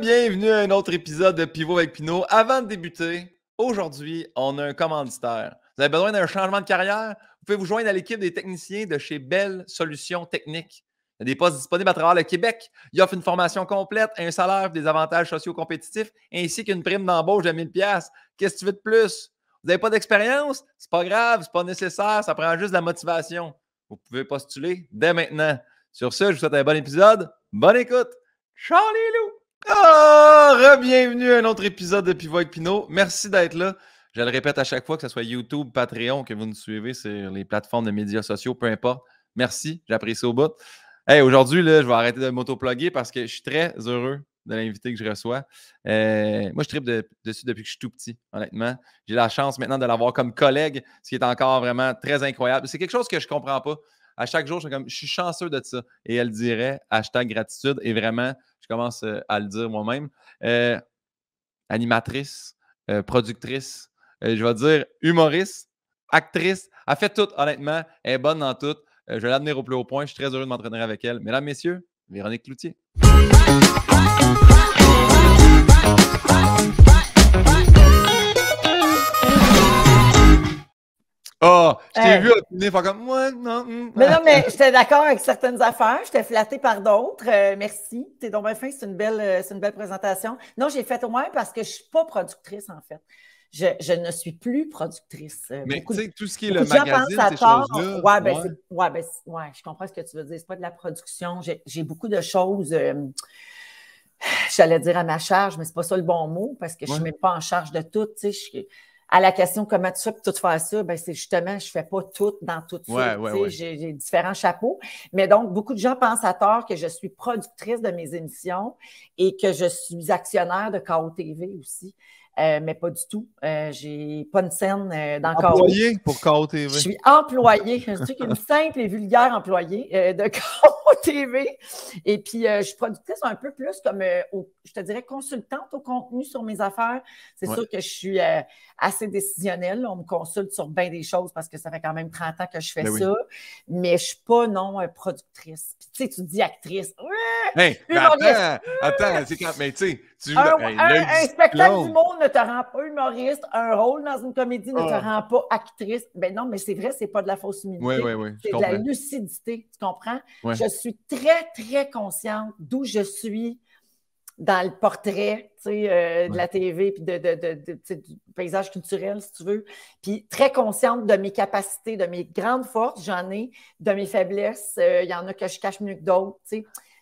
bienvenue à un autre épisode de Pivot avec Pino. Avant de débuter, aujourd'hui, on a un commanditaire. Vous avez besoin d'un changement de carrière? Vous pouvez vous joindre à l'équipe des techniciens de chez Belle Solutions Techniques. Il y a des postes disponibles à travers le Québec. Ils offrent une formation complète, un salaire, des avantages sociaux compétitifs, ainsi qu'une prime d'embauche de 1000 pièces. Qu'est-ce que tu veux de plus? Vous n'avez pas d'expérience? C'est pas grave, c'est pas nécessaire, ça prend juste de la motivation. Vous pouvez postuler dès maintenant. Sur ce, je vous souhaite un bon épisode. Bonne écoute. Ciao les loups! oh, ah, bienvenue à un autre épisode de Pivot avec Pino. Merci d'être là. Je le répète à chaque fois, que ce soit YouTube, Patreon, que vous nous suivez sur les plateformes de médias sociaux, peu importe. Merci, j'apprécie au bout. Hey, aujourd'hui, je vais arrêter de mauto parce que je suis très heureux de l'invité que je reçois. Euh, moi, je tripe dessus depuis que je suis tout petit, honnêtement. J'ai la chance maintenant de l'avoir comme collègue, ce qui est encore vraiment très incroyable. C'est quelque chose que je ne comprends pas à chaque jour, je suis, comme, je suis chanceux de ça. Et elle dirait hashtag gratitude. Et vraiment, je commence euh, à le dire moi-même. Euh, animatrice, euh, productrice, je vais dire humoriste, actrice. Elle fait tout, honnêtement. Elle est bonne dans tout. je vais l'amener au plus haut point. Je suis très heureux de m'entraîner avec elle. Mesdames, messieurs, Véronique Cloutier. Ah, oh, je t'ai vu à opiner, faire comme moi, non. Hum, hum. mais non, mais j'étais d'accord avec certaines affaires, j'étais flattée par d'autres. Euh, merci. T'es donc bien fin, c'est une, belle, euh, c'est une belle présentation. Non, j'ai fait au moins parce que je ne suis pas productrice, en fait. Je, ne suis plus productrice. Euh, mais tu sais, tout ce qui est le magazine, c'est choses-là. Ouais, ben, ben ouais. je comprends ce que tu veux dire. C'est pas de la production. J'ai beaucoup de choses j'allais dire à ma charge, mais c'est pas ça le bon mot parce que je ne suis pas en charge de tout. Tu sais, je, à la question comment tu fais pour tout faire ça, ben c'est justement, je fais pas tout dans tout ça. J'ai différents chapeaux. Mais donc, beaucoup de gens pensent à tort que je suis productrice de mes émissions et que je suis actionnaire de KO TV aussi. Euh, mais pas du tout. Euh, j'ai pas une scène euh, dans Employé pour TV. Je suis employée. Je suis une simple et vulgaire employée de Caro TV. Et puis, je suis productrice un peu plus comme, je te dirais, consultante au contenu sur mes affaires. C'est sûr que je suis assez décisionnelle. On me consulte sur bien des choses parce que ça fait quand même 30 ans que je fais ben ça. Mais je suis pas non productrice. tu sais, tu dis actrice. attends, attends, mais tu un, ben, spectacle du monde ne te rend pas humoriste, un rôle dans une comédie ne te ah. rend pas actrice. Ben non, mais c'est vrai, c'est pas de la fausse humilité. c'est de la lucidité, tu comprends? Je suis très, très consciente d'où je suis dans le portrait euh, de la TV puis de, du paysage culturel, si tu veux. Puis très consciente de mes capacités, de mes grandes forces, j'en ai, de mes faiblesses. Euh, il y en a que je cache mieux que d'autres.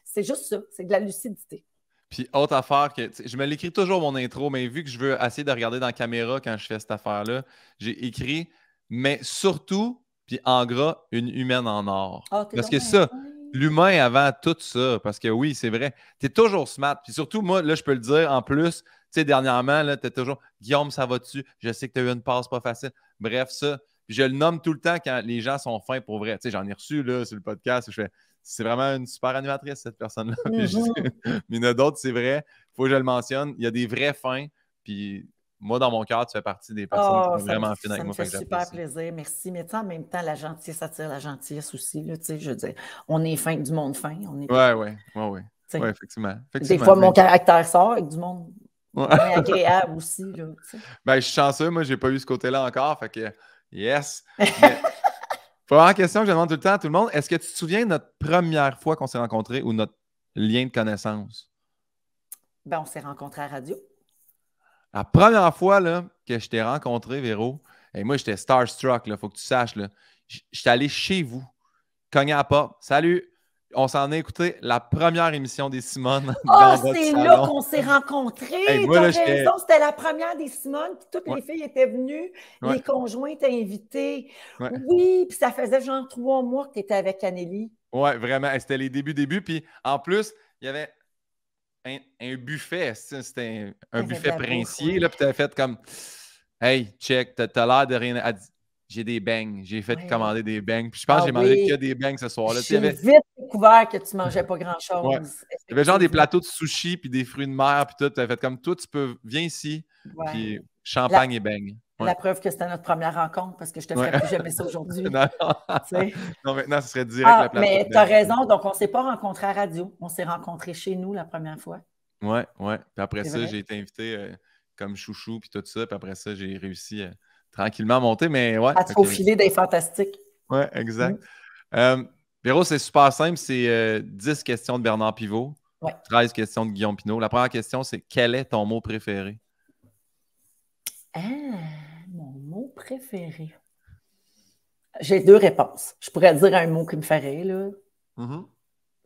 C'est juste ça, c'est de la lucidité. Puis autre affaire que je me l'écris toujours mon intro, mais vu que je veux essayer de regarder dans la caméra quand je fais cette affaire-là, j'ai écrit, mais surtout, puis en gras, une humaine en or. Ah, parce que ça, l'humain avant tout ça, parce que oui, c'est vrai, tu es toujours smart. Puis surtout, moi, là, je peux le dire en plus, tu sais, dernièrement, là, es toujours Guillaume, ça va-tu? Je sais que tu as eu une passe pas facile. Bref, ça. je le nomme tout le temps quand les gens sont fins pour vrai. Tu sais, j'en ai reçu, là, sur le podcast, je fais c'est vraiment une super animatrice, cette personne-là. Mm-hmm. mais il y en a d'autres, c'est vrai. il faut que je le mentionne. Il y a des vraies fins. Puis moi, dans mon cœur, tu fais partie des personnes qui sont ah, vraiment fines avec moi. Ça me fait super plaisir. Merci. Mais tu sais, en même temps, la gentillesse attire la gentillesse aussi. Là, je veux dire, on est fin du monde fin. Oui, oui, oui. Oui, effectivement. Des fois, mon caractère sort avec du monde ouais. agréable aussi. ben, je suis chanceux. Moi, j'ai pas eu ce côté-là encore. Fait que, yes. Première question que je demande tout le temps à tout le monde, est-ce que tu te souviens de notre première fois qu'on s'est rencontrés ou notre lien de connaissance? Ben, on s'est rencontrés à radio. La première fois là, que je t'ai rencontré, Véro, et moi j'étais starstruck, il faut que tu saches. Là. J'étais allé chez vous, cogner à Salut! On s'en est écouté la première émission des Simones. Oh, c'est là qu'on s'est rencontrés. Hey, raison, c'était la première des Simones, toutes les filles étaient venues, les conjoints étaient invités. Oui, puis ça faisait genre trois mois que tu étais avec Anneli. Oui, vraiment. C'était les débuts, débuts. Puis en plus, il y avait un, buffet. C'était un, buffet princier. Là, puis tu avais fait comme Hey, check, t'as l'air de rien j'ai des bangs. J'ai fait commander des bangs. Puis je pense que ah j'ai mangé que des bangs ce soir-là. J'ai vite découvert que tu mangeais pas grand-chose. Il y avait genre des plateaux de sushi, puis des fruits de mer, puis tout. Tu fait comme tout, tu peux, viens ici, puis champagne et bangs. La preuve que c'était notre première rencontre, parce que je ne te ferais plus jamais ça aujourd'hui. non, maintenant, ce serait direct ah, la plateforme. Mais tu as raison. Donc, on ne s'est pas rencontrés à radio. On s'est rencontrés chez nous la première fois. Oui, oui. Puis après ça, j'ai été invité euh, comme chouchou, puis tout ça. Puis après ça, j'ai réussi à. Euh, tranquillement monter, mais ouais. À te des fantastiques. Ouais, exact. Mm. Euh, c'est super simple. C'est 10 euh, questions de Bernard Pivot, 13 questions de Guillaume Pinault. La première question, c'est quel est ton mot préféré? Ah, mon mot préféré. J'ai deux réponses. Je pourrais dire un mot qui me ferait, là. Un mm-hmm.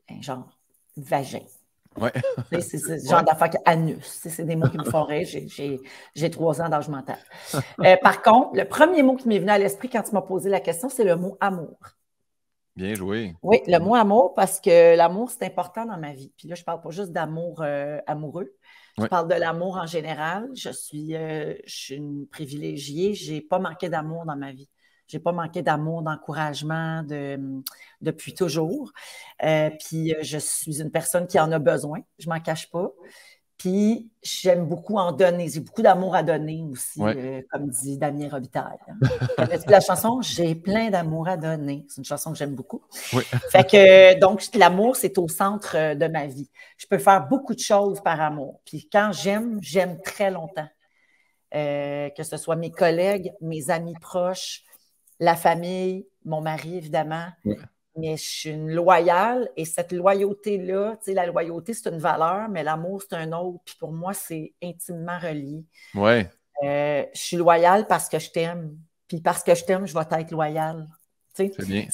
ben, genre vagin. Ouais. c'est ce genre qui d'affaires anus. C'est des mots qui me font J'ai trois ans d'âge mental. Euh, par contre, le premier mot qui m'est venu à l'esprit quand tu m'as posé la question, c'est le mot amour. Bien joué. Oui, le mot amour, parce que l'amour, c'est important dans ma vie. Puis là, je ne parle pas juste d'amour euh, amoureux. Je parle de l'amour en général. Je suis, euh, je suis une privilégiée. Je n'ai pas manqué d'amour dans ma vie j'ai pas manqué d'amour, d'encouragement depuis toujours. Euh, puis euh, je suis une personne qui en a besoin, je m'en cache pas. Puis j'aime beaucoup en donner, j'ai beaucoup d'amour à donner aussi, euh, comme dit Damien Robitaille. Hein. la chanson J'ai plein d'amour à donner, c'est une chanson que j'aime beaucoup. que donc l'amour c'est au centre de ma vie. Je peux faire beaucoup de choses par amour. Puis quand j'aime, j'aime très longtemps. que ce soit mes collègues, mes amis proches, la famille, mon mari, évidemment. Mais je suis une loyale et cette loyauté-là, tu sais, la loyauté, c'est une valeur, mais l'amour, c'est un autre. Puis pour moi, c'est intimement relié. Oui. Euh, je suis loyale parce que je t'aime. Puis parce que je t'aime, je vais être loyale. Bien.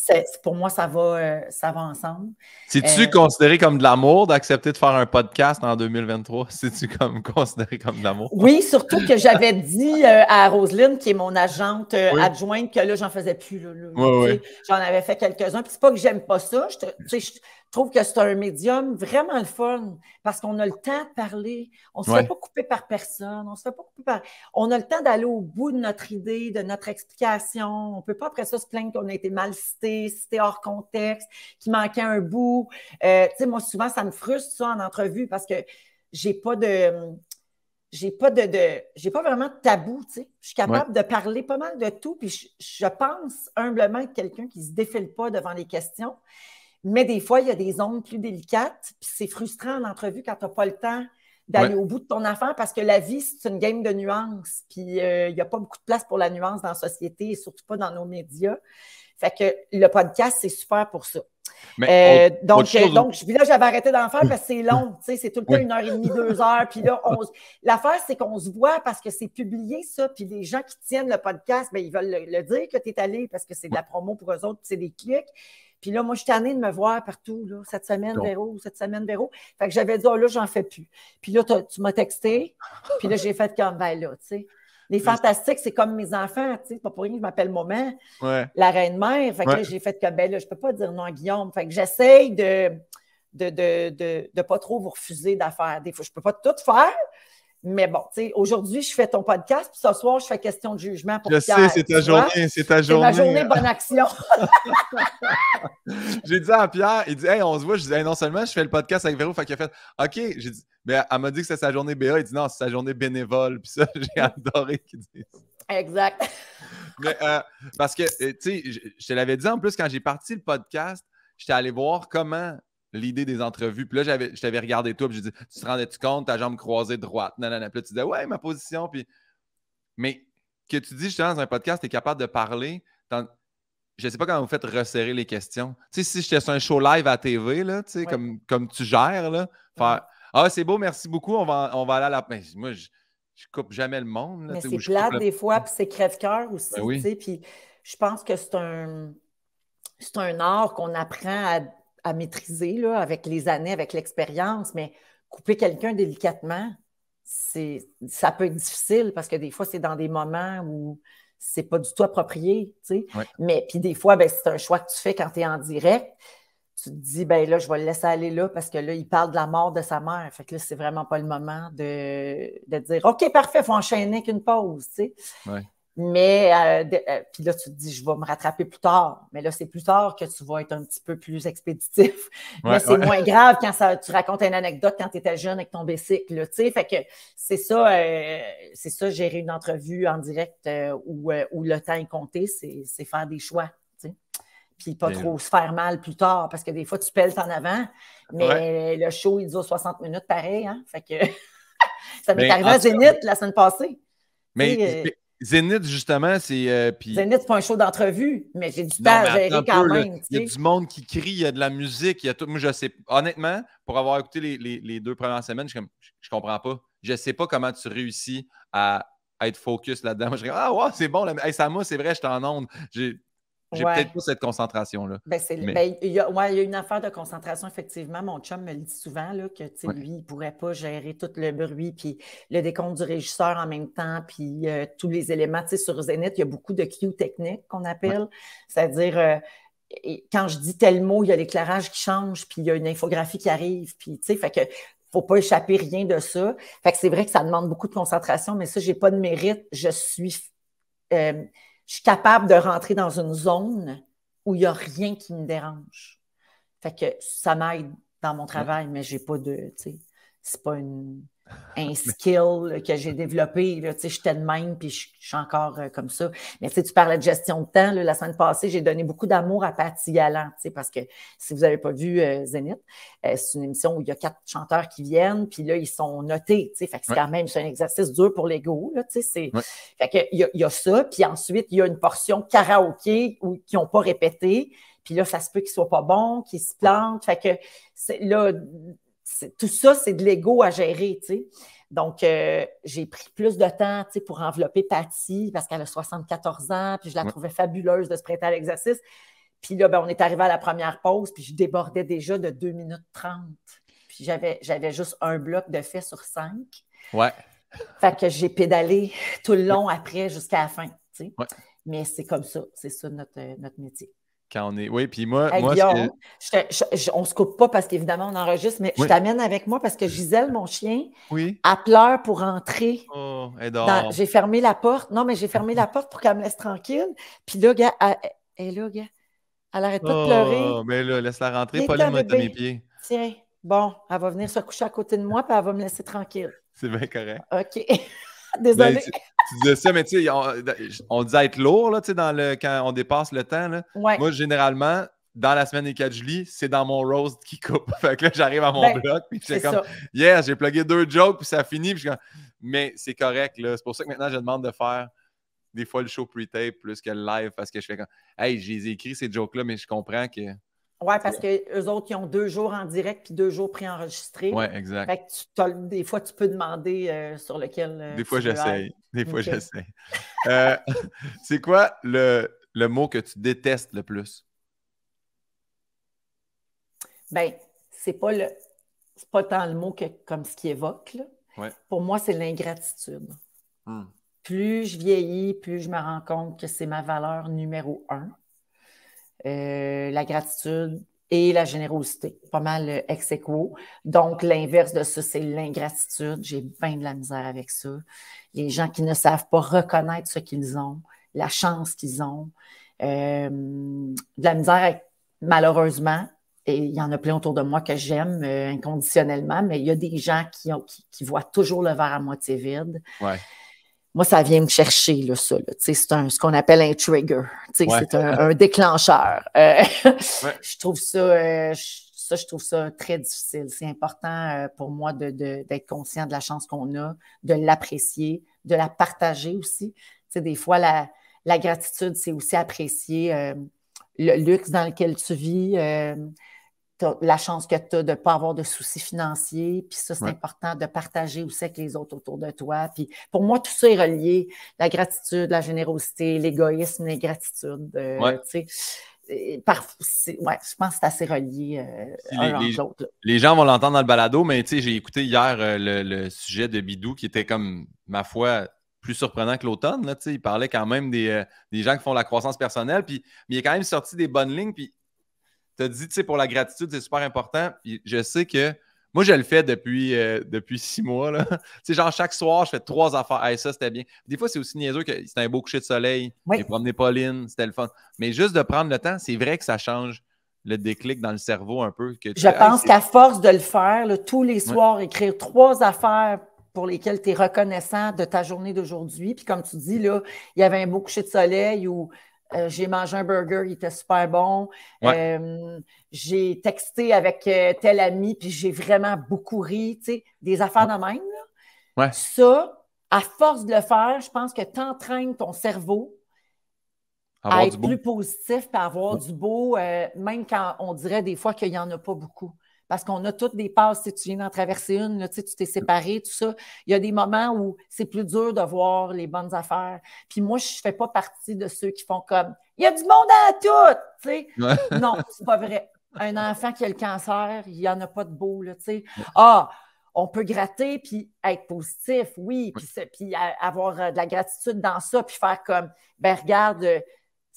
Pour moi, ça va, euh, ça va ensemble. C'est-tu euh, considéré comme de l'amour d'accepter de faire un podcast en 2023? C'est-tu comme considéré comme de l'amour? Oui, surtout que j'avais dit euh, à Roselyne, qui est mon agente adjointe, que là, j'en faisais plus. J'en avais fait quelques-uns. Puis c'est pas que j'aime pas ça. je, je trouve que c'est un médium vraiment le fun parce qu'on a le temps de parler. On ne se fait pas couper par personne. On se fait pas couper par. On a le temps d'aller au bout de notre idée, de notre explication. On ne peut pas après ça se plaindre qu'on a été mal cité, cité hors contexte, qu'il manquait un bout. Euh, tu sais, moi, souvent, ça me frustre ça en entrevue parce que j'ai pas de j'ai pas de, j'ai pas vraiment de tabou, tu sais. Je suis capable de parler pas mal de tout, puis je, pense humblement que quelqu'un qui se défile pas devant les questions. Mais des fois, il y a des ondes plus délicates, puis c'est frustrant en entrevue quand tu n'as pas le temps d'aller au bout de ton affaire parce que la vie, c'est une game de nuances. Puis euh, il n'y a pas beaucoup de place pour la nuance dans la société et surtout pas dans nos médias. Fait que le podcast, c'est super pour ça. Euh, donc, euh, donc, là, j'avais arrêté d'en faire parce que c'est long, c'est tout le temps une heure et demie, deux heures. Puis là, l'affaire, c'est qu'on se voit parce que c'est publié, ça. Puis les gens qui tiennent le podcast, ben, ils veulent le, dire que tu es allé parce que c'est de la promo pour eux autres, c'est des clics. Puis là, moi, je suis tannée de me voir partout, cette semaine, Véro, cette semaine, Véro. Fait que j'avais dit, oh là, j'en fais plus. Puis là, tu m'as texté, puis là, j'ai fait comme, ben là, tu sais. Les fantastiques, c'est comme mes enfants, tu sais, pas pour rien que je m'appelle maman, la reine-mère. Fait que j'ai fait comme, ben là, je peux pas dire non à Guillaume. Fait que j'essaye de de pas trop vous refuser d'affaires. Des fois, je peux pas tout faire, mais bon, tu sais, aujourd'hui, je fais ton podcast, puis ce soir, je fais question de jugement pour Je sais, c'est ta journée, c'est ta journée. C'est ma journée hein. bonne action. j'ai dit à Pierre, il dit Hey, on se voit. Je dis non seulement je fais le podcast avec Véro, fait qu'il a fait OK. J'ai dit, mais elle m'a dit que c'était sa journée BA. Il dit non, c'est sa journée bénévole. Puis ça, j'ai adoré qu'il dise. Exact. mais euh, parce que, euh, tu sais, je te l'avais dit en plus, quand j'ai parti le podcast, j'étais allé voir comment l'idée des entrevues. Puis là, je t'avais regardé toi, puis je dit Tu te rendais-tu compte, ta jambe croisée droite Non, non, Puis là, tu disais Ouais, ma position. Puis... Mais que tu dis justement dans un podcast, tu es capable de parler. Je ne sais pas comment vous faites resserrer les questions. Tu sais, si j'étais sur un show live à TV, là, comme, comme tu gères, là, faire Ah, c'est beau, merci beaucoup, on va, on va aller à la. moi, je, coupe jamais le monde. mais c'est plate des fois, puis c'est crève-cœur aussi. Ben puis je pense que c'est un c'est un art qu'on apprend à à maîtriser là, avec les années, avec l'expérience, mais couper quelqu'un délicatement, c'est, ça peut être difficile parce que des fois, c'est dans des moments où c'est pas du tout approprié. Mais puis des fois, ben, c'est un choix que tu fais quand tu es en direct. Tu te dis, ben là, je vais le laisser aller là parce que là, il parle de la mort de sa mère. Fait que là, c'est vraiment pas le moment de, dire, OK, parfait, il faut enchaîner une pause. Tu sais. Mais euh, euh, puis là, tu te dis, je vais me rattraper plus tard. Mais là, c'est plus tard que tu vas être un petit peu plus expéditif. Mais c'est moins grave quand ça, tu racontes une anecdote quand tu étais jeune avec ton bicycle. Tu sais, fait que c'est ça, euh, c'est ça, gérer une entrevue en direct où, le temps est compté, c'est faire des choix. Puis pas trop se faire mal plus tard, parce que des fois, tu pèles en avant, mais le show, il dure 60 minutes pareil. Hein. Fait que ça m'est arrivé à Zénith la semaine passée. Mais, Zenith, justement, c'est. Euh, Zenith, c'est pas un show d'entrevue, mais j'ai du temps à gérer quand même. Il y a du monde qui crie, il y a de la musique, il y a tout. Moi, je sais. Honnêtement, pour avoir écouté les, deux premières semaines, je, je comprends pas. Je sais pas comment tu réussis à, être focus là-dedans. Moi, je dis, ah, wow, c'est bon, Ça c'est vrai, je t'en onde. J'ai peut-être pas cette concentration-là. Ben, ben, il, y a, une affaire de concentration, effectivement. Mon chum me le dit souvent là, que lui, il ne pourrait pas gérer tout le bruit, puis le décompte du régisseur en même temps, puis euh, tous les éléments. Sur Zenith, il y a beaucoup de cue technique » qu'on appelle. C'est-à-dire. Euh, quand je dis tel mot, il y a l'éclairage qui change, puis il y a une infographie qui arrive, puis tu sais, fait que faut pas échapper rien de ça. Fait que c'est vrai que ça demande beaucoup de concentration, mais ça, je n'ai pas de mérite. Je suis euh, je suis capable de rentrer dans une zone où il n'y a rien qui me dérange. Fait que ça m'aide dans mon travail, mais j'ai pas de, tu c'est pas une, un skill que j'ai développé. Là, j'étais de même, puis je suis encore euh, comme ça. Mais tu parlais de gestion de temps. la semaine passée, j'ai donné beaucoup d'amour à tu sais parce que si vous n'avez pas vu euh, Zenith, Zénith, euh, c'est une émission où il y a quatre chanteurs qui viennent, puis là, ils sont notés. c'est quand même un exercice dur pour l'ego. Il ouais. il y, a ça, puis ensuite, il y a une portion karaoké où, qui n'ont pas répété. Puis là, ça se peut qu'ils ne soient pas bons, qu'ils se plantent. Fait que là, tout ça, c'est de l'ego à gérer, tu sais. Donc, euh, j'ai pris plus de temps pour envelopper Patty parce qu'elle a 74 ans, puis je la trouvais fabuleuse de se prêter à l'exercice. Puis là, ben, on est arrivé à la première pause, puis je débordais déjà de 2 minutes 30. Puis j'avais, juste un bloc de fait sur 5. Ouais. Fait que j'ai pédalé tout le long après jusqu'à la fin. tu Ouais. Mais c'est comme ça, c'est ça notre euh, métier on est. Oui, puis moi. on ne se coupe pas parce qu'évidemment, on enregistre, mais je t'amène avec moi parce que Gisèle, mon chien, oui. a pleure pour entrer. Oh, J'ai fermé la porte. Non, mais j'ai fermé la porte pour qu'elle me laisse tranquille. Puis là, gars, elle, elle arrête pas de pleurer. mais oh, ben là, laisse-la rentrer, pas mettre de mes pieds. Tiens, bon, elle va venir se coucher à côté de moi, puis elle va me laisser tranquille. C'est bien correct. OK. Désolée. Ben, tu disais ça, mais tu sais, on, dit disait être lourd là, dans le, quand on dépasse le temps. Là. Moi, généralement, dans la semaine des 4 juillet, c'est dans mon roast qui coupe. Fait que là, j'arrive à mon blog ben, bloc, puis c'est comme, hier yeah, j'ai plugué deux jokes, puis ça finit. Mais c'est correct, là. C'est pour ça que maintenant, je demande de faire des fois le show pre-tape plus que le live, parce que je fais comme, hey, j'ai écrit ces jokes-là, mais je comprends que. Ouais, parce que eux autres, ils ont deux jours en direct puis deux jours préenregistrés. Ouais, exact. Fait que des fois, tu peux demander euh, sur lequel. Euh, des fois, j'essaye. Des fois, j'essaie. Euh, c'est quoi le, mot que tu détestes le plus? Ben, c'est pas le pas tant le mot que comme ce qui évoque. Pour moi, c'est l'ingratitude. Hmm. Plus je vieillis, plus je me rends compte que c'est ma valeur numéro un. Euh, la gratitude, et la générosité, pas mal euh, ex aequo. Donc, l'inverse de ça, c'est l'ingratitude. J'ai bien de la misère avec ça. Les gens qui ne savent pas reconnaître ce qu'ils ont, la chance qu'ils ont, euh, de la misère malheureusement, et il y en a plein autour de moi que j'aime euh, inconditionnellement, mais il y a des gens qui, ont, voient toujours le verre à moitié vide. Ouais moi, ça vient me chercher, là, ça. Là. C'est ce qu'on appelle un trigger. C'est un, déclencheur. Euh, je trouve ça, euh, ça, je trouve ça très difficile. C'est important euh, pour moi d'être conscient de la chance qu'on a, de l'apprécier, de la partager aussi. des fois, la, la, gratitude, c'est aussi apprécier le luxe dans lequel tu vis la chance que tu as de ne pas avoir de soucis financiers, puis ça, c'est important de partager aussi que les autres autour de toi. Puis pour moi, tout ça est relié. La gratitude, la générosité, l'égoïsme, les gratitudes. Euh, ouais, je pense que c'est assez relié euh, les, gens vont l'entendre dans le balado, mais j'ai écouté hier euh, le, sujet de Bidou qui était comme, ma foi, plus surprenant que l'automne. Là, il parlait quand même des, gens qui font la croissance personnelle, puis, mais il est quand même sorti des bonnes lignes. Puis tu as dit, tu sais, pour la gratitude, c'est super important. je sais que moi, je le fais depuis, euh, depuis six mois. Là. sais, genre, chaque soir, je fais trois affaires. ça, c'était bien. Des fois, c'est aussi niaiseux que c'était un beau coucher de soleil. Oui. J'ai promené Pauline, c'était le fun. Mais juste de prendre le temps, c'est vrai que ça change le déclic dans le cerveau un peu. je pense qu'à force de le faire, tous les soirs, écrire trois affaires pour lesquelles tu es reconnaissant de ta journée d'aujourd'hui. Puis comme tu dis, là, il y avait un beau coucher de soleil ou euh, j'ai mangé un burger, il était super bon. Euh, j'ai texté avec euh, tel ami, puis j'ai vraiment beaucoup ri, tu sais, des affaires de même. Ça, à force de le faire, je pense que tu entraînes ton cerveau à être plus positif, à avoir du beau, même quand on dirait des fois qu'il n'y en a pas beaucoup parce qu'on a toutes des passes. Si tu viens d'en traverser une, là, tu t'es séparé, tout ça. Il y a des moments où c'est plus dur de voir les bonnes affaires. Puis moi, je ne fais pas partie de ceux qui font comme il y a du monde à tout. tu sais. Non, c'est pas vrai. Un enfant qui a le cancer, il n'y en a pas de beau. Là, sais. ah, on peut gratter puis être positif, oui, puis, puis avoir euh, de la gratitude dans ça, puis faire comme ben regarde, euh,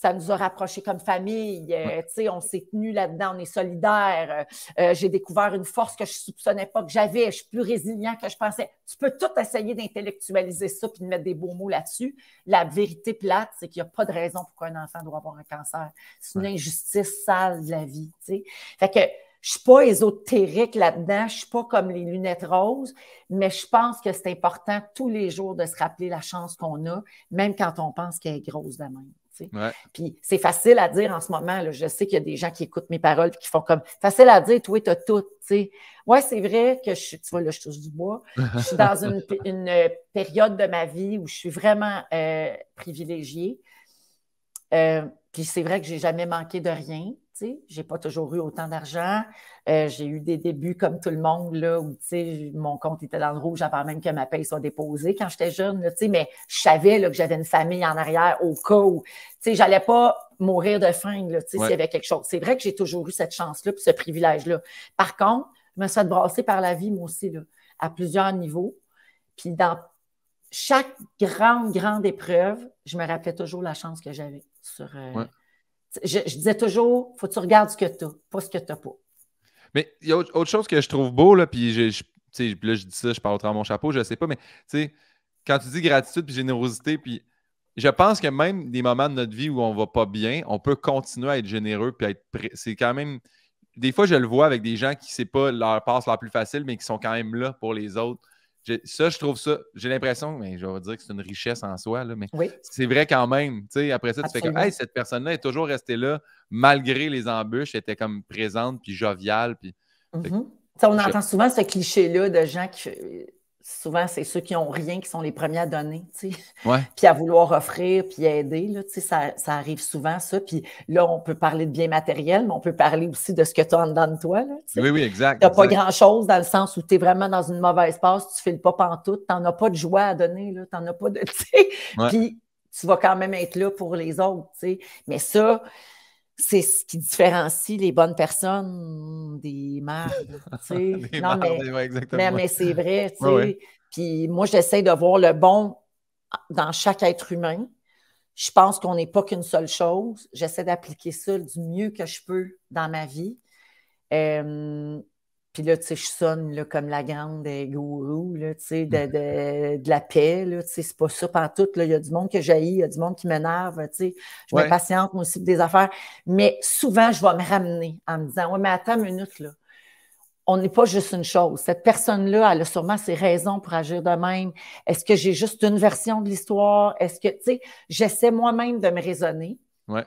ça nous a rapprochés comme famille. Euh, on s'est tenus là-dedans, on est solidaires. Euh, euh, j'ai découvert une force que je soupçonnais pas que j'avais. Je suis plus résilient que je pensais. Tu peux tout essayer d'intellectualiser ça puis de mettre des beaux mots là-dessus. La vérité plate, c'est qu'il n'y a pas de raison pourquoi un enfant doit avoir un cancer. C'est une injustice sale de la vie. Tu sais, fait que je suis pas ésotérique là-dedans, je suis pas comme les lunettes roses, mais je pense que c'est important tous les jours de se rappeler la chance qu'on a, même quand on pense qu'elle est grosse de même. Puis c'est facile à dire en ce moment. je sais qu'il y a des gens qui écoutent mes paroles et qui font comme facile à dire, toi, t'as tout. Ouais, c'est vrai que je suis, vois, là, je touche du bois. Je suis dans une, période de ma vie où je suis vraiment euh, privilégiée. Euh, puis c'est vrai que j'ai jamais manqué de rien. Tu sais, J'ai pas toujours eu autant d'argent. Euh, j'ai eu des débuts comme tout le monde, là, où tu sais, mon compte était dans le rouge avant même que ma paye soit déposée quand j'étais jeune. sais, mais je savais là, que j'avais une famille en arrière au cas où j'allais pas mourir de faim là, sais, s'il y avait quelque chose. C'est vrai que j'ai toujours eu cette chance-là puis ce privilège-là. Par contre, je me suis fait par la vie, moi aussi, là, à plusieurs niveaux. Puis dans chaque grande, grande épreuve, je me rappelais toujours la chance que j'avais. Euh, je, disais toujours, faut que tu regardes ce que tu as, pas ce que tu n'as pas. Mais il y a autre, chose que je trouve beau, là, puis je, là, je dis ça, je parle autrement à mon chapeau, je ne sais pas, mais tu sais, quand tu dis gratitude puis générosité, puis je pense que même des moments de notre vie où on ne va pas bien, on peut continuer à être généreux puis à être. C'est quand même. Des fois, je le vois avec des gens qui, c'est pas leur passe la plus facile, mais qui sont quand même là pour les autres ça, je trouve ça, j'ai l'impression, mais je vais dire que c'est une richesse en soi, là, mais c'est vrai quand même. Après ça, tu fais comme, cette personne-là est toujours restée là, malgré les embûches, elle était comme présente, puis joviale. Puis... Mm-hmm. on entend souvent ce cliché-là de gens qui, souvent, c'est ceux qui n'ont rien qui sont les premiers à donner, tu sais. Ouais. puis à vouloir offrir, puis aider, là, tu sais, ça, ça, arrive souvent, ça. Puis là, on peut parler de biens matériels, mais on peut parler aussi de ce que tu as en dedans de toi, là, Oui, oui, exact. Tu n'as pas grand-chose dans le sens où tu es vraiment dans une mauvaise passe, tu ne files pas pantoute, tu n'en as pas de joie à donner, là, tu n'en as pas de, tu sais. Puis tu vas quand même être là pour les autres, tu sais. Mais ça c'est ce qui différencie les bonnes personnes des mères. sais. non, mais, c'est vrai. Puis sais. Puis moi, j'essaie de voir le bon dans chaque être humain. Je pense qu'on n'est pas qu'une seule chose. J'essaie d'appliquer ça du mieux que je peux dans ma vie. Puis là, tu sais, je sonne comme la grande des gourous, là, tu sais, mm. de, la paix, là, tu sais, c'est pas ça pantoute, là. Il y a du monde que jaillit, il y a du monde qui m'énerve, tu sais. Je m'impatiente, me patiente, moi aussi, des affaires. Mais souvent, je vais me ramener en me disant, ouais, mais attends une minute, là. On n'est pas juste une chose. Cette personne-là, elle a sûrement ses raisons pour agir de même. Est-ce que j'ai juste une version de l'histoire? Est-ce que, tu sais, j'essaie moi-même de me raisonner. Ouais.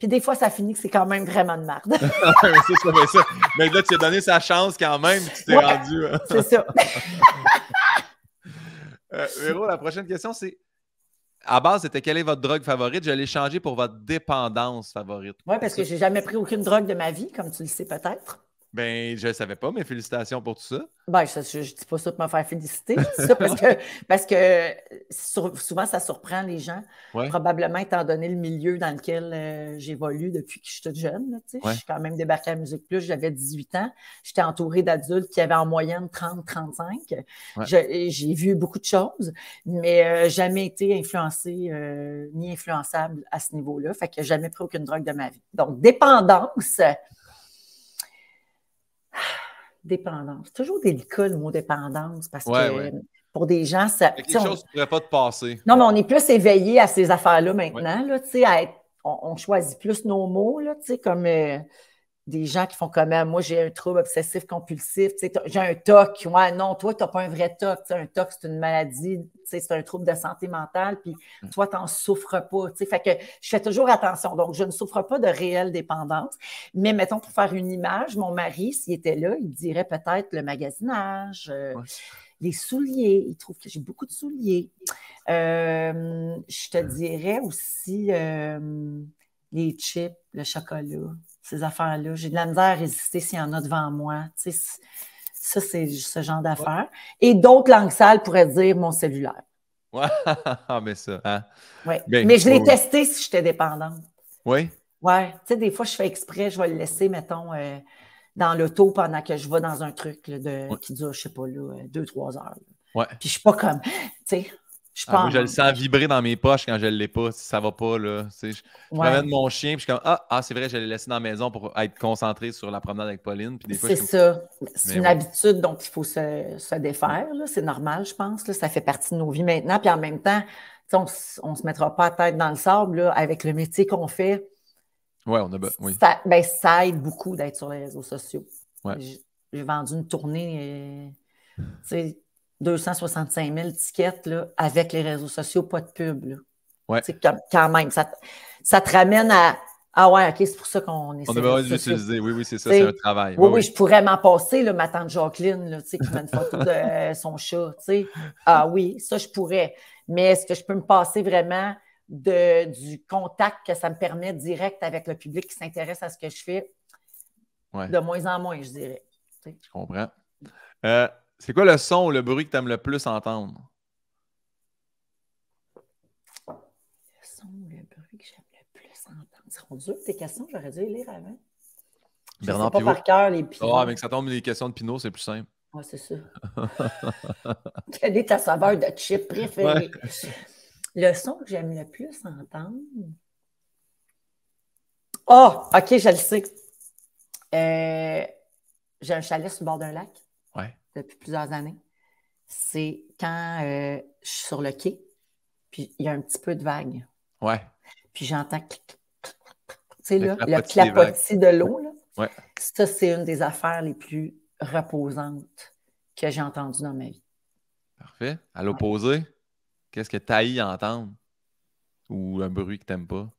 Puis des fois, ça finit que c'est quand même vraiment de merde. mais, là, tu as donné sa chance quand même, tu t'es rendu. Hein. c'est ça. Euh, Véro, la prochaine question, c'est à base, c'était quelle est votre drogue favorite? Je l'ai changé pour votre dépendance favorite. Oui, parce que je n'ai jamais pris aucune drogue de ma vie, comme tu le sais peut-être. Ben, je ne savais pas, mais félicitations pour tout ça. Ben, je ne dis pas ça pour me faire féliciter, parce que, souvent, ça surprend les gens, probablement étant donné le milieu dans lequel euh, j'évolue depuis que je suis toute jeune. Je suis quand même débarquée à la Musique Plus, j'avais 18 ans. J'étais entourée d'adultes qui avaient en moyenne 30-35. J'ai vu beaucoup de choses, mais euh, jamais été influencée euh, ni influençable à ce niveau-là. Fait que jamais pris aucune drogue de ma vie. Donc, dépendance dépendance. C'est toujours délicat le mot dépendance parce que euh, pour des gens, ça. quelque chose ne pourrait pas te passer. Non, mais on est plus éveillé à ces affaires-là maintenant, tu là, on, choisit plus nos mots, là, comme. Euh, des gens qui font comme moi, j'ai un trouble obsessif compulsif, j'ai un TOC. Ouais, non, toi, tu n'as pas un vrai TOC. un TOC, c'est une maladie, c'est un trouble de santé mentale, puis mm. toi, tu n'en souffres pas. Fait que je fais toujours attention. Donc, je ne souffre pas de réelle dépendance. Mais mettons, pour faire une image, mon mari, s'il était là, il dirait peut-être le magasinage. Euh, les souliers. Il trouve que j'ai beaucoup de souliers. Euh, je te euh. dirais aussi les chips, le chocolat ces affaires-là. J'ai de la misère à résister s'il y en a devant moi. Tu ça, c'est ce genre d'affaires. Et d'autres langues sales pourraient dire mon cellulaire. Ouais, ah, mais ça. Hein? Ben, mais je l'ai testé si j'étais dépendante. Oui. Oui. Tu sais, des fois, je fais exprès, je vais le laisser, mettons, euh, dans l'auto pendant que je vais dans un truc de, qui dure, je sais pas, là, euh, deux, trois heures. Puis je suis pas comme, tu sais, je, ah, je le sens vibrer dans mes poches quand je ne l'ai pas. Ça ne va pas, là. Je, ramène mon chien, puis je suis comme Ah, ah c'est vrai, je l'ai laissé dans la maison pour être concentré sur la promenade avec Pauline. C'est ça. C'est une habitude, donc il faut se, défaire. C'est normal, je pense. Ça fait partie de nos vies maintenant. Puis en même temps, on ne se mettra pas la tête dans le sable avec le métier qu'on fait. Ouais, on a oui. Ben, ça, aide beaucoup d'être sur les réseaux sociaux. Ouais. J'ai vendu une tournée. Et, euh, 265 000 tickets là, avec les réseaux sociaux, pas de pub. Là. Ouais. Quand, même, ça, ça te ramène à ah ouais, OK, c'est pour ça qu'on est On devrait l'utiliser, Oui, oui, c'est ça, c'est un travail. Oui, oui, je pourrais m'en passer, là, ma tante Jacqueline, là, qui met une photo de euh, son chat. sais. Ah oui, ça, je pourrais. Mais est-ce que je peux me passer vraiment de, du contact que ça me permet direct avec le public qui s'intéresse à ce que je fais? Ouais. De moins en moins, je dirais. Je comprends. Euh, c'est quoi le son ou le bruit que tu aimes le plus entendre? Le son ou le bruit que j'aime le plus entendre? C'est sont dures tes questions, j'aurais dû les lire avant. Je Bernard sais pas par cœur les questions. Ah, mais que ça tombe les questions de Pinot, c'est plus simple. Ah, c'est ça. Quelle est ta saveur de chip préférée? Le son que j'aime le plus entendre. Ah, oh, OK, je le sais. Euh, j'ai un chalet sur le bord d'un lac depuis plusieurs années, c'est quand euh, je suis sur le quai, puis il y a un petit peu de vague. Ouais. Puis j'entends le, là, clapotis de l'eau. Ça, c'est une des affaires les plus reposantes que j'ai entendues dans ma vie. Parfait. À l'opposé, qu'est-ce que tu entendre? Ou un bruit que tu n'aimes pas?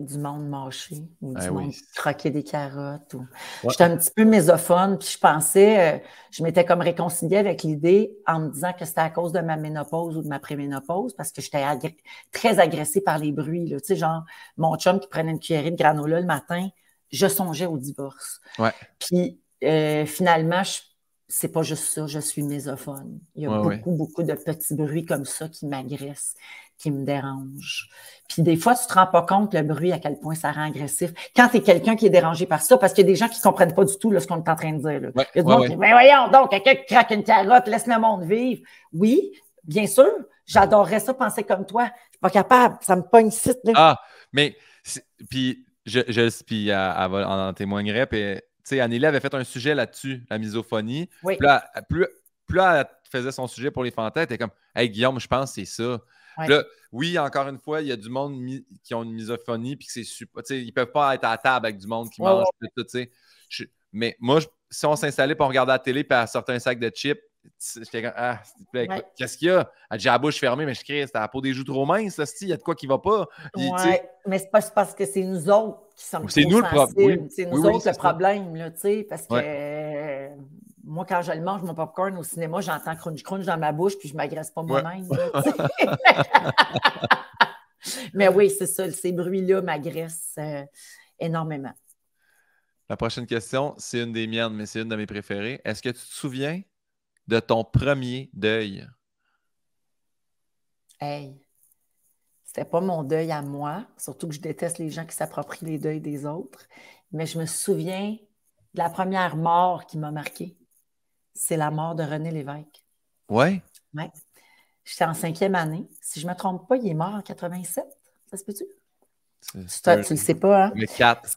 du monde mâché ou ben du monde croquer des carottes. Ou... J'étais un petit peu mésophone, puis je pensais, euh, je m'étais comme réconciliée avec l'idée en me disant que c'était à cause de ma ménopause ou de ma préménopause, parce que j'étais très agressée par les bruits. Tu sais, genre, mon chum qui prenait une cuillerée de granola le matin, je songeais au divorce. Ouais. Puis euh, finalement, je... c'est pas juste ça, je suis mésophone. Il y a beaucoup, beaucoup de petits bruits comme ça qui m'agressent qui me dérange. Puis des fois, tu te rends pas compte le bruit, à quel point ça rend agressif. Quand c'est quelqu'un qui est dérangé par ça, parce qu'il y a des gens qui ne comprennent pas du tout ce qu'on est en train de dire. Là. mais voyons donc, quelqu'un qui craque une carotte, laisse le monde vivre. Oui, bien sûr, j'adorerais ça penser comme toi. Je ne suis pas capable, ça me pogne site. Ah, mais puis je, puis euh, elle, en témoignerait. Puis, tu sais, Anneli avait fait un sujet là-dessus, la misophonie. plus, elle faisait son sujet pour les fantais, elle était comme Hey Guillaume, je pense que c'est ça oui, encore une fois, il y a du monde qui ont une misophonie, puis c'est super. Ils peuvent pas être à table avec du monde qui mange Mais moi, si on s'installait pour regarder la télé, puis à sortir un sac de chips, j'étais comme Ah, ben, qu'est-ce qu'il y a? Elle la bouche fermée, mais je crie, c'est la peau des joues trop mince, il y a de quoi qui va pas. mais c'est parce que c'est nous autres qui sommes. C'est nous le problème. C'est nous autres le problème, parce que. Euh, moi, quand je le mange, mon popcorn au cinéma, j'entends crunch crunch dans ma bouche, puis je ne m'agresse pas moi-même. Mais oui, c'est ça, ces bruits-là m'agressent euh, énormément. La prochaine question, c'est une des miennes, mais c'est une de mes préférées. Est-ce que tu te souviens de ton premier deuil? Hey, c'était pas mon deuil à moi, surtout que je déteste les gens qui s'approprient les deuils des autres, mais je me souviens de la première mort qui m'a marquée c'est la mort de René Lévesque. Oui? Oui. J'étais en cinquième année. Si je ne me trompe pas, il est mort en 87. Ça se peut-tu? Tu ne le sais pas, hein?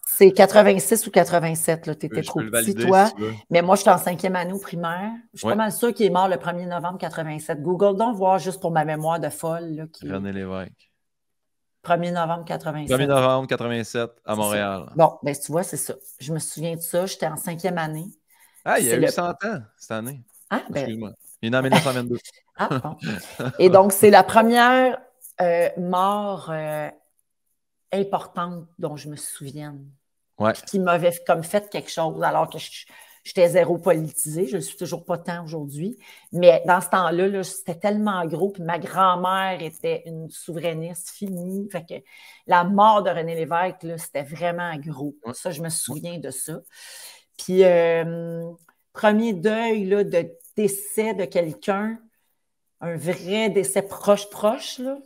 C'est 86 ou 87, là. Tu étais trop petit, toi. mais moi, je suis en cinquième année au primaire. Je suis vraiment pas sûre qu'il est mort le 1er novembre 87. Google donc, voir juste pour ma mémoire de folle. René Lévesque. 1er novembre 87. 1er novembre 87 à Montréal. Bon, ben tu vois, c'est ça. Je me souviens de ça. J'étais en cinquième année. Ah, il y a eu 100 ans cette année. Ah, ben... Excuse-moi. Il en 1922. ah, Et donc, c'est la première euh, mort euh, importante dont je me souviens. Qui m'avait comme fait quelque chose, alors que j'étais zéro politisée. Je ne suis toujours pas tant aujourd'hui. Mais dans ce temps-là, c'était tellement gros. Puis ma grand-mère était une souverainiste finie. Fait que la mort de René Lévesque, c'était vraiment gros. Ça, je me souviens de ça. Puis, euh, premier deuil là, de décès de quelqu'un, un vrai décès proche-proche, là,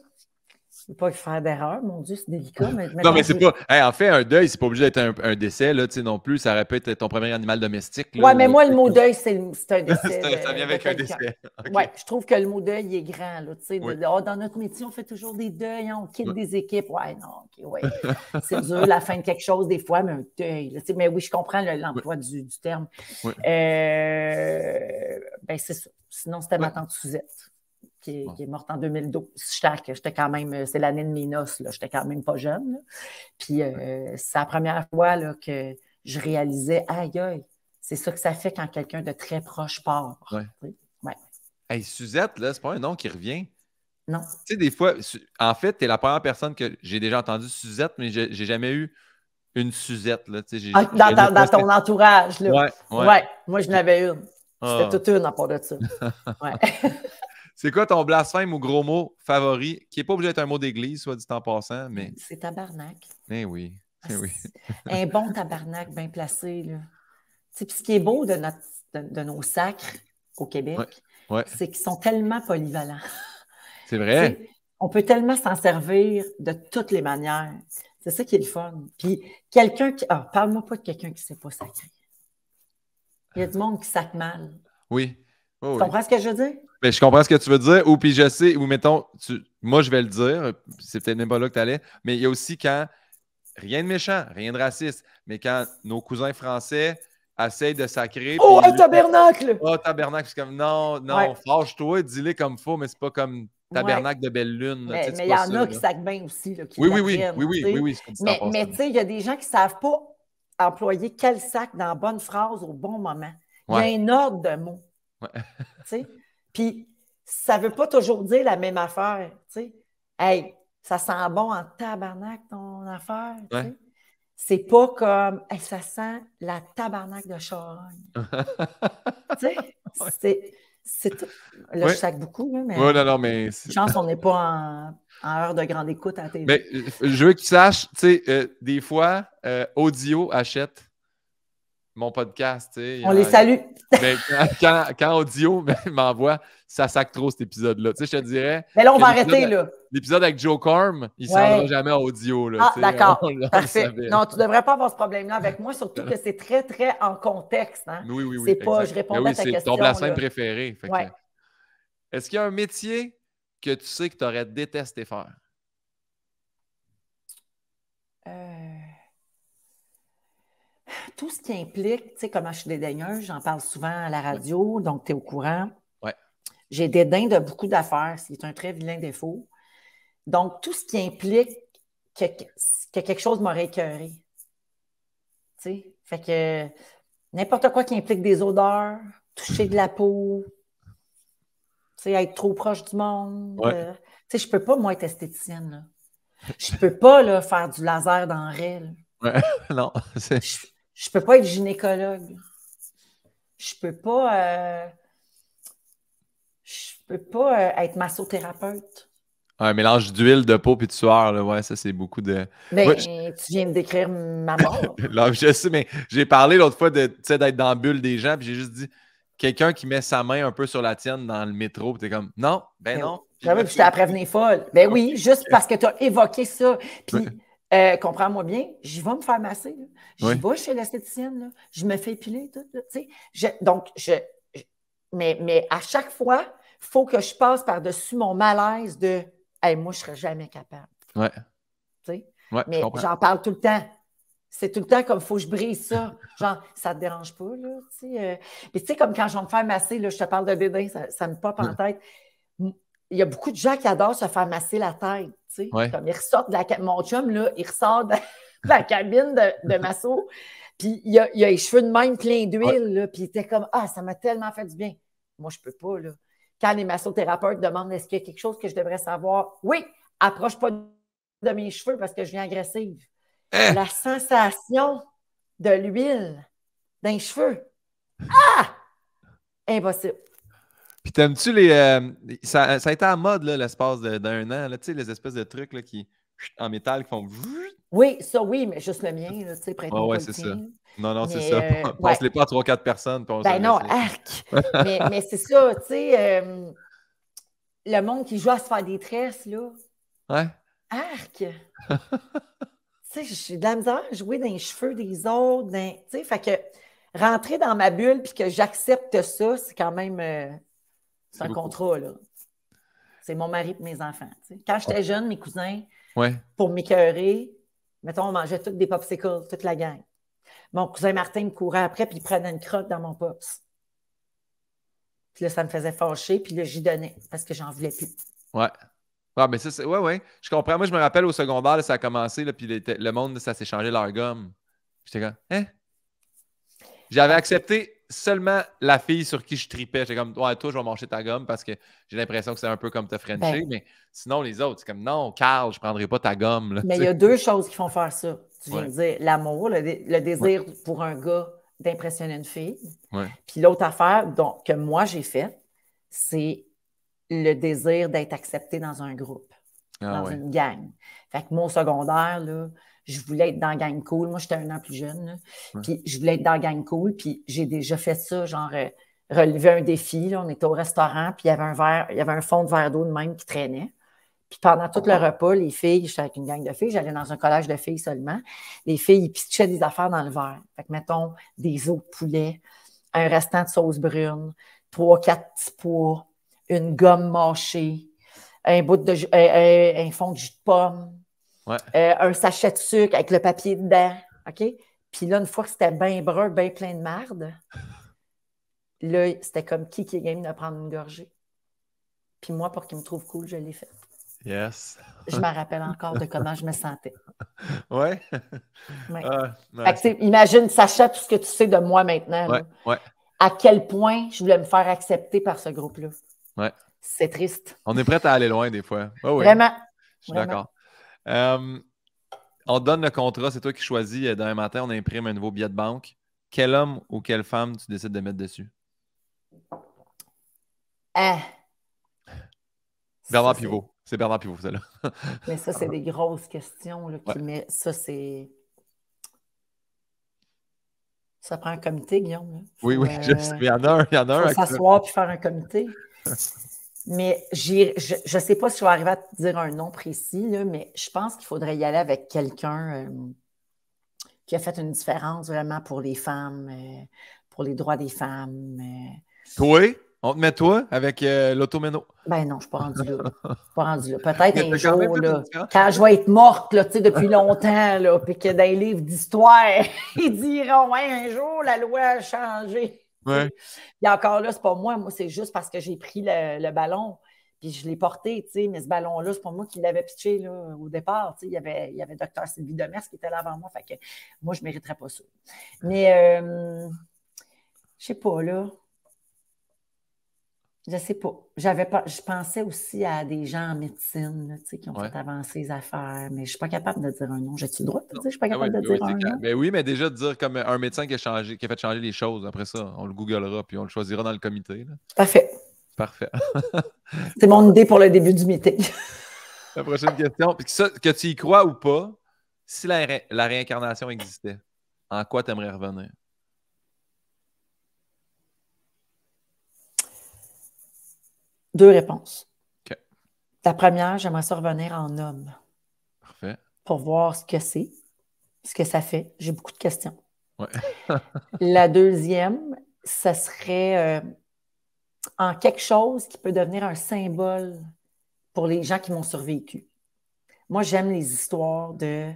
je ne pas faire d'erreur, mon Dieu, c'est délicat. non, mais c'est pas. en fait, un deuil, c'est pas obligé d'être un, décès, là, tu sais, non plus. Ça aurait pu être ton premier animal domestique. Oui, mais moi, le mot deuil, c'est un décès. ça vient avec un décès. Oui, je trouve que le mot deuil est grand, là, tu sais. Oh, dans notre métier, on fait toujours des deuils, hein, on quitte des équipes. Ouais, non, OK, oui. c'est dur, la fin de quelque chose, des fois, mais un deuil, Mais oui, je comprends l'emploi du, terme. Euh, ben, c'est ça. Sinon, c'était ma tante Suzette qui, est, morte en 2012. J'étais quand même, euh, c'est l'année de mes noces, j'étais quand même pas jeune. Puis euh, c'est la première fois là, que je réalisais, aïe, aïe, c'est ça que ça fait quand quelqu'un de très proche part. Ouais. Hey, Suzette, c'est pas un nom qui revient. Non. Tu sais, des fois, en fait, tu es la première personne que j'ai déjà entendu Suzette, mais j'ai jamais eu une Suzette. Là, ah, dans, ton entourage. Là. Ouais, ouais. moi, je n'avais une. Ah, C'était toute une à part de ça. Ouais. C'est quoi ton blasphème ou gros mot favori, qui n'est pas obligé d'être un mot d'église, soit dit en passant, mais... Ben, c'est tabarnak. Eh oui, eh ah, oui. un bon tabarnak bien placé, là. Puis ce qui est beau de, notre, de, nos sacres au Québec, c'est qu'ils sont tellement polyvalents. C'est vrai. on peut tellement s'en servir de toutes les manières. C'est ça qui est le fun. Puis quelqu'un qui... Ah, parle-moi pas de quelqu'un qui ne sait pas sacrer. Il y a du monde qui sac mal. Oui. Oh, tu comprends ce que je veux dire? Ben, je comprends ce que tu veux dire. Ou puis je sais, ou mettons, moi je vais le dire, c'est peut-être même pas là que tu allais, mais il y a aussi quand, rien de méchant, rien de raciste, mais quand nos cousins français essayent de sacrer. Oh, un tabernacle! Oh, tabernacle, c'est comme non, non, fâche-toi, dis-les comme faux, mais c'est pas comme tabernacle de belle lune. Mais il y en a qui sacrent bien aussi. oui, oui, oui, oui, oui, oui, Mais, tu sais, il y a des gens qui ne savent pas employer quel sac dans la bonne phrase au bon moment. Il y a un ordre de mots. sais? Puis, ça ne veut pas toujours dire la même affaire. Tu sais, hey, ça sent bon en tabarnak ton affaire. C'est pas comme hey, ça sent la tabarnak de charogne. tu sais, c'est tout. Là, je sac beaucoup, mais. non, non, mais. Chance, on n'est pas en, heure de grande écoute à télé. Mais ben, je veux que tu saches, tu sais, euh, des fois, euh, Audio achète mon podcast. On les euh, salue. Mais quand, quand, Audio m'envoie, ça sac trop cet épisode-là. Tu sais, je te dirais. Mais là, on va arrêter, là. L'épisode avec Joe Carm, il ne ouais. jamais à Audio. Là, ah, d'accord. Parfait. Non, tu ne devrais pas avoir ce problème-là avec moi, surtout que c'est très, très en contexte. Hein. Oui, oui, oui. C'est pas, je réponds ben à ta question. C'est ton blasphème préféré. Est-ce qu'il y a un métier que tu sais que tu aurais détesté faire? Euh tout ce qui implique, tu sais, comment je suis dédaigneuse, j'en parle souvent à la radio, donc tu es au courant. Oui. J'ai dédain de beaucoup d'affaires, c'est un très vilain défaut. Donc, tout ce qui implique que, quelque chose m'aurait écœuré. Tu sais, fait que n'importe quoi qui implique des odeurs, toucher de la peau, tu sais, être trop proche du monde. Euh, tu sais, je peux pas, moi, être esthéticienne. Là. Je peux pas là, faire du laser dans le Ouais, non, je peux pas être gynécologue. Je peux pas. Euh, je peux pas euh, être massothérapeute. Un mélange d'huile, de peau puis de sueur, là, ouais, ça c'est beaucoup de. Mais tu viens de décrire ma mort. là, je sais, mais j'ai parlé l'autre fois d'être dans la bulle des gens, puis j'ai juste dit quelqu'un qui met sa main un peu sur la tienne dans le métro, t'es comme non, ben, ben non. J'avais ben Puis je t'ai prévenu folle. Ben oui, juste parce que tu as évoqué ça. Puis euh, comprends-moi bien, j'y vais me faire masser. J'y vais chez l'esthéticienne. Je me fais épiler. Tout, donc, je, mais, à chaque fois, il faut que je passe par-dessus mon malaise de moi, je ne serais jamais capable. Ouais. mais j'en parle tout le temps. C'est tout le temps comme Il faut que je brise ça. Genre, ça ne te dérange pas, là. Euh. tu sais, comme quand je vais me faire masser, je te parle de bébé, ça, ça me pop en tête il y a beaucoup de gens qui adorent se faire masser la tête. Tu Comme ils ressortent de la Mon chum, là, il ressort de, la cabine de, de Masso. Puis il a, a, les cheveux de même plein d'huile. Puis il était comme Ah, ça m'a tellement fait du bien. Moi, je ne peux pas. Là. Quand les massothérapeutes demandent Est-ce qu'il y a quelque chose que je devrais savoir Oui, approche pas de mes cheveux parce que je viens agressive. Eh! La sensation de l'huile d'un cheveu cheveux. Ah Impossible. Puis t'aimes-tu euh, les. ça, ça, a été en mode là, l'espace d'un an, là, tu sais, les espèces de trucs là, qui en métal qui font. Oui, ça oui, mais juste le mien, tu sais, près Ah ouais, c'est ça. Non, non, c'est ça. Euh, les pas à 3 quatre personnes. ben non, arc! mais, c'est ça, tu sais, euh, le monde qui joue à se faire des tresses, là. Ouais. Arc! tu sais, j'ai de la misère à jouer dans les cheveux des autres, tu sais, fait que rentrer dans ma bulle puis que j'accepte ça, c'est quand même c'est un contrat, là. C'est mon mari et mes enfants. Quand j'étais jeune, mes cousins, pour m'écœurer, mettons, on mangeait toutes des popsicles, toute la gang. Mon cousin Martin me courait après, puis il prenait une crotte dans mon pops. Puis là, ça me faisait fâcher, puis là, j'y donnais parce que j'en voulais plus. Ouais. Ah, ça, Ouais, ouais. Je comprends. Moi, je me rappelle au secondaire, ça a commencé, puis le monde, ça s'est changé leur gomme. J'étais comme, hein? J'avais ah, accepté seulement la fille sur qui je tripais. J'étais comme, toi, je vais manger ta gomme parce que j'ai l'impression que c'est un peu comme te Frencher. Ben. Mais sinon, les autres, c'est comme, non, Carl, je prendrai pas ta gomme. mais il y a deux choses qui font faire ça. Tu viens de dire l'amour, le, désir pour un gars d'impressionner une fille. Puis l'autre affaire que moi j'ai faite, c'est le désir d'être accepté dans un groupe, ah dans une gang. Fait que mon secondaire, là, je voulais être dans Gang Cool. Moi, j'étais un an plus jeune. Puis je voulais être dans Gang Cool. Puis j'ai déjà fait ça, genre euh, un défi. On était au restaurant, puis il y avait un verre, il y avait un fond de verre d'eau de même qui traînait. Puis pendant tout le ah. repas, les filles, j'étais avec une gang de filles, j'allais dans un collège de filles seulement. Les filles, ils pitchaient des affaires dans le verre. Fait mettons, des os de poulet, un restant de sauce brune, trois, quatre petits pois, une gomme mâchée, un bout de un, un fond de jus de pomme, euh, un sachet de sucre avec le papier dedans. OK? Puis là, une fois que c'était bien brun, bien plein de marde, là, c'était comme qui qui est game de prendre une gorgée. Puis moi, pour qu'il me trouve cool, je l'ai fait. Yes. je me rappelle encore de comment je me sentais. Ouais. ouais. Ah, imagine, sachet tout ce que tu sais de moi maintenant. Ouais. À quel point je voulais me faire accepter par ce groupe-là. Ouais. C'est triste. On est prêt à aller loin des fois. Vraiment. Je suis d'accord. Euh, on donne le contrat, c'est toi qui choisis. Euh, demain matin, on imprime un nouveau billet de banque. Quel homme ou quelle femme tu décides de mettre dessus? Ah. Bernard Pivot. C'est Bernard Pivot, celle-là. Mais ça, c'est des grosses questions. Là, Ça, c'est. Ça prend un comité, Guillaume. Hein. oui, oui, euh, Il y en a un. Il y en a un. S'asseoir puis faire un comité. Mais je ne sais pas si je vais arriver à te dire un nom précis, mais je pense qu'il faudrait y aller avec quelqu'un euh, qui a fait une différence vraiment pour les femmes, euh, pour les droits des femmes. Euh. Toi? On te met toi avec l'automéno? Ben non, je ne suis pas rendu là. pas Peut-être un jour, quand je vais être morte depuis longtemps, là, puis que dans les livres d'histoire, ils diront un jour la loi a changé. Ouais. encore là, c'est pas moi, moi, c'est juste parce que j'ai pris le, ballon. Puis je l'ai porté, mais ce ballon-là, c'est pas moi qui l'avais pitché là, au départ. il y avait, il y avait Dr. Sylvie Demers qui était là avant moi. Fait que moi, je ne mériterais pas ça. Mais euh, je sais pas, là. Je sais pas. J'avais pas. Je pensais aussi à des gens en médecine qui ont fait avancer les affaires, mais je suis pas capable de dire un nom. J'ai-tu le droit de dire? Je suis pas ah capable de dire un nom. Mais ben oui, mais déjà de dire comme un médecin qui a changé, qui a fait changer les choses. Après ça, on le googlera puis on le choisira dans le comité. Parfait. Parfait. C'est mon idée pour le début du meeting. la prochaine question. que, tu y crois ou pas, si la réincarnation existait, en quoi tu aimerais revenir? Deux réponses. La première, j'aimerais ça revenir en homme. Parfait. Pour voir ce que c'est, ce que ça fait. J'ai beaucoup de questions. la deuxième, ça serait euh, en quelque chose qui peut devenir un symbole pour les gens qui m'ont survécu. Moi, j'aime les histoires de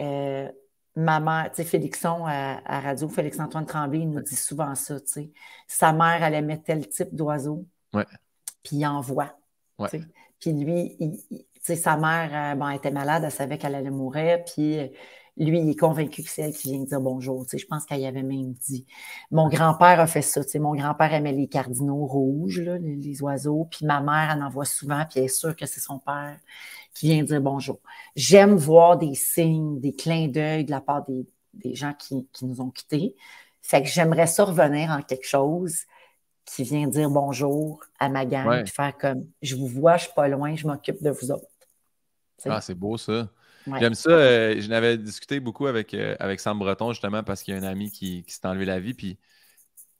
euh, ma mère, tu sais, Félixon à, radio, Félix-Antoine Tremblay, il nous dit souvent ça, tu sais. Sa mère elle mettre tel type d'oiseau. Ouais puis il envoie. Puis lui, sa mère, euh, était malade, elle savait qu'elle allait mourir, puis euh, lui, il est convaincu que c'est elle qui vient dire bonjour. je pense qu'elle y avait même dit. Mon grand-père a fait ça. mon grand-père aimait les cardinaux rouges, les, oiseaux. Puis ma mère, en voit souvent, puis elle est sûre que c'est son père qui vient dire bonjour. J'aime voir des signes, des clins d'œil de la part des, gens qui, qui, nous ont quittés. Fait que j'aimerais ça revenir en quelque chose qui vient dire bonjour à ma gamme, faire comme je vous vois, je suis pas loin, je m'occupe de vous autres. Ah, c'est beau ça. J'aime ça. Euh, je n'avais discuté beaucoup avec, euh, avec Sam Breton, justement, parce qu'il y a un ami qui, s'est enlevé la vie, puis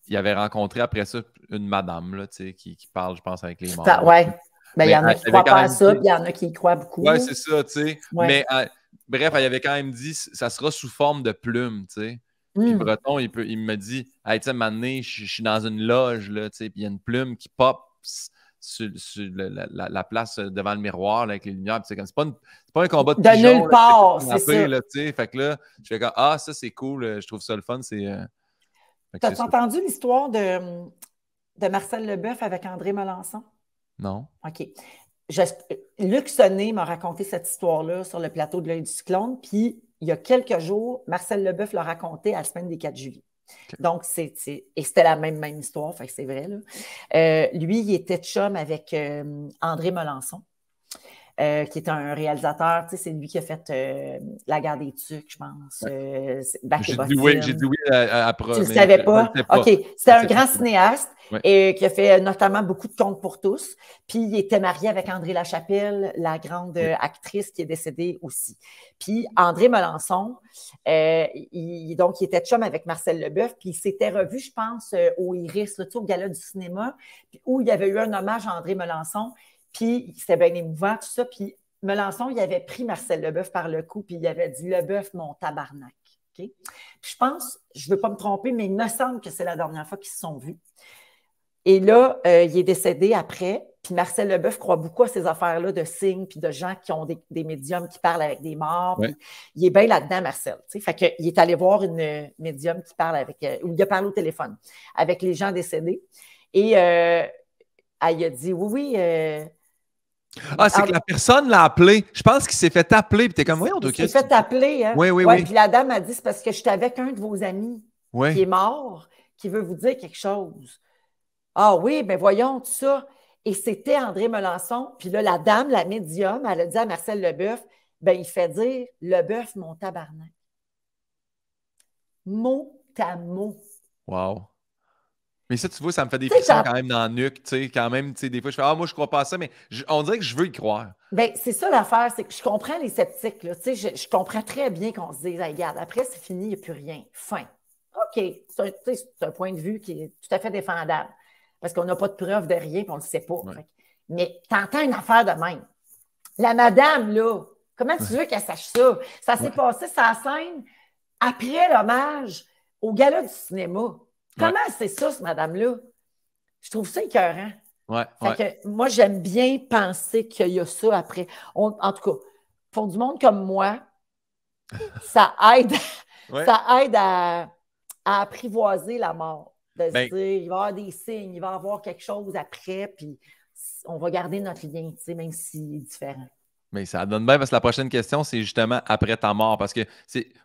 il avait rencontré après ça une madame là, qui, qui parle, je pense, avec les morts. Oui. Ben, mais il y en a qui ne croient pas à ça, il y en a qui y croient beaucoup. Oui, c'est ça, tu sais. Mais euh, bref, elle avait quand même dit ça sera sous forme de plume, tu sais. Puis hmm. Breton, il, me dit Hey, tu sais, je suis dans une loge, là, tu sais, puis il y a une plume qui pop sur, la, place euh, devant le miroir avec les lumières. C'est comme, c'est pas, un combat de, de nulle part, c'est ça. fait que là, je fais comme, ah, ça, c'est cool, euh, je trouve ça le fun. C'est, euh, tas entendu l'histoire de, Marcel Leboeuf avec André Melançon? Non. OK. Je, Luc m'a raconté cette histoire-là sur le plateau de l'œil du cyclone, puis il y a quelques jours, Marcel Leboeuf l'a raconté à la semaine des 4 juillet. Donc, c'est, et c'était la même, même histoire, c'est vrai. Là. Euh, lui, il était chum avec euh, André Melançon. Euh, qui est un réalisateur. Tu sais, c'est lui qui a fait euh, La guerre des tucs, je pense. Euh, j'ai dit oui, j'ai dit oui à, Tu ne savais pas? OK. C'était un grand cinéaste et qui a fait notamment beaucoup de contes pour tous. Puis il était marié avec André Lachapelle, la grande actrice qui est décédée aussi. Puis André Melançon, donc, il était chum avec Marcel Leboeuf, puis il s'était revu, je pense, au Iris, au tour gala du cinéma, où il y avait eu un hommage à André Melançon. Puis c'était bien émouvant, tout ça. Puis Melançon, il avait pris Marcel Leboeuf par le cou, puis il avait dit Leboeuf, mon tabarnak. OK? Puis je pense, je ne veux pas me tromper, mais il me semble que c'est la dernière fois qu'ils se sont vus. Et là, euh, il est décédé après. Puis Marcel Leboeuf croit beaucoup à ces affaires-là de signes, puis de gens qui ont des, médiums qui parlent avec des morts. Il est bien là-dedans, Marcel. Fait il est allé voir une médium qui parle avec, euh, ou il a parlé au téléphone avec les gens décédés. Et euh, elle a dit, oui, oui, euh, ah, c'est que la personne l'a appelé. Je pense qu'il s'est fait appeler. Puis t'es comme, Il s'est fait appeler, hein? Oui, oui, Puis la dame a dit, c'est parce que j'étais avec un de vos amis qui est mort, qui veut vous dire quelque chose. Ah oui, mais ben voyons, tout ça. Et c'était André Melançon. Puis là, la dame, la médium, elle a dit à Marcel Leboeuf, ben il fait dire Leboeuf, mon tabarnak. Mot à mot. Wow. Mais ça, tu vois, ça me fait des frissons quand même dans le nuque, tu sais, quand même, tu sais, des fois, je fais « Ah, moi, je crois pas ça », mais on dirait que je veux y croire. Bien, c'est ça l'affaire, c'est que je comprends les sceptiques, là, tu sais, je, comprends très bien qu'on se dise regarde, après, c'est fini, il n'y a plus rien, fin ». OK, c'est un, point de vue qui est tout à fait défendable, parce qu'on n'a pas de preuve de rien, puis on ne le sait pas. mais t'entends une affaire de même. La madame, là, comment tu veux qu'elle sache ça? Ça s'est passé sa scène après l'hommage au gala du cinéma. Comment c'est ça, ce madame-là? Je trouve ça écœurant. moi, j'aime bien penser qu'il y a ça après. en tout cas, pour du monde comme moi, ça aide, ça aide à, apprivoiser la mort. De ben- dire, il va y avoir des signes, il va y avoir quelque chose après, puis on va garder notre lien, même si est différent. Mais ça donne bien parce que la prochaine question, c'est justement après ta mort. Parce que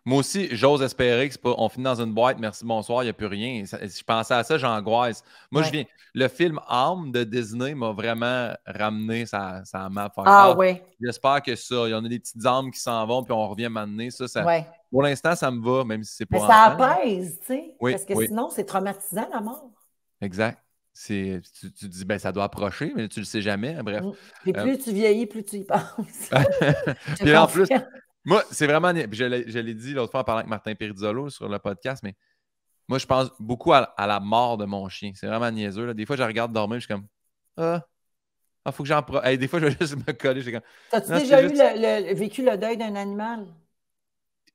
moi aussi, j'ose espérer que c'est pas on finit dans une boîte, merci, bonsoir, il n'y a plus rien. si je pensais à ça, j'angoisse. Moi, je viens. Le film Arme de Disney m'a vraiment ramené sa, sa map. Ah oui. J'espère que ça. Il y en a des petites armes qui s'en vont, puis on revient m'amener. Ça, Pour l'instant, ça me va, même si c'est pas. Mais ça apaise, tu sais. parce que sinon, c'est traumatisant la mort. Exact. Tu, tu dis, ben, ça doit approcher, mais tu le sais jamais. Hein, bref. Mmh. Et euh, plus tu vieillis, plus tu y penses. et en plus, moi, c'est vraiment. Je l'ai dit l'autre fois en parlant avec Martin Perizzolo sur le podcast, mais moi, je pense beaucoup à, la mort de mon chien. C'est vraiment niaiseux. Des fois, je regarde dormir, je suis comme, ah, ah faut que j'en des fois, je vais juste me coller. tas As-tu déjà vécu le deuil d'un animal?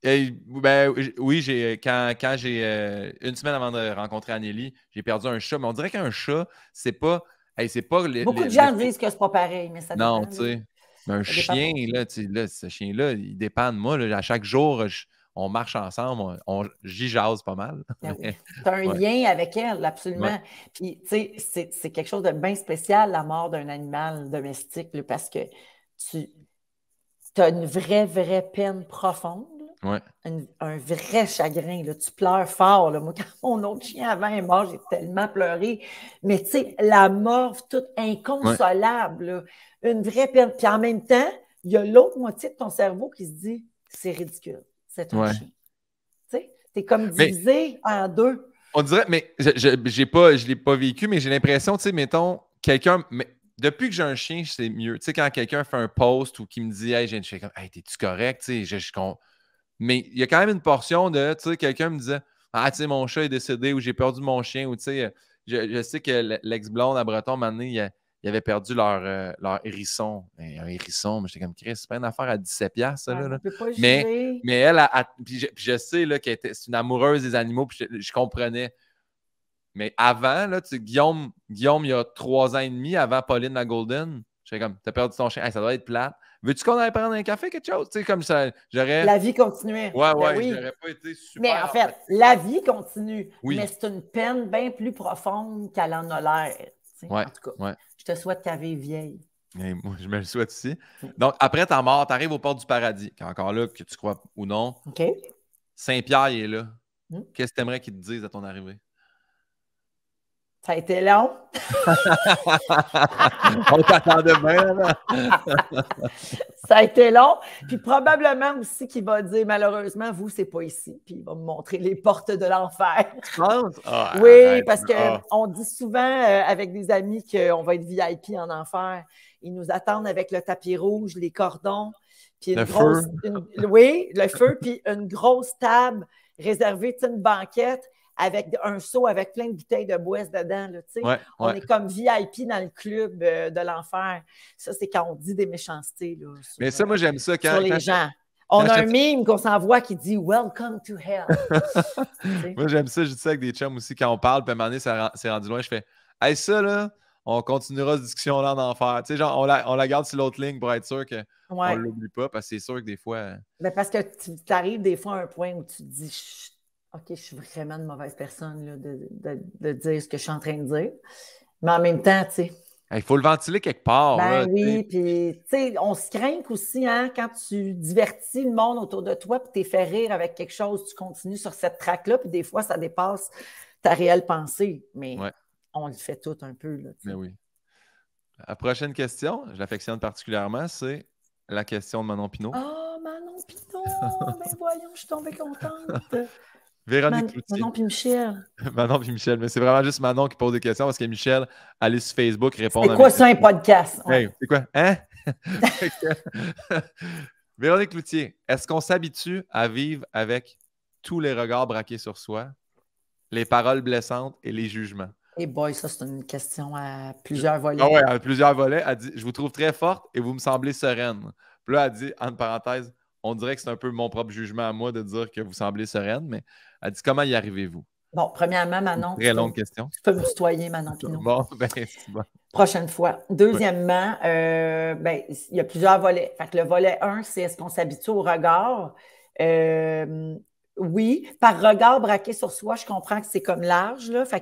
ben, oui, j'ai euh, quand, j'ai euh, une semaine avant de rencontrer Anneli, j'ai perdu un chat. Mais on dirait qu'un chat, c'est pas. c'est pas Beaucoup de gens disent que c'est pas pareil, mais ça Non, tu sais. Un chien, là, ce chien-là, il dépend de moi. Là, à chaque jour, on marche ensemble, on, j'y jase pas mal. Ah tu as un lien avec elle, absolument. Puis, tu sais, c'est quelque chose de bien spécial, la mort d'un animal domestique, parce que tu as une vraie, vraie peine profonde un, vrai chagrin. Là. Tu pleures fort. Là. Moi, quand mon autre chien avant est mort, j'ai tellement pleuré. Mais tu sais, la mort toute inconsolable, une vraie perte. Puis en même temps, il y a l'autre moitié de ton cerveau qui se dit c'est ridicule, c'est un chien. Tu sais, t'es comme divisé en deux. On dirait, mais je ne pas, je l'ai pas vécu, mais j'ai l'impression, tu sais, mettons, quelqu'un. Mais depuis que j'ai un chien, c'est mieux. Tu sais, quand quelqu'un fait un post ou qui me dit Hey, j'ai un chien, comme Hey, t'es-tu correct? Tu sais, je, je, mais il y a quand même une portion de, tu sais, quelqu'un me disait Ah, tu sais, mon chat est décédé ou j'ai perdu mon chien ou tu sais, euh, je, sais que l'ex-blonde à Breton, maintenant, il, y avait perdu leur, euh, leur hérisson. Et ben, un hérisson, mais j'étais comme Chris, c'est pas une affaire à 17$, ça. Là, Mais, mais elle, a, puis je, sais, je, sais qu'elle c'est une amoureuse des animaux, puis je, comprenais. Mais avant, là, tu Guillaume, Guillaume, il y a trois ans et demi, avant Pauline la Golden, j'étais comme, t'as perdu ton chien, ça doit être plate. Veux-tu qu'on aille prendre un café, quelque chose? Tu sais, comme ça, j'aurais. La vie continuait. Ouais, oui. Ben ouais, oui. j'aurais pas été super. Mais en fait, la vie continue. Oui. Mais c'est une peine bien plus profonde qu'elle en a l'air. Ouais, en tout cas, je te souhaite ta vie vieille. moi, je me le souhaite aussi. Donc, après ta mort, tu arrives aux portes du paradis, qui est encore là, que tu crois ou non. OK. Saint-Pierre est là. Hmm? Qu'est-ce que tu aimerais qu'ils te disent à ton arrivée? Ça a été long. On t'attendait bien. ça a été long. Puis probablement aussi qu'il va dire malheureusement, vous, c'est pas ici. Puis il va me montrer les portes de l'enfer. Ah, oui, parce qu'on dit souvent euh, avec des amis qu'on va être VIP en enfer. Ils nous attendent avec le tapis rouge, les cordons, puis une grosse. oui, le feu, puis une grosse table réservée, une banquette avec un seau avec plein de bouteilles de bois dedans. on est comme VIP dans le club euh, de l'enfer. Ça, c'est quand on dit des méchancetés. Mais ça, moi, j'aime ça quand. Sur les gens. On a un mime qu'on s'envoie qui dit Welcome to hell. Moi, j'aime ça. Je dis ça avec des chums aussi. Quand on parle, puis à un moment donné, ça c'est rendu loin. Je fais Hey, ça, là, on continuera cette discussion-là en enfer. Tu sais, genre, on la, garde sur l'autre ligne pour être sûr qu'on ne l'oublie pas, parce que c'est sûr que des fois. Mais euh, ben, parce que tu arrives des fois à un point où tu te dis OK, je suis vraiment une mauvaise personne de, dire ce que je suis en train de dire. Mais en même temps, tu sais. Il faut le ventiler quelque part. Ben oui, puis tu sais, on se craint aussi hein, quand tu divertis le monde autour de toi, puis t'es fait rire avec quelque chose, tu continues sur cette traque-là, puis des fois, ça dépasse ta réelle pensée. Mais on le fait tout un peu. Là, Mais ben oui. La prochaine question, je l'affectionne particulièrement, c'est la question de Manon Pinot. Ah, oh, Manon Pinot! ben voyons, je suis tombée contente. Véronique Cloutier. Manon puis Michel. Manon puis Michel, mais c'est vraiment juste Manon qui pose des questions parce que Michel, allez sur Facebook, répondre. C'est quoi ça un podcast? c'est quoi? Hein? Véronique Cloutier. est-ce qu'on s'habitue à vivre avec tous les regards braqués sur soi, les paroles blessantes et les jugements? Et boy, ça, c'est une question à plusieurs volets. Ah ouais, à plusieurs volets. Elle dit Je vous trouve très forte et vous me semblez sereine. Puis là, elle dit, en parenthèse, on dirait que c'est un peu mon propre jugement à moi de dire que vous semblez sereine, mais elle comment y arrivez-vous? Bon, premièrement, Manon. Très longue question. Tu peux me citoyer, Manon Bon, ben, c'est bon. Prochaine fois. Deuxièmement, euh, ben, il y a plusieurs volets. Fait le volet 1, c'est est-ce qu'on s'habitue au regard? Euh, oui, par regard braqué sur soi, je comprends que c'est comme large. Là. Fait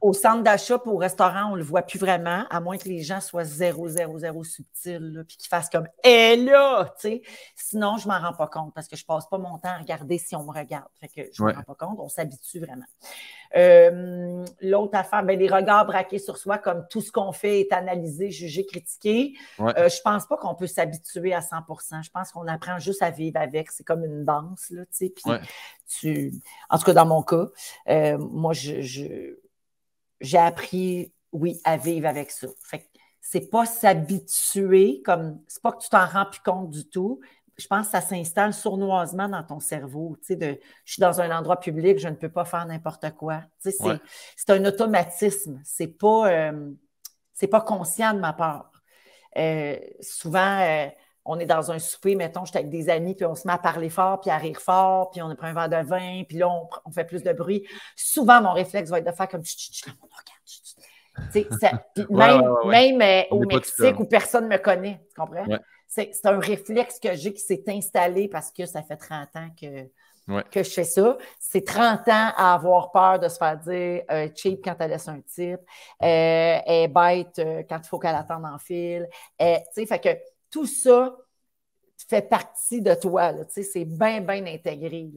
Au centre d'achat au restaurant, on ne le voit plus vraiment, à moins que les gens soient zéro, zéro, zéro subtils, puis qu'ils fassent comme Hé eh, là! Sinon, je ne m'en rends pas compte parce que je ne passe pas mon temps à regarder si on me regarde. Fait que je ne m'en rends pas compte, on s'habitue vraiment. Euh, l'autre affaire, les ben, les regards braqués sur soi, comme tout ce qu'on fait est analysé, jugé, critiqué. Je euh, ne je pense pas qu'on peut s'habituer à 100 Je pense qu'on apprend juste à vivre avec. C'est comme une danse, là, tu sais. Tu... En tout cas, dans mon cas, euh, moi, j'ai je, j'ai appris, oui, à vivre avec ça. Fait que c'est pas s'habituer, comme c'est pas que tu t'en rends plus compte du tout, je pense que ça s'installe sournoisement dans ton cerveau. je suis dans un endroit public, je ne peux pas faire n'importe quoi. c'est, un automatisme. C'est pas, euh, c'est pas conscient de ma part. Euh, souvent, euh, on est dans un souper, mettons, je suis avec des amis, puis on se met à parler fort, puis à rire fort, puis on prend un verre de vin, puis là, on, fait plus de bruit. Souvent, mon réflexe va être de faire comme... Je même, là, ouais, même au Mexique où personne ne me connaît, tu comprends? c'est un réflexe que j'ai qui s'est installé parce que ça fait 30 ans que, que je fais ça. C'est 30 ans à avoir peur de se faire dire euh, cheap quand elle laisse un type, euh, bête euh, quand il faut qu'elle attende en file. sais, fait que tout ça fait partie de toi. C'est bien, bien intégré.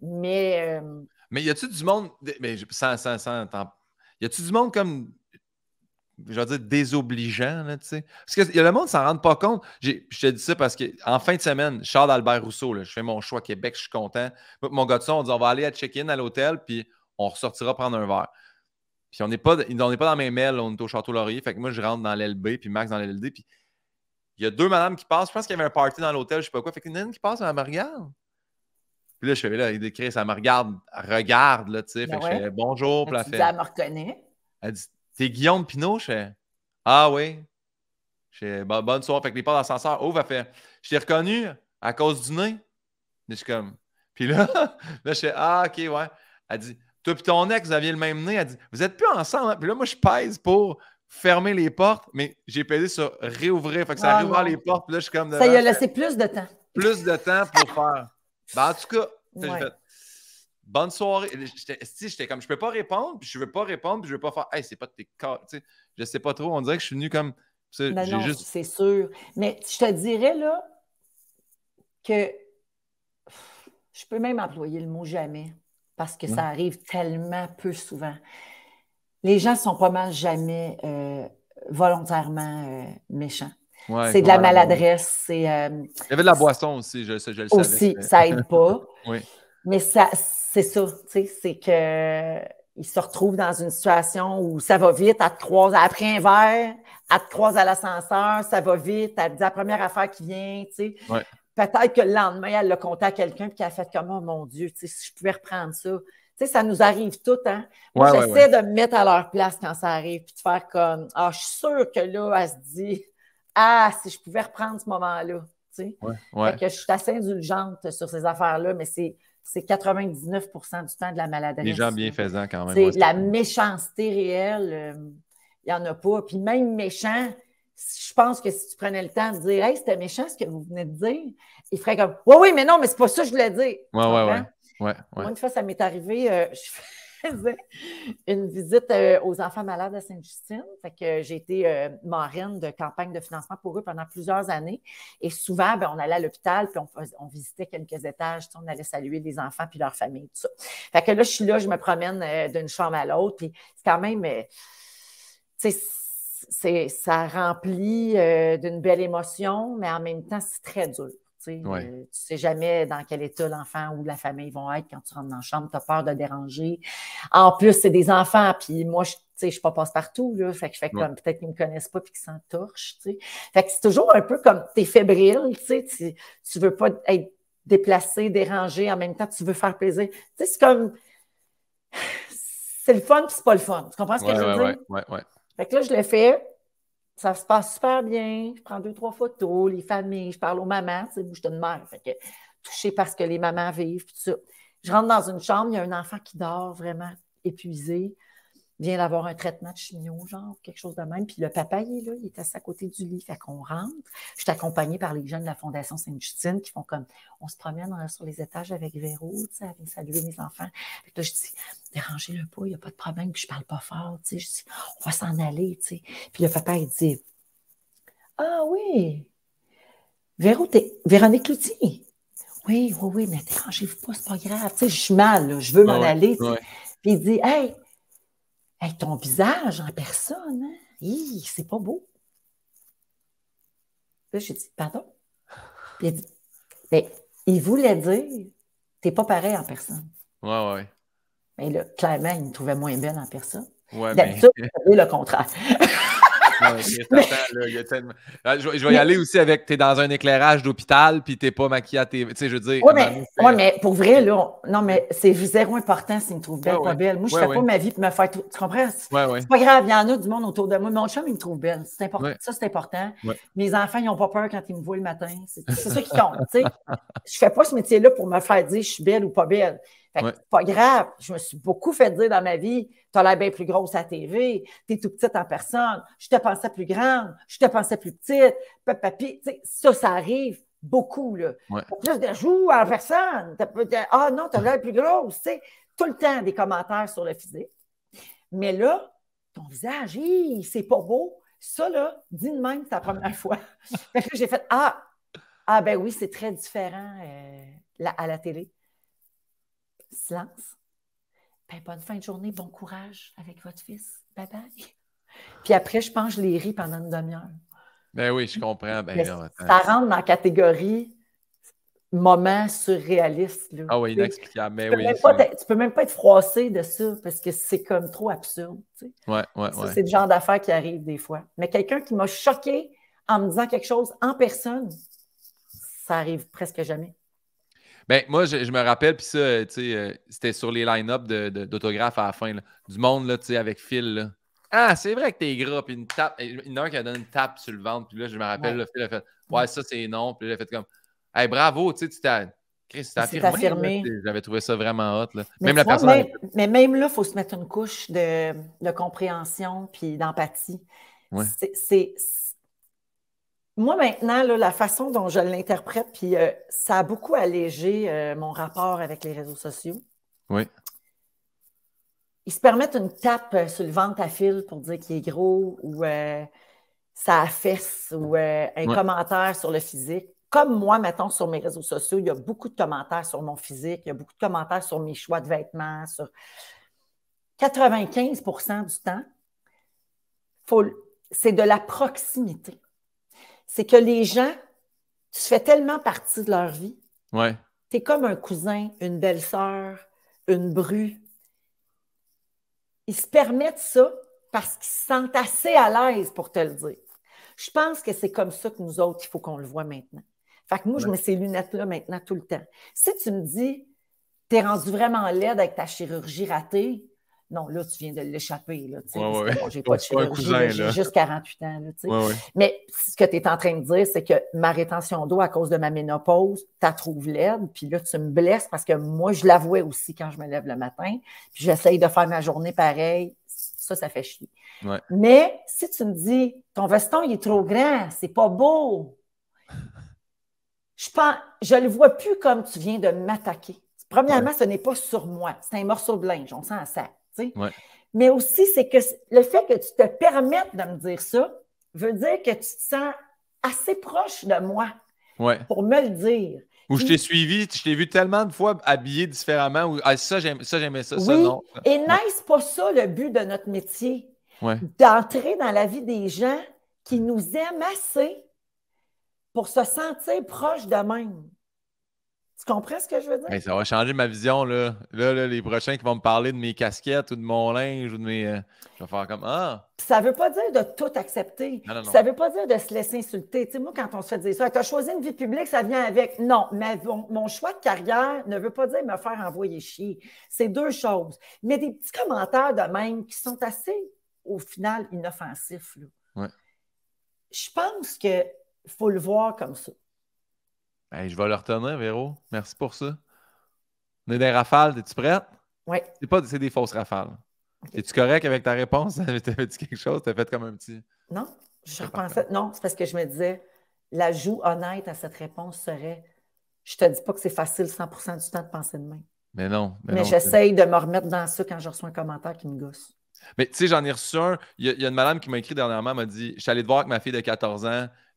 Mais. Mais y a-tu du monde. Mais sans, sans, sans, y a-tu du monde comme je veux dire, désobligeant, là, tu sais. Parce que le monde s'en rend pas compte. je te dis ça parce qu'en fin de semaine, Charles Albert Rousseau, là, je fais mon choix Québec, je suis content. Mon gars de son, on dit on va aller à check-in à l'hôtel, puis on ressortira prendre un verre. Puis on n'est pas, est pas dans mes mails, on est au Château Laurier. Fait que moi, je rentre dans l'LB, puis Max dans l'LD, puis il y a deux madames qui passent. Je pense qu'il y avait un party dans l'hôtel, je sais pas quoi. Fait qu'une y qui passe, elle me regarde. Puis là, je fais, là, il décrit, ça me regarde, regarde, là, tu sais. Ben fait que je fais, bonjour, puis Elle me reconnaît. Elle dit, c'est Guillaume Pinault, je fais Ah oui. Je Bonne soirée. Fait que les portes d'ascenseur ouvrent. Elle fait Je t'ai reconnu à cause du nez. Je comme. Puis là, là, je fais Ah, ok, ouais. Elle dit Toi, et ton ex, vous aviez le même nez. Elle dit Vous êtes plus ensemble. Hein. Puis là, moi, je pèse pour fermer les portes, mais j'ai pèsé sur réouvrir. Fait que ça a ah, réouvre les portes. Puis là, je suis comme. ça y a laissé plus de temps. Plus de temps pour faire. Ben, en tout cas, ouais. fait, bonne soirée. Si j'étais comme, je peux pas répondre, puis je veux pas répondre, puis je veux pas faire, hey, c'est pas tes Tu sais, je sais pas trop. On dirait que je suis venu comme. Ben c'est sûr. Mais je te dirais, là, que je peux même employer le mot jamais, parce que ça arrive tellement peu souvent. Les gens sont pas mal jamais euh, volontairement euh, méchants. c'est de la maladresse. Euh, Il y avait de la boisson aussi, je, je le savais. Aussi, ça aide pas. oui. Mais ça, c'est ça, tu sais, c'est que euh, il se retrouve dans une situation où ça va vite, à trois après un verre, à trois à l'ascenseur, ça va vite, à la première affaire qui vient, tu sais. Peut-être que le lendemain, elle le compté à quelqu'un qui a fait comme oh mon Dieu, tu sais, si je pouvais reprendre ça. Tu sais, ça nous arrive tout, hein? J'essaie de me mettre à leur place quand ça arrive, puis de faire comme Ah, je suis sûre que là, elle se dit Ah, si je pouvais reprendre ce moment-là. Tu sais. que je suis assez indulgente sur ces affaires-là, mais c'est c'est 99 du temps de la maladie. Les gens bienfaisants, quand même. C'est la méchanceté réelle, il euh, n'y en a pas. Puis même méchant, je pense que si tu prenais le temps de dire Hey, c'était méchant ce que vous venez de dire, il ferait comme Oui, oui, mais non, mais c'est pas ça que je voulais dire. Oui, oui, oui. une fois, ça m'est arrivé, euh, je une visite euh, aux enfants malades à Sainte-Justine. Fait que j'ai été euh, marraine de campagne de financement pour eux pendant plusieurs années. Et souvent, ben, on allait à l'hôpital, puis on, visitait quelques étages, on allait saluer les enfants puis leur familles, que là, je suis là, je me promène euh, d'une chambre à l'autre, c'est quand même, ça remplit d'une belle émotion, mais en même temps, c'est très dur tu ne sais jamais dans quel état l'enfant ou la famille vont être quand tu rentres dans la chambre. Tu as peur de déranger. En plus, c'est des enfants. Puis moi, je ne suis pas passe-partout, Fait peut-être qu'ils ne me connaissent pas et qu'ils s'entorchent, Fait que c'est toujours un peu comme, es fébrile, tu sais. Tu, veux pas être déplacé, dérangé. En même temps, tu veux faire plaisir. c'est comme, c'est le fun puis c'est pas le fun. Tu comprends ce que je veux dire? Oui, oui, oui. Fait que là, je le fais ça se passe super bien. Je prends deux, trois photos, les familles, je parle aux mamans, c'est où je suis une mère, fait que touchée parce que les mamans vivent, tout ça. Je rentre dans une chambre, il y a un enfant qui dort vraiment épuisé vient d'avoir un traitement de chimio, genre, quelque chose de même. Puis le papa, il est là, il est assis à côté du lit. Fait qu'on rentre. Je suis accompagnée par les jeunes de la Fondation Sainte-Justine qui font comme, on se promène sur les étages avec Véro, tu sais, elle vient saluer mes enfants. Puis là, je dis, dérangez-le pas, il n'y a pas de problème, que je parle pas fort, tu sais. Je dis, on va s'en aller, tu sais. Puis le papa, il dit, ah oui, Véro, Véronique Loutier. Oui, oui, oui, mais dérangez-vous pas, c'est pas grave. Tu sais, je suis mal, je veux ah m'en aller. Puis il dit, hey, ton visage en personne, hein? c'est pas beau. Là, j'ai dit, pardon? il mais ben, il voulait dire, t'es pas pareil en personne. Ouais, ouais. Mais ben là, clairement, il me trouvait moins belle en personne. Ouais, D'habitude, mais... Ben. le contraire. Ah, je, vais y aller aussi avec t'es dans un éclairage d'hôpital puis t'es pas maquillée tes. Tu sais, je veux dire. Oui, mais, pour vrai, là, non, mais c'est zéro important s'ils me trouvent belle ou pas belle. Moi, je fais pas ma vie pour me faire. Tout... Tu comprends? C'est pas grave, il y en a du monde autour de moi. Mon chum, il me trouve belle. C'est important. Ça, c'est important. Mes enfants, ils n'ont pas peur quand ils me voient le matin. C'est ça qui compte. Je fais pas ce métier-là pour me faire dire je suis belle ou pas belle. Fait pas grave. Je me suis beaucoup fait dire dans ma vie, tu as l'air bien plus grosse à la TV, tu es tout petite en personne, je te pensais plus grande, je te pensais plus petite, papi, ça, ça arrive beaucoup. Là. Ouais. de joues en personne. Ah non, tu as l'air plus grosse, tu sais. Tout le temps des commentaires sur le physique. Mais là, ton visage, c'est pas beau. Ça, là, dis le même, c'est la première fois. que j'ai fait Ah, ah ben oui, c'est très différent euh, à la télé silence. Ben, bonne fin de journée, bon courage avec votre fils. Bye bye. Puis après, je pense je les ris pendant une demi-heure. Ben oui, je comprends. Ben ça rentre dans la catégorie moment surréaliste. Ah oui, inexplicable. tu, ben peux peux même pas être froissé de ça parce que c'est comme trop absurde. C'est le genre d'affaires qui arrive des fois. Mais quelqu'un qui m'a choqué en me disant quelque chose en personne, ça arrive presque jamais. Ben, moi, je, me rappelle, puis ça, euh, tu sais, euh, c'était sur les line-up d'autographes à la fin, du monde, là, tu sais, avec Phil, Ah, c'est vrai que t'es gras, puis une tape, euh, une heure qui a donné une tape sur le ventre, puis là, je me rappelle, Phil a fait, ouais, ça, c'est non, puis là, fait comme, hey, bravo, tu sais, tu t'as. Chris, affirmé. J'avais trouvé ça vraiment hot, là. même la personne. mais même là, il faut se mettre une couche de, compréhension, puis d'empathie. C'est moi, maintenant, la façon dont je l'interprète, puis euh, ça a beaucoup allégé euh, mon rapport avec les réseaux sociaux. Oui. Ils se permettent une tape euh, sur le ventre à fil pour dire qu'il est gros ou ça affaisse ou un commentaire sur le physique. Comme moi, mettons, sur mes réseaux sociaux, il y a beaucoup de commentaires sur mon physique, il y a beaucoup de commentaires sur mes choix de vêtements, 95 du temps, faut... c'est de la proximité c'est que les gens, tu fais tellement partie de leur vie. Ouais. Tu es comme un cousin, une belle-sœur, une bru. Ils se permettent ça parce qu'ils se sentent assez à l'aise pour te le dire. Je pense que c'est comme ça que nous autres, il faut qu'on le voit maintenant. Fait que moi, je mets ces lunettes-là maintenant tout le temps. Si tu me dis, es rendu vraiment laide avec ta chirurgie ratée, non, là, tu viens de l'échapper. Là, ouais, j'ai pas de chirurgie, j'ai juste 48 ans. Mais ce que tu es en train de dire, c'est que ma rétention d'eau à cause de ma ménopause, tu trouves laide, puis là, tu me blesses parce que moi, je l'avouais aussi quand je me lève le matin, puis j'essaye de faire ma journée pareil. Ça, ça fait chier. Mais si tu me dis, ton veston, il est trop grand, c'est pas beau, je, pense, je le vois plus comme tu viens de m'attaquer. Premièrement, ce n'est pas sur moi, c'est un morceau de linge, on à sac. Mais aussi, c'est que le fait que tu te permettes de me dire ça veut dire que tu te sens assez proche de moi pour me le dire. Ou je t'ai suivi, je t'ai vu tellement de fois habillé différemment, ah, ça, j'aimais ça, non. Et n'est-ce pas ça le but de notre métier? D'entrer dans la vie des gens qui mm. nous aiment assez pour se sentir proche d'eux-mêmes. Tu comprends ce que je veux dire? Ben, ça va changer ma vision. Là. les prochains qui vont me parler de mes casquettes ou de mon linge ou de mes. Euh, je vais faire comme Ah! Ça ne veut pas dire de tout accepter. Ça ne veut pas dire de se laisser insulter. Tu moi, quand on se fait dire ça, tu as choisi une vie publique, ça vient avec. Non, mais mon, choix de carrière ne veut pas dire me faire envoyer chier. C'est deux choses. Mais des petits commentaires de même qui sont assez, au final, inoffensifs. Je pense qu'il faut le voir comme ça je vais le retenir, Véro. Merci pour ça. On est des rafales, es-tu prête? Oui. C'est pas c'est des fausses rafales. Es-tu correct avec ta réponse? T'avais dit quelque chose? T'as fait comme un petit. Non, je repensais. Non, c'est parce que je me disais, la joue honnête à cette réponse serait je te dis pas que c'est facile 100 du temps de penser de même. Mais non. Mais, j'essaye de me remettre dans ça quand je reçois un commentaire qui me gosse. Mais tu sais, j'en ai reçu un. Il y, a une madame qui m'a écrit dernièrement, m'a dit Je suis allée te voir avec ma fille de 14 ans,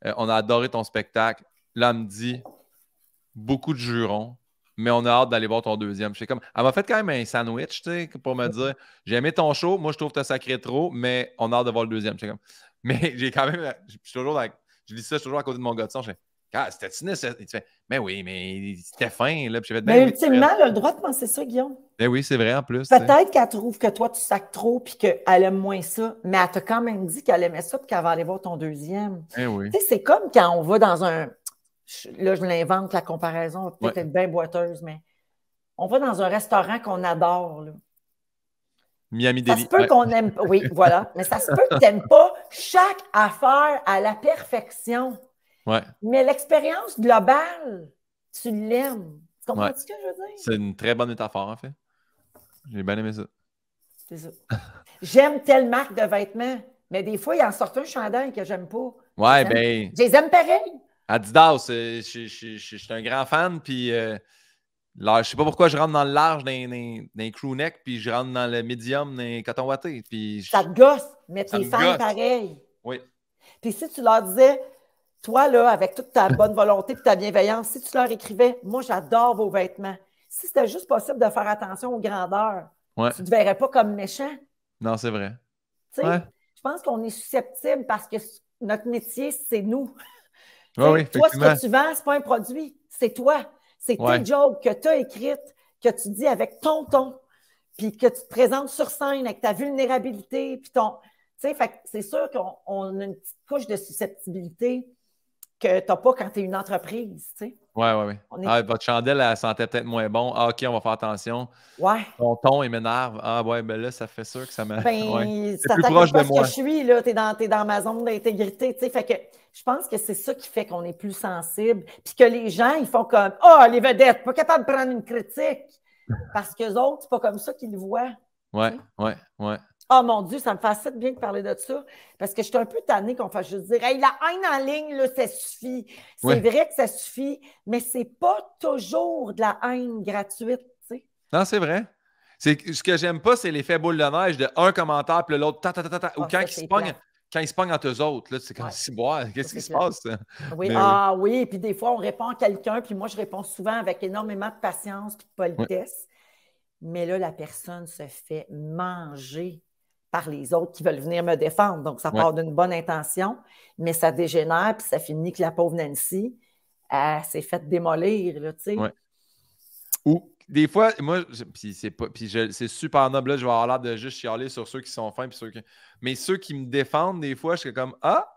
euh, on a adoré ton spectacle. Là, me dit beaucoup de jurons, mais on a hâte d'aller voir ton deuxième. comme, elle m'a fait quand même un sandwich, tu sais, pour me dire, j'ai aimé ton show, moi je trouve que t'as sacré trop, mais on a hâte de voir le deuxième. comme, mais j'ai quand même, je suis toujours je lis ça, toujours à côté de mon gars de son, je ah, c'était sinistre. Tu fais, mais ben oui, mais c'était fin. Là, puis fait, mais ben ben, ultimement, euh, elle a le droit de penser ça, Guillaume. Ben oui, c'est vrai en plus. Peut-être qu'elle trouve que toi, tu sacres trop puis qu'elle aime moins ça, mais elle t'a quand même dit qu'elle aimait ça et qu'elle va aller voir ton deuxième. oui. Tu sais, c'est comme quand on va dans un là, je l'invente, la comparaison peut-être bien boiteuse, mais on va dans un restaurant qu'on adore. Miami Deli. Ça se peut qu'on aime. Oui, voilà. Mais ça se peut que tu n'aimes pas chaque affaire à la perfection. Ouais. Mais l'expérience globale, tu l'aimes. Tu comprends ce que je veux dire? C'est une très bonne métaphore, en fait. J'ai bien aimé ça. C'est ça. j'aime telle marque de vêtements, mais des fois, il en sort un chandail que j'aime pas. Ouais, ben. Je les aime pareil. Adidas, euh, je, suis un grand fan, puis euh, là, je sais pas pourquoi je rentre dans le large d'un crew neck, puis je rentre dans le medium d'un coton watté. Puis Ça te gosse, mais tu es fan pareil. Oui. Puis si tu leur disais, toi, là, avec toute ta bonne volonté et ta bienveillance, si tu leur écrivais, moi, j'adore vos vêtements. Si c'était juste possible de faire attention aux grandeurs, tu ne te verrais pas comme méchant. Non, c'est vrai. Je pense qu'on est susceptible parce que notre métier, c'est nous toi, ce que tu vends, ce pas un produit, c'est toi. C'est tes jokes que tu as écrites, que tu dis avec ton ton, puis que tu te présentes sur scène avec ta vulnérabilité, puis ton. Tu sais, c'est sûr qu'on a une petite couche de susceptibilité que tu n'as pas quand tu es une entreprise. Tu sais. Oui, oui, oui. Ah, votre chandelle, elle sentait peut-être moins bon. Ah, OK, on va faire attention. Ouais. Ton ton, il m'énerve. Ah, ouais, ben là, ça fait sûr que ça m'énerve. Ben, ça plus proche de moi. Que je suis, là. Tu es, dans ma zone d'intégrité. Tu sais, fait que je pense que c'est ça qui fait qu'on est plus sensible. Puis que les gens, ils font comme Ah, oh, les vedettes, pas capable de prendre une critique. Parce qu'eux autres, c'est pas comme ça qu'ils le voient. Oui, oui, oui. Oh mon Dieu, ça me fascine bien de parler de ça parce que je suis un peu tannée qu'on fasse juste dire hey, la haine en ligne, là, ça suffit. C'est vrai que ça suffit, mais c'est pas toujours de la haine gratuite. sais. Non, c'est vrai. ce que j'aime pas, c'est l'effet boule de neige de un commentaire puis l'autre, ta, ta, ou quand ils se pognent quand ils se entre eux autres, là, c'est comme si boire, qu'est-ce qui se passe? Hein? Oui, ah oui. puis des fois, on répond à quelqu'un, puis moi, je réponds souvent avec énormément de patience et de politesse. Mais là, la personne se fait manger les autres qui veulent venir me défendre. Donc, ça part d'une bonne intention, mais ça dégénère, puis ça finit que la pauvre Nancy s'est faite démolir, tu sais. Ou des fois, moi, puis c'est pas, c'est super noble, je vais avoir l'air de juste chialer sur ceux qui sont fins, puis ceux qui... Mais ceux qui me défendent, des fois, je suis comme « Ah! »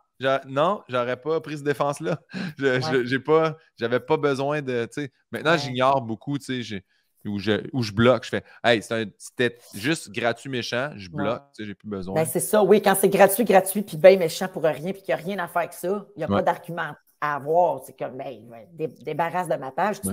Non, j'aurais pas pris cette défense-là. j'ai pas, j'avais pas besoin de. Maintenant, j'ignore beaucoup. J'ai, où je, bloque. Je fais Hey, c'était juste gratuit, méchant, je bloque, j'ai plus besoin. Ben, c'est ça, oui, quand c'est gratuit, gratuit, puis ben méchant pour rien, puis qu'il n'y a rien à faire avec ça, il n'y a pas d'argument à avoir. C'est comme, hey, ben, ben, débarrasse de ma page, tu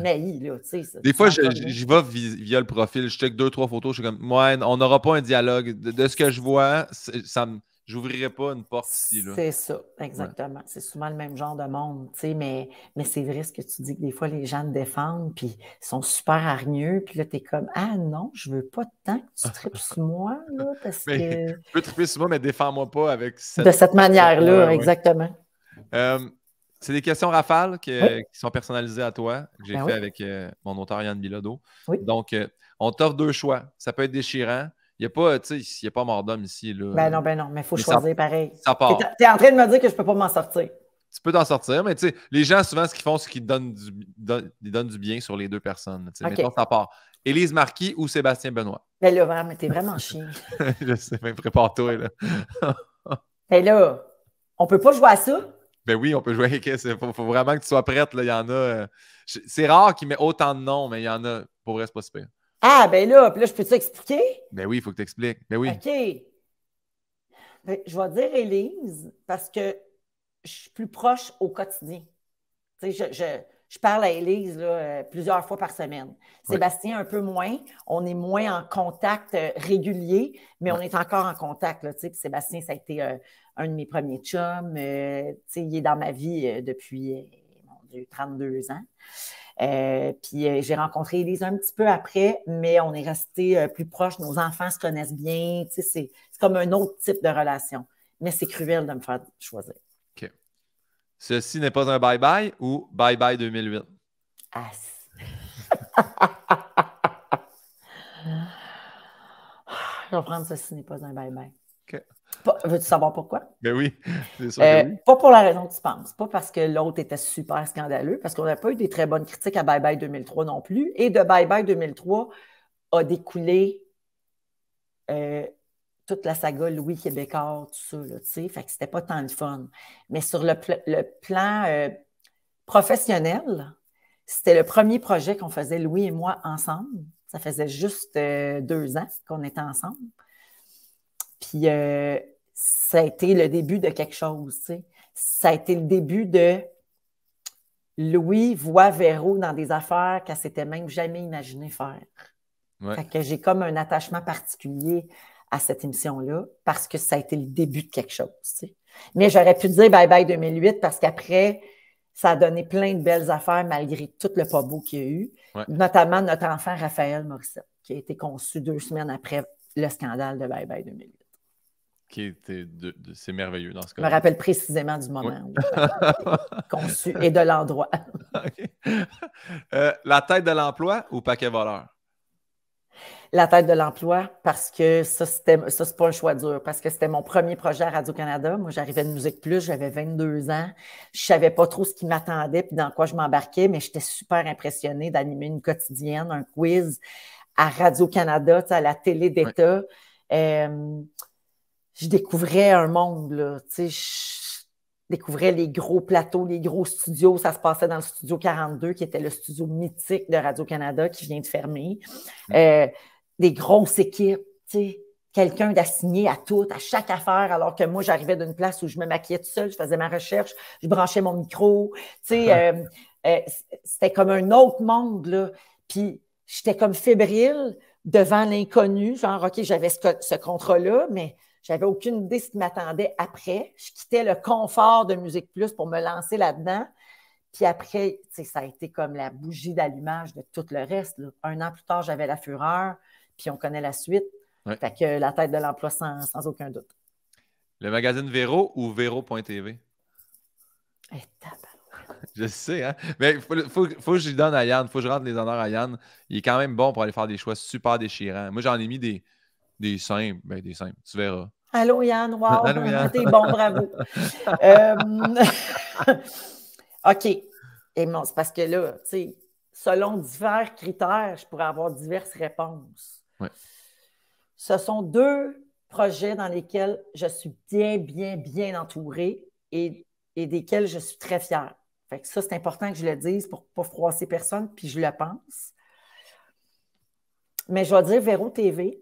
Des fois, j'y vais via le profil, je check deux, trois photos, je suis comme, ouais, on n'aura pas un dialogue. de, ce que je vois, ça me. J'ouvrirai pas une porte ici. C'est ça, exactement. C'est souvent le même genre de monde, mais, mais c'est vrai ce que tu dis que des fois, les gens te défendent, puis sont super hargneux, puis là, tu es comme Ah non, je veux pas tant que tu tripes sur moi, Tu peux triper sur moi, mais défends-moi pas avec cette. De cette manière-là, exactement. Euh, c'est des questions rafales qui sont personnalisées à toi, que j'ai ben fait avec euh, mon auteur Yann Bilodo. Donc, euh, on t'offre deux choix. Ça peut être déchirant il n'y a pas, mort d'homme ici. Là. Ben non, ben non, mais il faut choisir pareil. Ça part. Tu es en train de me dire que je ne peux pas m'en sortir. Tu peux t'en sortir, mais tu sais, les gens, souvent, ce qu'ils font, c'est qu'ils donnent du, donnent du bien sur les deux personnes. ça part. Élise Marquis ou Sébastien Benoît? Ben là, mais t'es vraiment chien. je sais, mais prépare-toi, là. mais ben là, on peut pas jouer à ça? Ben oui, on peut jouer Il faut, vraiment que tu sois prête. Là. Il y en a. Euh, c'est rare qu'il met autant de noms, mais il y en a. Pour vrai, c'est pas super. Ah, ben là, puis là, je peux t'expliquer? Ben oui, il faut que tu expliques. Ben oui. OK. Ben, je vais dire Élise parce que je suis plus proche au quotidien. Tu sais, je, parle à Élise euh, plusieurs fois par semaine. Sébastien, un peu moins. On est moins en contact euh, régulier, mais on est encore en contact. tu sais, Sébastien, ça a été euh, un de mes premiers chums. tu sais, il est dans ma vie depuis, 32 ans. Euh, puis euh, j'ai rencontré Elise un petit peu après, mais on est resté euh, plus proches. Nos enfants se connaissent bien. C'est comme un autre type de relation. Mais c'est cruel de me faire choisir. OK. Ceci n'est pas un bye-bye ou bye-bye 2008? Ah, Je vais prendre ceci n'est pas un bye-bye. OK. Veux-tu savoir pourquoi? Ben oui, c'est sûr euh, Pas pour la raison que tu penses, pas parce que l'autre était super scandaleux, parce qu'on n'a pas eu des très bonnes critiques à Bye Bye 2003 non plus. Et de Bye Bye 2003 a découlé euh, toute la saga Louis Québécois, tout ça, tu sais. Fait que c'était pas tant de fun. Mais sur le, plan euh, professionnel, c'était le premier projet qu'on faisait Louis et moi ensemble. Ça faisait juste deux ans qu'on était ensemble. Puis ça a été le début de quelque chose. sais. Ça a été le début de Louis voit Véro dans des affaires qu'elle s'était même jamais imaginé faire. Fait que j'ai comme un attachement particulier à cette émission-là parce que ça a été le début de quelque chose. Mais j'aurais pu dire bye bye 2008 parce qu'après, ça a donné plein de belles affaires malgré tout le pas beau qu'il y a eu, notamment notre enfant Raphaël Morissette qui a été conçu deux semaines après le scandale de bye bye 2008 qui était c'est merveilleux dans ce cas. -là. Je me rappelle précisément du moment euh, conçu et de l'endroit. Euh, la tête de l'emploi ou paquet voleur? La tête de l'emploi, parce que ça, c'était, ça, c'est pas un choix dur, parce que c'était mon premier projet à Radio-Canada. Moi, j'arrivais de Musique Plus, j'avais 22 ans. Je savais pas trop ce qui m'attendait puis dans quoi je m'embarquais, mais j'étais super impressionnée d'animer une quotidienne, un quiz à Radio-Canada, à la télé d'État. Euh, je découvrais un monde, là, tu sais, je découvrais les gros plateaux, les gros studios. Ça se passait dans le studio 42, qui était le studio mythique de Radio-Canada qui vient de fermer. Mm. Euh, des grosses équipes, tu sais, quelqu'un d'assigné à tout, à chaque affaire, alors que moi, j'arrivais d'une place où je me maquillais tout seul, je faisais ma recherche, je branchais mon micro, tu sais, ah. euh, euh, c'était comme un autre monde, là. Puis j'étais comme fébrile devant l'inconnu, genre, OK, j'avais ce, ce contrat-là, mais j'avais aucune idée ce qui m'attendait après. Je quittais le confort de Musique Plus pour me lancer là-dedans. Puis après, ça a été comme la bougie d'allumage de tout le reste. Un an plus tard, j'avais la fureur, puis on connaît la suite. Fait que la tête de l'emploi sans, aucun doute. Le magazine Véro ou Véro.tv? Eh, je sais, hein? Mais il faut, que je lui donne à Yann, Il faut que je rentre les honneurs à Yann. Il est quand même bon pour aller faire des choix super déchirants. Moi, j'en ai mis des, des simples. Ben, des simples, tu verras. Allô, Yann, wow, Allô, bon, bravo. Euh, OK. Et moi c'est parce que là, tu sais, selon divers critères, je pourrais avoir diverses réponses. Ce sont deux projets dans lesquels je suis bien, bien, bien entourée et, desquels je suis très fière. Fait que ça, c'est important que je le dise pour ne pas froisser personne, puis je le pense. Mais je vais dire Véro TV,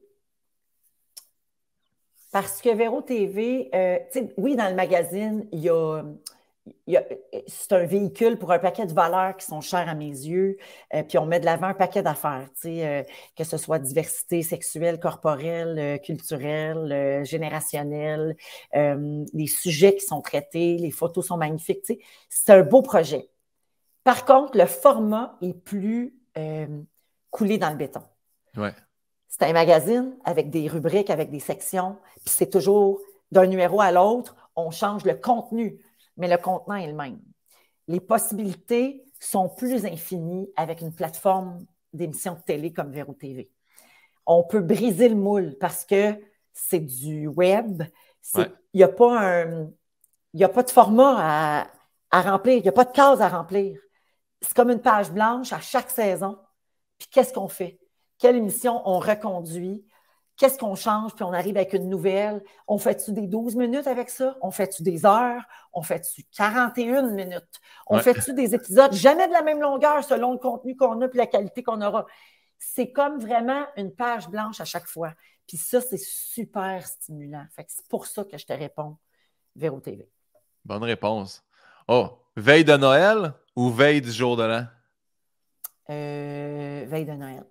parce que Véro TV, euh, oui, dans le magazine, il y a c'est un véhicule pour un paquet de valeurs qui sont chères à mes yeux, euh, puis on met de l'avant un paquet d'affaires, euh, que ce soit diversité sexuelle, corporelle, culturelle, générationnelle, les sujets qui sont traités, les photos sont magnifiques, c'est un beau projet. Par contre, le format est plus coulé dans le béton. Ouais c'est un magazine avec des rubriques, avec des sections, puis c'est toujours d'un numéro à l'autre, on change le contenu, mais le contenant est le même. Les possibilités sont plus infinies avec une plateforme d'émission de télé comme Verrou TV. On peut briser le moule parce que c'est du web. Il n'y a, pas a pas de format à, à remplir, il n'y a pas de case à remplir. C'est comme une page blanche à chaque saison. Puis qu'est-ce qu'on fait? quelle émission on reconduit, qu'est-ce qu'on change, puis on arrive avec une nouvelle. On fait-tu des 12 minutes avec ça? On fait-tu des heures? On fait-tu 41 minutes? On fait-tu des épisodes jamais de la même longueur selon le contenu qu'on a puis la qualité qu'on aura? C'est comme vraiment une page blanche à chaque fois. Puis ça, c'est super stimulant. Fait que c'est pour ça que je te réponds, Véro TV. Bonne réponse. Oh, veille de Noël ou veille du jour de l'an? Euh, veille de Noël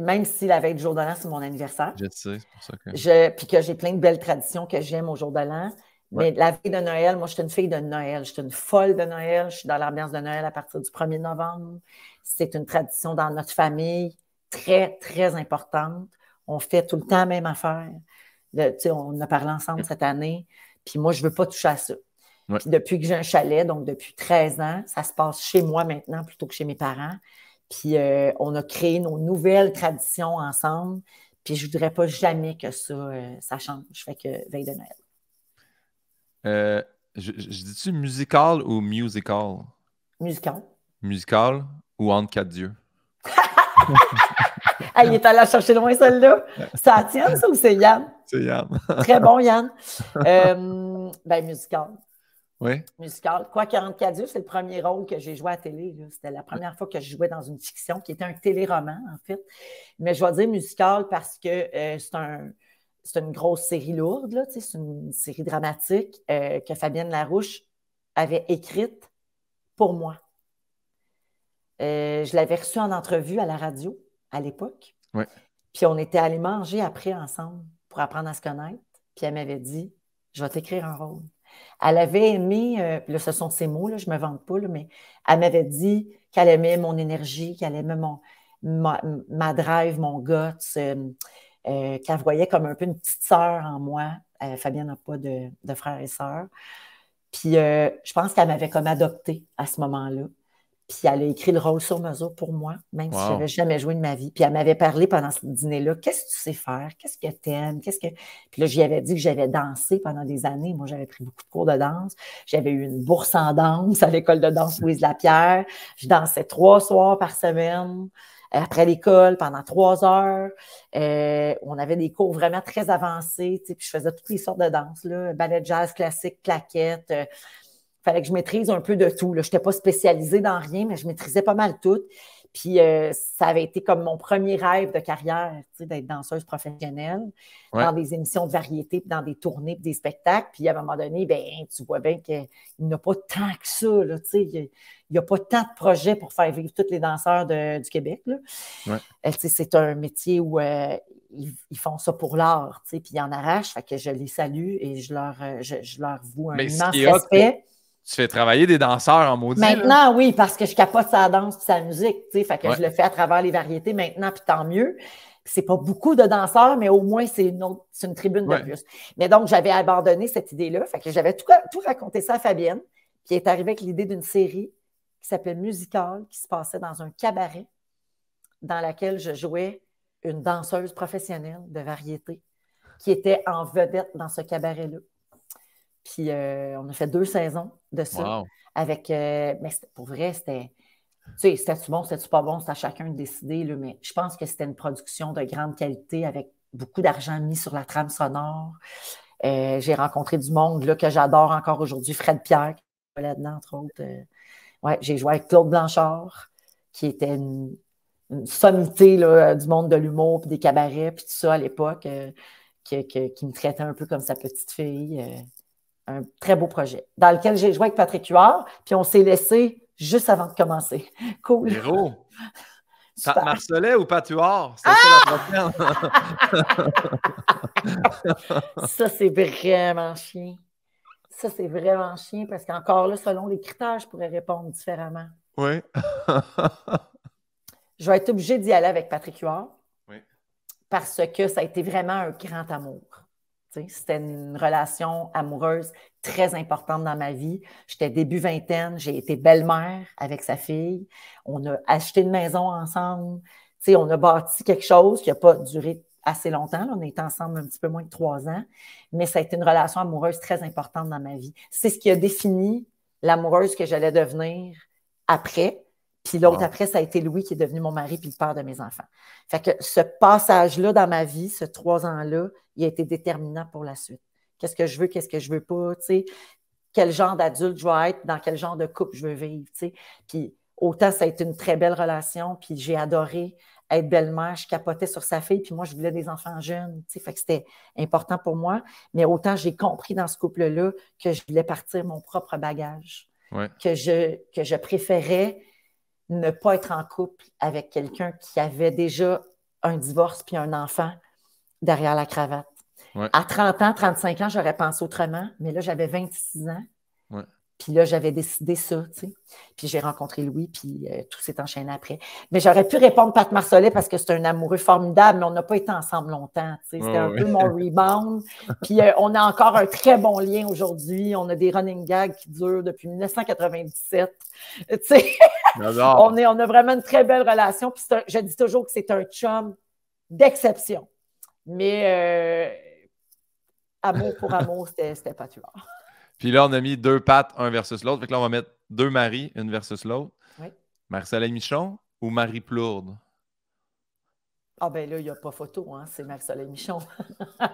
même si la veille du jour de l'an, c'est mon anniversaire. Je sais, c'est pour ça que. puis que j'ai plein de belles traditions que j'aime au jour de l'an. Mais la veille de Noël, moi, je suis une fille de Noël. Je suis une folle de Noël. Je suis dans l'ambiance de Noël à partir du 1er novembre. C'est une tradition dans notre famille très, très importante. On fait tout le temps la même affaire. Le, on a parlé ensemble cette année. Puis moi, je ne veux pas toucher à ça. depuis que j'ai un chalet, donc depuis 13 ans, ça se passe chez moi maintenant plutôt que chez mes parents. Puis euh, on a créé nos nouvelles traditions ensemble. Puis je ne voudrais pas jamais que ça, euh, ça change. que veille de Noël. Euh, je, dis-tu musical ou musical? Musical. Musical ou entre quatre dieux? Elle il est allé chercher loin celle-là. Ça à tienne, ça, ou c'est Yann? C'est Yann. Très bon, Yann. ben, musical. Musical. musicale. Quoi, 44 dieux, c'est le premier rôle que j'ai joué à la télé. C'était la première fois que je jouais dans une fiction, qui était un téléroman, en fait. Mais je vais dire musical parce que euh, c'est une grosse série lourde, c'est une série dramatique euh, que Fabienne Larouche avait écrite pour moi. Euh, je l'avais reçue en entrevue à la radio à l'époque. Puis on était allés manger après ensemble pour apprendre à se connaître. Puis elle m'avait dit Je vais t'écrire un rôle. Elle avait aimé, euh, ce sont ces mots, là, je ne me vante pas, mais elle m'avait dit qu'elle aimait mon énergie, qu'elle aimait ma, drive, mon guts, euh, euh, qu'elle voyait comme un peu une petite sœur en moi. Fabienne n'a pas de, de frères et sœurs. Puis je pense qu'elle m'avait comme adoptée à ce moment-là. Puis elle a écrit le rôle sur mesure pour moi, même si je n'avais jamais joué de ma vie. Puis elle m'avait parlé pendant ce dîner-là qu'est-ce que tu sais faire Qu'est-ce que tu aimes Qu'est-ce que... Puis là, j'y avais dit que j'avais dansé pendant des années. Moi, j'avais pris beaucoup de cours de danse. J'avais eu une bourse en danse à l'école de danse Louise Lapierre. Je dansais trois soirs par semaine après l'école pendant trois heures. Euh, on avait des cours vraiment très avancés. Puis je faisais toutes les sortes de danses, là, ballet jazz classique, claquette, euh, fallait que je maîtrise un peu de tout. Je n'étais pas spécialisée dans rien, mais je maîtrisais pas mal tout. Puis euh, ça avait été comme mon premier rêve de carrière, d'être danseuse professionnelle, dans des émissions de variété, puis dans des tournées, des spectacles. Puis à un moment donné, ben, tu vois bien qu'il n'y a pas tant que ça. Là, il n'y a, pas tant de projets pour faire vivre tous les danseurs du Québec. Ouais. Euh, c'est un métier où euh, ils, font ça pour l'art, puis ils en arrachent. Fait que je les salue et je leur, je, leur voue un immense respect tu fais travailler des danseurs en maudit. Maintenant, oui, parce que je capote sa danse et sa musique. Fait que je le fais à travers les variétés maintenant, puis tant mieux. C'est pas beaucoup de danseurs, mais au moins, c'est une, autre, une tribune de plus. Mais donc, j'avais abandonné cette idée-là. Fait que j'avais tout, tout raconté ça à Fabienne, puis est arrivée avec l'idée d'une série qui s'appelle Musical, qui se passait dans un cabaret dans laquelle je jouais une danseuse professionnelle de variété qui était en vedette dans ce cabaret-là. Puis euh, on a fait deux saisons de ça. Avec, euh, mais pour vrai, c'était. Tu sais, c'était-tu bon, c'était-tu pas bon, c'était à chacun de décider, mais je pense que c'était une production de grande qualité avec beaucoup d'argent mis sur la trame sonore. Euh, j'ai rencontré du monde là, que j'adore encore aujourd'hui, Fred Pierre, qui est là-dedans, entre autres. ouais, j'ai joué avec Claude Blanchard, qui était une, sommité du monde de l'humour, puis des cabarets, puis tout ça à l'époque, qui, qui me traitait un peu comme sa petite fille un très beau projet dans lequel j'ai joué avec Patrick Huard, puis on s'est laissé juste avant de commencer. Cool. ça Marcelet ou Pat Huard? Ça, ah! ça c'est vraiment chien. Ça, c'est vraiment chien parce qu'encore là, selon les critères, je pourrais répondre différemment. Oui. je vais être obligée d'y aller avec Patrick Huard parce que ça a été vraiment un grand amour. C'était une relation amoureuse très importante dans ma vie. J'étais début vingtaine, j'ai été belle-mère avec sa fille. On a acheté une maison ensemble. sais on a bâti quelque chose qui n'a pas duré assez longtemps. on est ensemble un petit peu moins de trois ans, mais ça a été une relation amoureuse très importante dans ma vie. C'est ce qui a défini l'amoureuse que j'allais devenir après, puis l'autre après, ça a été Louis qui est devenu mon mari puis le père de mes enfants. Fait que ce passage-là dans ma vie, ce trois ans-là, il a été déterminant pour la suite. Qu'est-ce que je veux, qu'est-ce que je veux pas, tu sais. Quel genre d'adulte je veux être, dans quel genre de couple je veux vivre, tu sais. Puis autant ça a été une très belle relation, puis j'ai adoré être belle-mère, je capotais sur sa fille, puis moi, je voulais des enfants jeunes, tu sais, fait que c'était important pour moi. Mais autant j'ai compris dans ce couple-là que je voulais partir mon propre bagage, que, je, que je préférais ne pas être en couple avec quelqu'un qui avait déjà un divorce puis un enfant derrière la cravate. À 30 ans, 35 ans, j'aurais pensé autrement, mais là, j'avais 26 ans. Puis là, j'avais décidé ça, tu sais. Puis j'ai rencontré Louis, puis euh, tout s'est enchaîné après. Mais j'aurais pu répondre Pat Marcellet parce que c'est un amoureux formidable, mais on n'a pas été ensemble longtemps, tu sais. C'était un peu mon rebound. puis euh, on a encore un très bon lien aujourd'hui. On a des running gags qui durent depuis 1997, tu sais. on, on a vraiment une très belle relation. Puis je dis toujours que c'est un chum d'exception. Mais euh, amour pour amour, c'était pas vois. Puis là, on a mis deux pattes, un versus l'autre. Fait là, on va mettre deux Marie, une versus l'autre. Oui. Marie-Soleil Michon ou Marie Plourde? Ah ben là, il n'y a pas photo, hein. c'est Marie-Soleil Michon.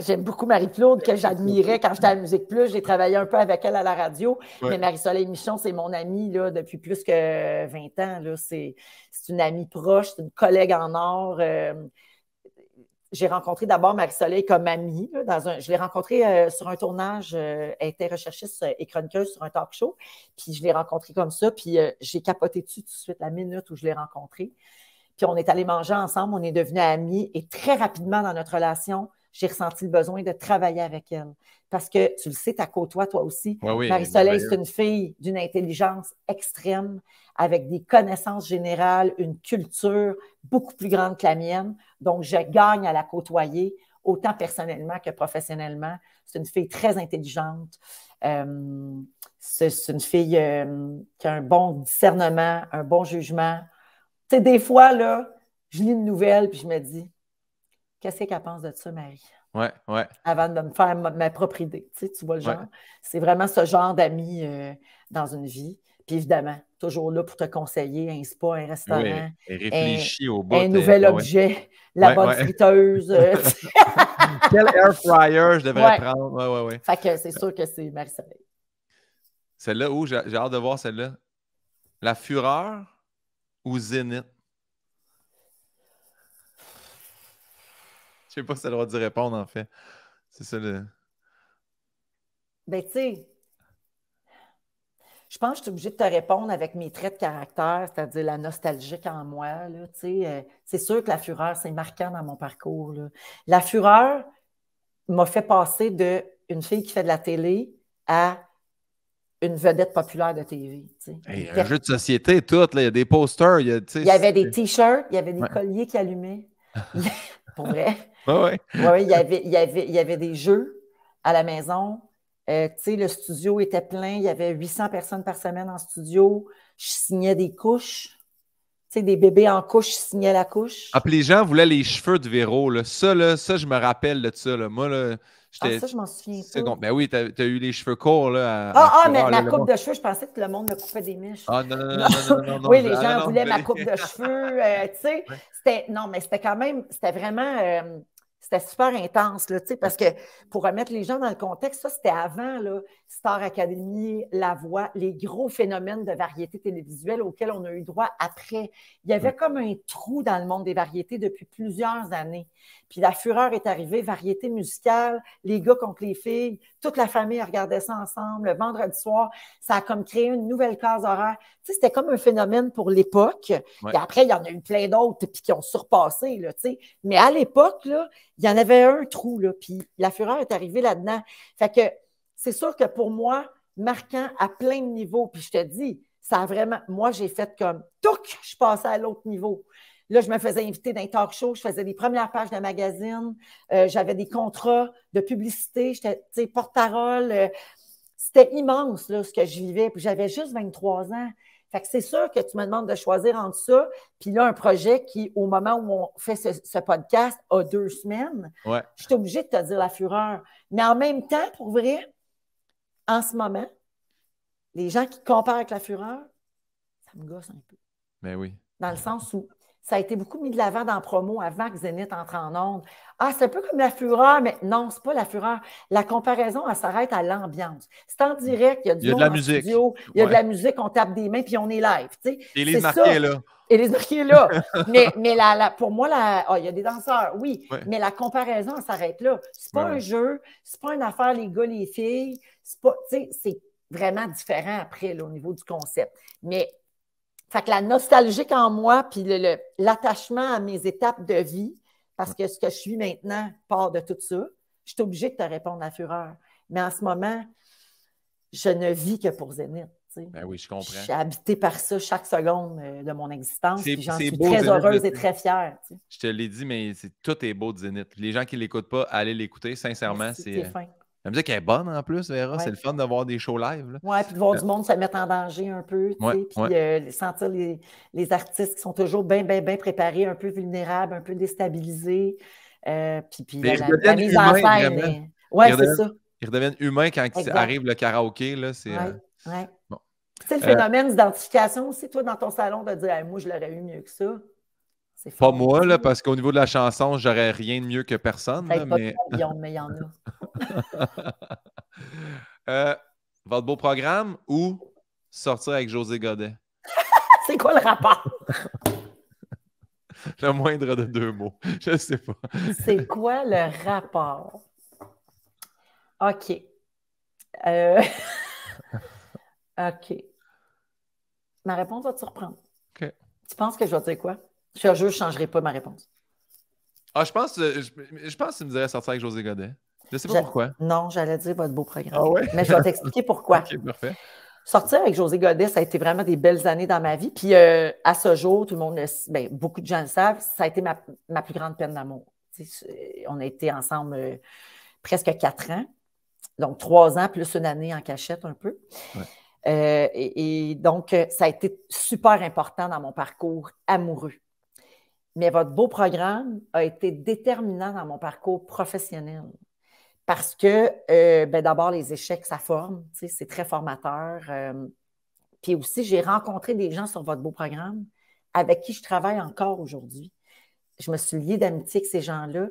J'aime beaucoup marie Plourde, que j'admirais quand j'étais à la Musique Plus. J'ai travaillé un peu avec elle à la radio. Mais Marie-Soleil Michon, c'est mon amie là, depuis plus que 20 ans. C'est une amie proche, c'est une collègue en or. Euh, j'ai rencontré d'abord Marie-Soleil comme amie. dans je l'ai rencontré euh, sur un tournage. Euh, elle était recherchiste euh, et chroniqueuse sur un talk show. Puis je l'ai rencontré comme ça. Puis j'ai capoté dessus tout de suite la minute où je l'ai rencontré. Puis on est allé manger ensemble. On est devenus amis. Et très rapidement dans notre relation, j'ai ressenti le besoin de travailler avec elle. Parce que tu le sais, tu côtoie, toi aussi. Marie-Soleil, c'est une fille d'une intelligence extrême, avec des connaissances générales, une culture beaucoup plus grande que la mienne. Donc, je gagne à la côtoyer, autant personnellement que professionnellement. C'est une fille très intelligente. Euh, c'est une fille euh, qui a un bon discernement, un bon jugement. Tu sais, des fois, là, je lis une nouvelle, puis je me dis, Qu'est-ce qu'elle pense de ça, Marie? Oui, oui. Avant de me faire ma, propre idée. Tu, vois le genre. C'est vraiment ce genre d'amis euh, dans une vie. Puis évidemment, toujours là pour te conseiller un spa, un restaurant. un, au Un nouvel objet, la bonne friteuse. Euh, Quel air fryer je devrais prendre? Ouais, ouais, ouais. Fait que c'est sûr que c'est Marie-Soleil. Celle-là, où j'ai hâte de voir celle-là. La fureur ou zénith? Je sais pas si tu le droit d'y répondre, en fait. C'est ça le. Ben, tu sais, je pense que je suis obligée de te répondre avec mes traits de caractère, c'est-à-dire la nostalgique en moi. Euh, c'est sûr que la fureur, c'est marquant dans mon parcours. Là. La fureur m'a fait passer d'une fille qui fait de la télé à une vedette populaire de TV. un jeu de société, tout. Il y a des posters. il y, il y avait des t-shirts, il y avait des colliers qui allumaient. pour vrai oui, il, y avait, y avait, des jeux à la maison. Euh, sais, le studio était plein. Il y avait 800 personnes par semaine en studio. Je signais des couches. Tu sais, des bébés en couche, je signais la couche. Ah, les gens voulaient les cheveux de Véro. Ça, ça, je me rappelle de ça. Moi, j'étais. Ah, ça, je m'en souviens pas. Ben oui, t'as as eu les cheveux courts. ah, ah, mais ma coupe de cheveux, je pensais que le monde me coupait des miches. Ah, non, non, non. non, non, oui, les ah, gens voulaient ma coupe de cheveux. Euh, tu sais, Non, mais c'était quand même. C'était vraiment. Euh, c'était super intense, là, parce que pour remettre les gens dans le contexte, ça, c'était avant là, Star Academy, La Voix, les gros phénomènes de variété télévisuelle auxquels on a eu droit après. Il y avait comme un trou dans le monde des variétés depuis plusieurs années. Puis la fureur est arrivée, variété musicale, les gars contre les filles, toute la famille regardait ça ensemble le vendredi soir. Ça a comme créé une nouvelle case horaire. Tu sais, c'était comme un phénomène pour l'époque. Et après, il y en a eu plein d'autres qui ont surpassé, là, tu sais. Mais à l'époque, il y en avait un trou, là, puis la fureur est arrivée là-dedans. Fait que c'est sûr que pour moi, marquant à plein de niveaux, puis je te dis, ça a vraiment. Moi, j'ai fait comme touc, je passais à l'autre niveau. Là, je me faisais inviter d'un talk show, je faisais des premières pages de magazine, euh, j'avais des contrats de publicité, j'étais porte-parole. Euh, c'était immense là, ce que je vivais. Puis j'avais juste 23 ans. Fait que c'est sûr que tu me demandes de choisir entre ça, puis là, un projet qui, au moment où on fait ce, podcast, a deux semaines. Je suis obligée de te dire la fureur. Mais en même temps, pour vrai, en ce moment, les gens qui comparent avec la fureur, ça me gosse un peu. Mais ben oui. Dans le sens où ça a été beaucoup mis de l'avant dans promo avant que Zénith entre en onde. Ah, c'est un peu comme la fureur, mais non, c'est pas la fureur. La comparaison, elle s'arrête à l'ambiance. C'est en direct, il y a du de la musique. il y a de la musique, on tape des mains puis on est live. Tu sais. Et les marqués là. Et les marqués là. mais pour moi, ah, il y a des danseurs, oui, mais la comparaison, elle s'arrête là. C'est pas ben un jeu, c'est pas une affaire les gars, les filles. C'est vraiment différent après au niveau du concept. Mais fait que la nostalgique en moi, puis l'attachement à mes étapes de vie, parce que ce que je suis maintenant part de tout ça, je suis obligée de te répondre à fureur. Mais en ce moment, je ne vis que pour Zénith. Ben oui, je comprends. Je suis par ça chaque seconde euh, de mon existence. J'en suis très heureuse et très fière. Je te l'ai dit, mais tout est beau de Zénith. Les gens qui ne l'écoutent pas, allez l'écouter. Sincèrement, c'est me La qu'elle est bonne en plus, Vera. C'est le fun de voir des shows live. Oui, puis de voir euh du monde se mettre en danger un peu, puis ouais, euh, sentir les, les, artistes qui sont toujours bien, bien, bien préparés, un peu vulnérables, un peu déstabilisés. Euh, puis la, mise en scène. Oui, c'est ça. Ils redeviennent humains quand il arrive le karaoké. C'est euh, bon. le phénomène d'identification aussi, toi, dans ton salon, de dire Moi, je l'aurais eu mieux que ça. Pas moi, là, parce qu'au niveau de la chanson, j'aurais rien de mieux que personne. mais... il y en a. Euh, votre beau programme ou sortir avec José Godet? C'est quoi le rapport? le moindre de deux mots. Je sais pas. C'est quoi le rapport? OK. Euh, OK. Ma réponse va te surprendre. Tu penses que je vais dire quoi? Je te je ne changerai pas ma réponse. Ah, je pense, euh, je, je pense que tu me dirais sortir avec José Godet. Je ne sais pas pourquoi. Non, j'allais dire votre beau programme. Ah Mais je vais t'expliquer pourquoi. Sortir avec José Godet, ça a été vraiment des belles années dans ma vie. Puis euh, à ce jour, tout le monde, ben, beaucoup de gens le savent, ça a été ma, plus grande peine d'amour. on a été ensemble euh, presque quatre ans, donc trois ans plus une année en cachette un peu. et, donc, ça a été super important dans mon parcours amoureux. Mais votre beau programme a été déterminant dans mon parcours professionnel. Parce que, euh, ben, d'abord, les échecs, ça forme, c'est très formateur. Euh. puis aussi, j'ai rencontré des gens sur votre beau programme avec qui je travaille encore aujourd'hui. Je me suis liée d'amitié avec ces gens-là.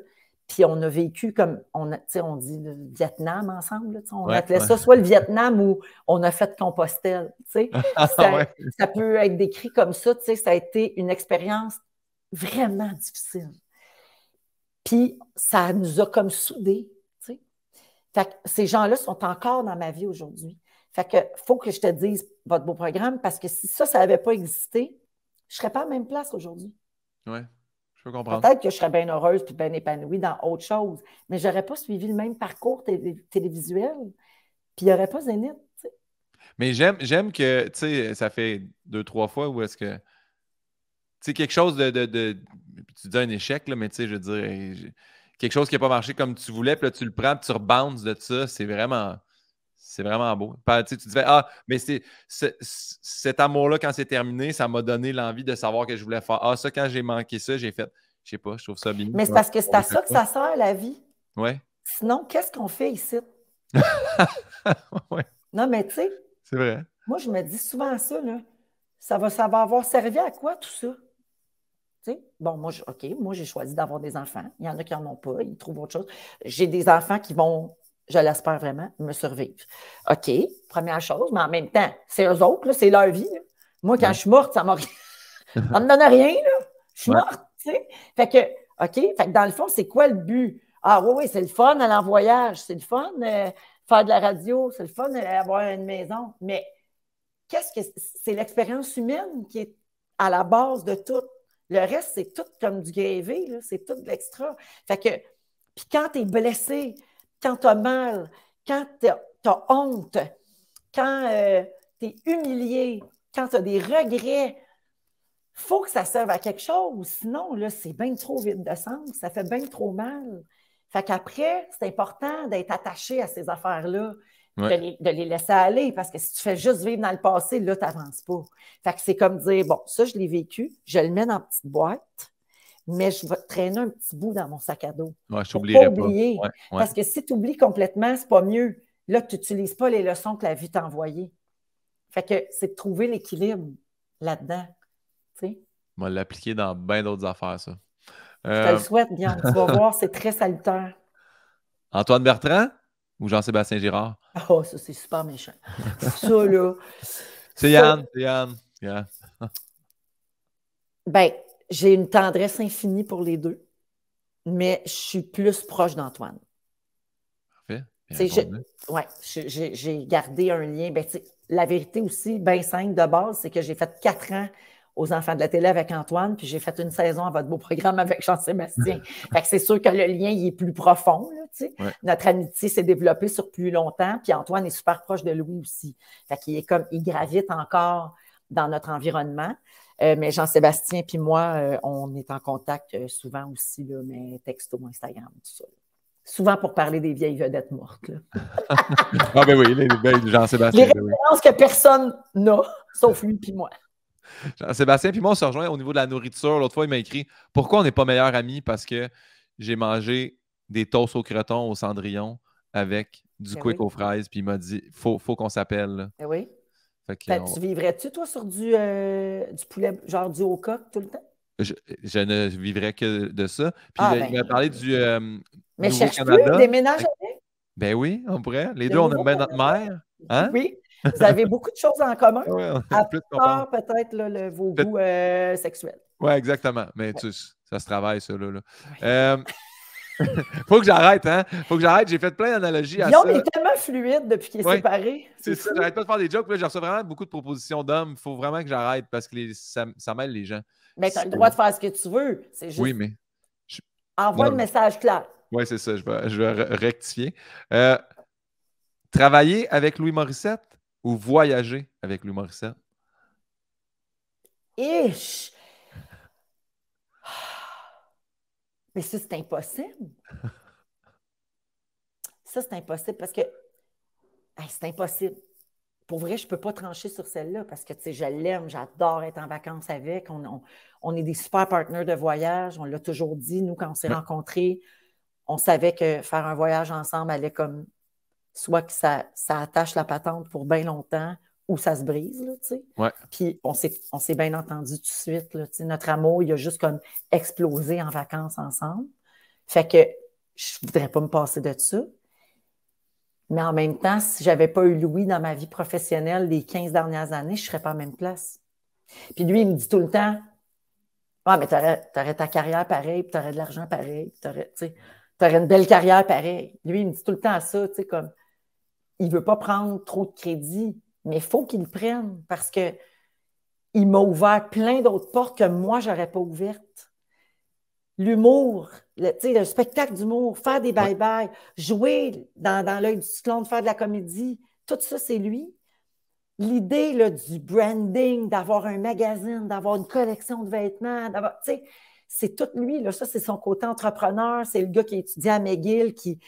Puis on a vécu comme, on, a, on dit le Vietnam ensemble. on appelait ça soit le Vietnam ou on a fait Compostelle. Ah, ça, ça, peut être décrit comme ça. Ça a été une expérience vraiment difficile. Puis ça nous a comme soudés. sais. Fait que ces gens-là sont encore dans ma vie aujourd'hui. Fait que faut que je te dise votre beau programme parce que si ça, ça n'avait pas existé, je ne serais pas à la même place aujourd'hui. Oui, je peux comprendre. Peut-être que je serais bien heureuse et bien épanouie dans autre chose, mais je n'aurais pas suivi le même parcours télévisuel, puis il n'y aurait pas Zénith. sais. – Mais j'aime que, tu sais, ça fait deux, trois fois où est-ce que sais, quelque chose de, Tu dis un échec, là, mais tu sais, je veux dire, quelque chose qui n'a pas marché comme tu voulais, puis là, tu le prends, puis tu rebounces de ça. C'est vraiment. C'est vraiment beau. tu te Ah, mais c'est, cet amour-là, quand c'est terminé, ça m'a donné l'envie de savoir que je voulais faire. Ah, ça, quand j'ai manqué ça, j'ai fait. Je sais pas, je trouve ça bien. Mais c'est parce que c'est à ça que ça sert la vie. Ouais. Sinon, qu'est-ce qu'on fait ici? ouais. Non, mais tu sais. C'est vrai. Moi, je me dis souvent ça, là. Ça va, ça va avoir servi à quoi tout ça? Bon, moi, OK, moi, j'ai choisi d'avoir des enfants. Il y en a qui n'en ont pas, ils trouvent autre chose. J'ai des enfants qui vont, je l'espère vraiment, me survivre. OK, première chose, mais en même temps, c'est eux autres, c'est leur vie. Moi, quand je suis morte, ça m'a me donne rien, Je suis morte, tu Fait que, OK, fait que dans le fond, c'est quoi le but? Ah oui, c'est le fun aller en voyage, c'est le fun euh, faire de la radio, c'est le fun avoir une maison. Mais qu'est-ce que c'est l'expérience humaine qui est à la base de tout? Le reste, c'est tout comme du grévé, c'est tout de l'extra. Fait que, puis quand tu es blessé, quand tu as mal, quand tu as, honte, quand euh, tu es humilié, quand tu as des regrets, faut que ça serve à quelque chose. Sinon, là, c'est bien trop vide de sens, ça fait bien trop mal. Fait qu'après, c'est important d'être attaché à ces affaires-là. De, les, laisser aller, parce que si tu fais juste vivre dans le passé, là, tu n'avances pas. Fait que c'est comme dire, bon, ça, je l'ai vécu, je le mets dans une petite boîte, mais je vais traîner un petit bout dans mon sac à dos. Ouais, je t'oublierai pas. Oublier, Parce que si tu oublies complètement, c'est pas mieux. Là, tu n'utilises pas les leçons que la vie t'a envoyées. Fait que c'est de trouver l'équilibre là-dedans. Tu sais? On l'appliquer dans bien d'autres affaires, ça. Je te le euh, souhaite, bien. Tu vas voir, c'est très salutaire. Antoine Bertrand, ou Jean-Sébastien Girard. Ah, oh, ça, c'est super méchant. ça, là. C'est Yann, c'est Yann. ben, j'ai une tendresse infinie pour les deux, mais je suis plus proche d'Antoine. Parfait. Oui, j'ai gardé un lien. Ben, la vérité aussi, bien simple de base, c'est que j'ai fait quatre ans aux enfants de la télé avec Antoine, puis j'ai fait une saison à votre beau programme avec Jean-Sébastien. fait que c'est sûr que le lien il est plus profond. Notre amitié s'est développée sur plus longtemps, puis Antoine est super proche de Louis aussi. Fait qu'il est comme il gravite encore dans notre environnement. Euh, mais Jean-Sébastien puis moi, euh, on est en contact euh, souvent aussi, là, mais texto, Instagram, tout ça. Souvent pour parler des vieilles vedettes mortes. ah ben oui, les, Jean-Sébastien. Les ben références que personne n'a, sauf lui puis moi sébastien puis moi, on se rejoint au niveau de la nourriture. L'autre fois, il m'a écrit Pourquoi on n'est pas meilleurs amis Parce que j'ai mangé des toasts au creton, au cendrillon, avec du eh quick aux fraises, puis il m'a dit Faut, faut qu'on s'appelle. Eh oui. Tu vivrais-tu, toi, sur du, euh, du poulet, genre du haut coq tout le temps je, ne vivrais que de ça. Puis ah, il ben, m'a parlé euh, du. Euh, mais cherche tu déménage Ben oui, on pourrait. Les deux, on aime bien notre mère. Hein? Oui, vous avez beaucoup de choses en commun. à part peut-être vos goûts euh, sexuels. Oui, exactement. Mais ça se travaille, ça. Là, euh, Faut que j'arrête, hein? Faut que j'arrête. J'ai fait plein d'analogies à ça. est tellement fluide depuis qu'il est séparé. J'arrête pas de faire des jokes. J'ai je reçois vraiment beaucoup de propositions d'hommes. Il Faut vraiment que j'arrête parce que ça, mêle les gens. Mais t'as le droit de faire ce que tu veux. juste... Oui, mais... Envoie le message clair. Oui, c'est ça. Je vais, rectifier. Euh, travailler avec Louis Morissette? ou voyager avec Lou Morissette? Ish! Mais ça, c'est impossible. ça, c'est impossible parce que c'est impossible. Pour vrai, je ne peux pas trancher sur celle-là parce que, tu sais, je l'aime, j'adore être en vacances avec. On, on, est des super partenaires de voyage. On l'a toujours dit, nous, quand on s'est rencontrés, on savait que faire un voyage ensemble allait comme soit que ça, attache la patente pour bien longtemps ou ça se brise, tu sais. Puis on s'est bien entendu tout de suite, là, tu sais. Notre amour, il a juste comme explosé en vacances ensemble. Fait que je voudrais pas me passer de ça. Mais en même temps, si j'avais pas eu Louis dans ma vie professionnelle les 15 dernières années, je serais pas en même place. Puis lui, il me dit tout le temps, ah, mais t'aurais, aurais ta carrière pareille, puis t'aurais de l'argent pareil, puis t'aurais, une belle carrière pareille. Lui, il me dit tout le temps ça, tu sais, comme, il ne veut pas prendre trop de crédit, mais faut il faut qu'il prenne parce que il m'a ouvert plein d'autres portes que moi, je n'aurais pas ouvertes. L'humour, le, le, spectacle d'humour, faire des bye-bye, jouer dans, dans l'œil du cyclone, faire de la comédie, tout ça, c'est lui. L'idée du branding, d'avoir un magazine, d'avoir une collection de vêtements, d'avoir, c'est tout lui. ça, c'est son côté entrepreneur. C'est le gars qui étudie à McGill, qui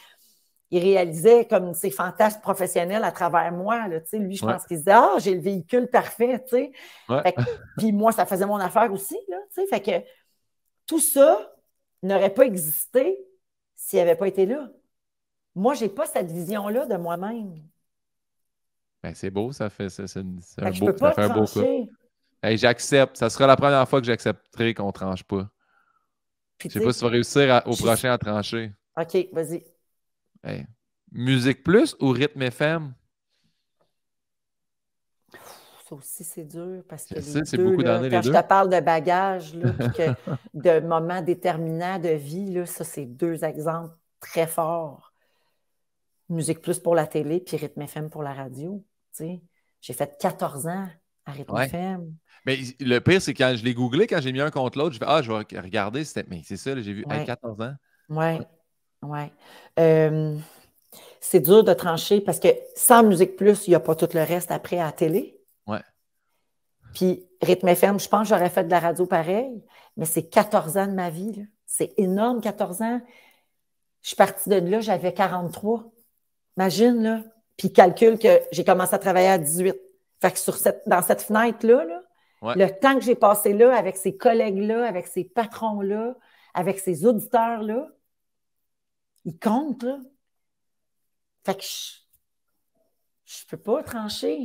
il réalisait comme ses fantasmes professionnels à travers moi. Là, lui, je pense qu'il disait Ah, j'ai le véhicule parfait. Puis moi, ça faisait mon affaire aussi. Là, fait que tout ça n'aurait pas existé s'il n'avait pas été là. Moi, je n'ai pas cette vision-là de moi-même. Ben, c'est beau, ça fait, c'est, un, beau, ça fait un beau coup. j'accepte. Ça sera la première fois que j'accepterai qu'on ne tranche pas. Je ne sais pas si tu vas réussir au prochain à trancher. OK, vas-y. Musique Plus ou Rythme FM? Ça aussi, c'est dur parce que quand je te parle de bagages, là, de moments déterminants de vie, là, ça, c'est deux exemples très forts. Musique Plus pour la télé, puis Rythme FM pour la radio. J'ai fait 14 ans à Rythme FM. Mais le pire, c'est quand je l'ai googlé, quand j'ai mis un contre l'autre, je vais Ah, je vais regarder. Mais c'est ça, j'ai vu 14 ans. Oui. Ouais. Euh, c'est dur de trancher parce que sans Musique Plus, il n'y a pas tout le reste après à la télé. Ouais. Puis Rythme ferme je pense que j'aurais fait de la radio pareil, mais c'est 14 ans de ma vie. C'est énorme, 14 ans. Je suis partie de là, j'avais 43. Imagine, là. Puis calcule que j'ai commencé à travailler à 18. Fait que sur cette, dans cette fenêtre-là, le temps que j'ai passé là, avec ces collègues-là, avec ces patrons-là, avec ces auditeurs-là, il compte, là. Fait que je, ne peux pas trancher.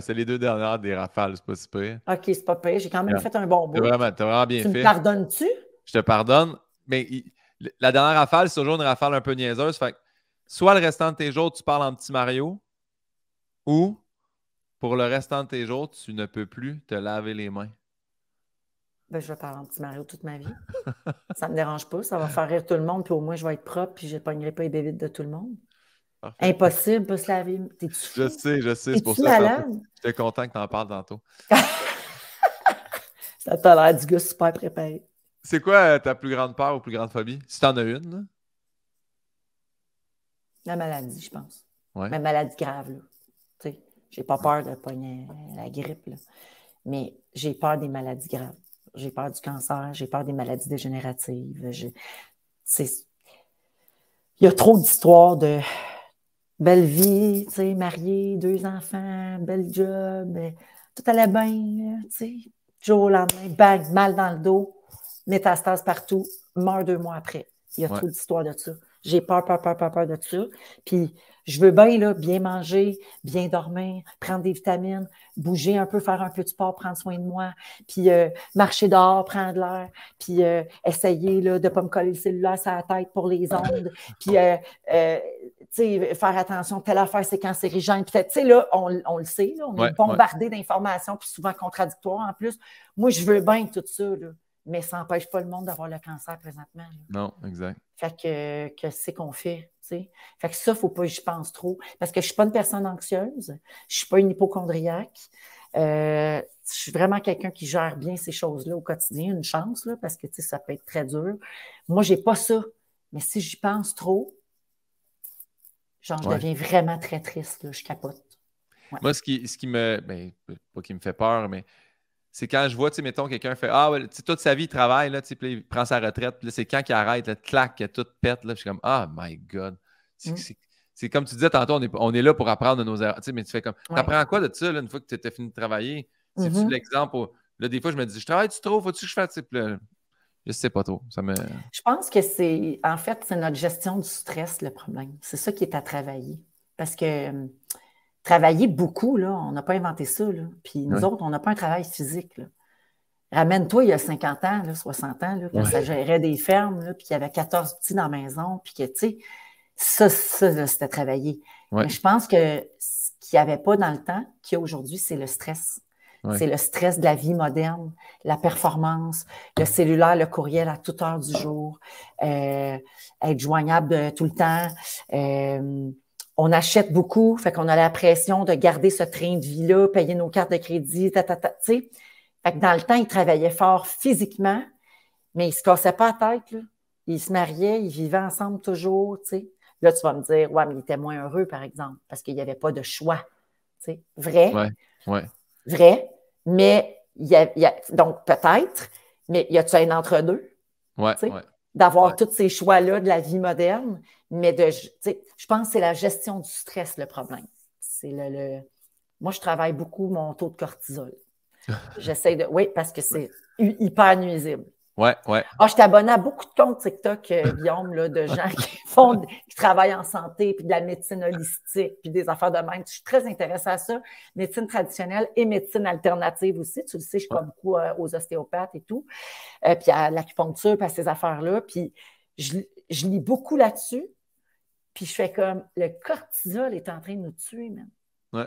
c'est les deux dernières des rafales, c'est pas si pire. OK, c'est pas pire. J'ai quand même fait un bon bout. Tu vraiment, bien tu fait. Tu me pardonnes-tu? Je te pardonne, mais la dernière rafale, c'est toujours une rafale un peu niaiseuse. Fait que soit le restant de tes jours, tu parles en petit Mario, ou pour le restant de tes jours, tu ne peux plus te laver les mains. Ben, je vais parler petit mario toute ma vie. ça ne me dérange pas. Ça va faire rire tout le monde, puis au moins je vais être propre, puis je ne pognerai pas les bébites de tout le monde. Impossible de se laver. tes Je sais, je sais. C'est pour ça que suis content que tu en parles tantôt. ça t'a l'air du gars super préparé. C'est quoi euh, ta plus grande peur ou plus grande phobie? Si tu en as une. La maladie, je pense. Ouais. maladie grave, là. Tu j'ai pas peur de pogner la grippe, là. Mais j'ai peur des maladies graves j'ai peur du cancer, j'ai peur des maladies dégénératives. Il y a trop d'histoires de belle vie, mariée, deux enfants, bel job, tout allait bien, sais, jour au lendemain, bang, mal dans le dos, métastase partout, mort deux mois après. Il y a trop d'histoires de ça. J'ai peur, peur, peur, peur, peur de ça. Puis je veux bien, là, bien manger, bien dormir, prendre des vitamines, bouger un peu, faire un peu de sport, prendre soin de moi, puis euh, marcher dehors, prendre l'air, puis euh, essayer là, de ne pas me coller le cellulaire à la tête pour les ondes, puis euh, sais, faire attention, telle affaire, c'est cancérigène. Puis, tu sais, là, on, le sait, on est bombardé d'informations, puis souvent contradictoires en plus. Moi, je veux bien tout ça, là, mais ça n'empêche pas le monde d'avoir le cancer présentement. Non, exact. Fait que, c'est qu'on fait. Fait que ça, faut pas que j'y pense trop. Parce que je suis pas une personne anxieuse. Je suis pas une hypochondriaque. Euh, je suis vraiment quelqu'un qui gère bien ces choses-là au quotidien, une chance, là, parce que ça peut être très dur. Moi, j'ai pas ça. Mais si j'y pense trop, genre, je deviens vraiment très triste. je capote. Moi, ce qui, ce qui me. Ben, pas qui me fait peur, mais c'est quand je vois, tu sais, mettons, quelqu'un fait Ah, ouais, toute sa vie, il travaille, là, il prend sa retraite, puis c'est quand il arrête, là, clac, tout pète, là, je suis comme Ah, oh my God. Mm. C'est comme tu disais tantôt, on est, là pour apprendre de nos erreurs, mais tu fais comme T'apprends quoi de ça, une fois que tu as fini de travailler C'est-tu mm-hmm. l'exemple Là, des fois, je me dis Je travaille-tu trop Faut-tu que je fasse Je sais pas trop. Ça Je pense que c'est, en fait, c'est notre gestion du stress le problème. C'est ça qui est à travailler. Parce que travailler beaucoup, là, on n'a pas inventé ça. Puis nous autres, on n'a pas un travail physique. Ramène-toi il y a 50 ans, 60 ans, quand ça gérait des fermes, puis il y avait 14 petits dans la maison, puis que, tu sais, ça, c'était travailler. Mais je pense que ce qu'il n'y avait pas dans le temps, qu'il y a aujourd'hui, c'est le stress. C'est le stress de la vie moderne, la performance, le cellulaire, le courriel à toute heure du jour, euh, être joignable euh, tout le temps. Euh, on achète beaucoup, fait qu'on a la pression de garder ce train de vie-là, payer nos cartes de crédit, Fait que dans le temps, il travaillait fort physiquement, mais il se cassaient pas la tête, là. Ils se mariaient, ils vivaient ensemble toujours, tu Là, tu vas me dire, ouais, mais il était moins heureux, par exemple, parce qu'il n'y avait pas de choix, tu Vrai. Ouais, ouais. Vrai. Mais, il y a, donc peut-être, mais y a-tu un entre-deux? Ouais, ouais d'avoir tous ces choix-là de la vie moderne, mais de, je pense que c'est la gestion du stress le problème. C'est le, le, Moi, je travaille beaucoup mon taux de cortisol. J'essaie de. Oui, parce que c'est hyper nuisible. Ouais, ouais. Ah, je t'abonne à beaucoup de comptes TikTok, euh, Guillaume, là, de gens qui font, qui travaillent en santé, puis de la médecine holistique, puis des affaires de même. Je suis très intéressée à ça. Médecine traditionnelle et médecine alternative aussi. Tu le sais, je crois beaucoup euh, aux ostéopathes et tout. Euh, puis à l'acupuncture, puis à ces affaires-là. Puis je, je lis beaucoup là-dessus. Puis je fais comme, le cortisol est en train de nous tuer, même. Ouais.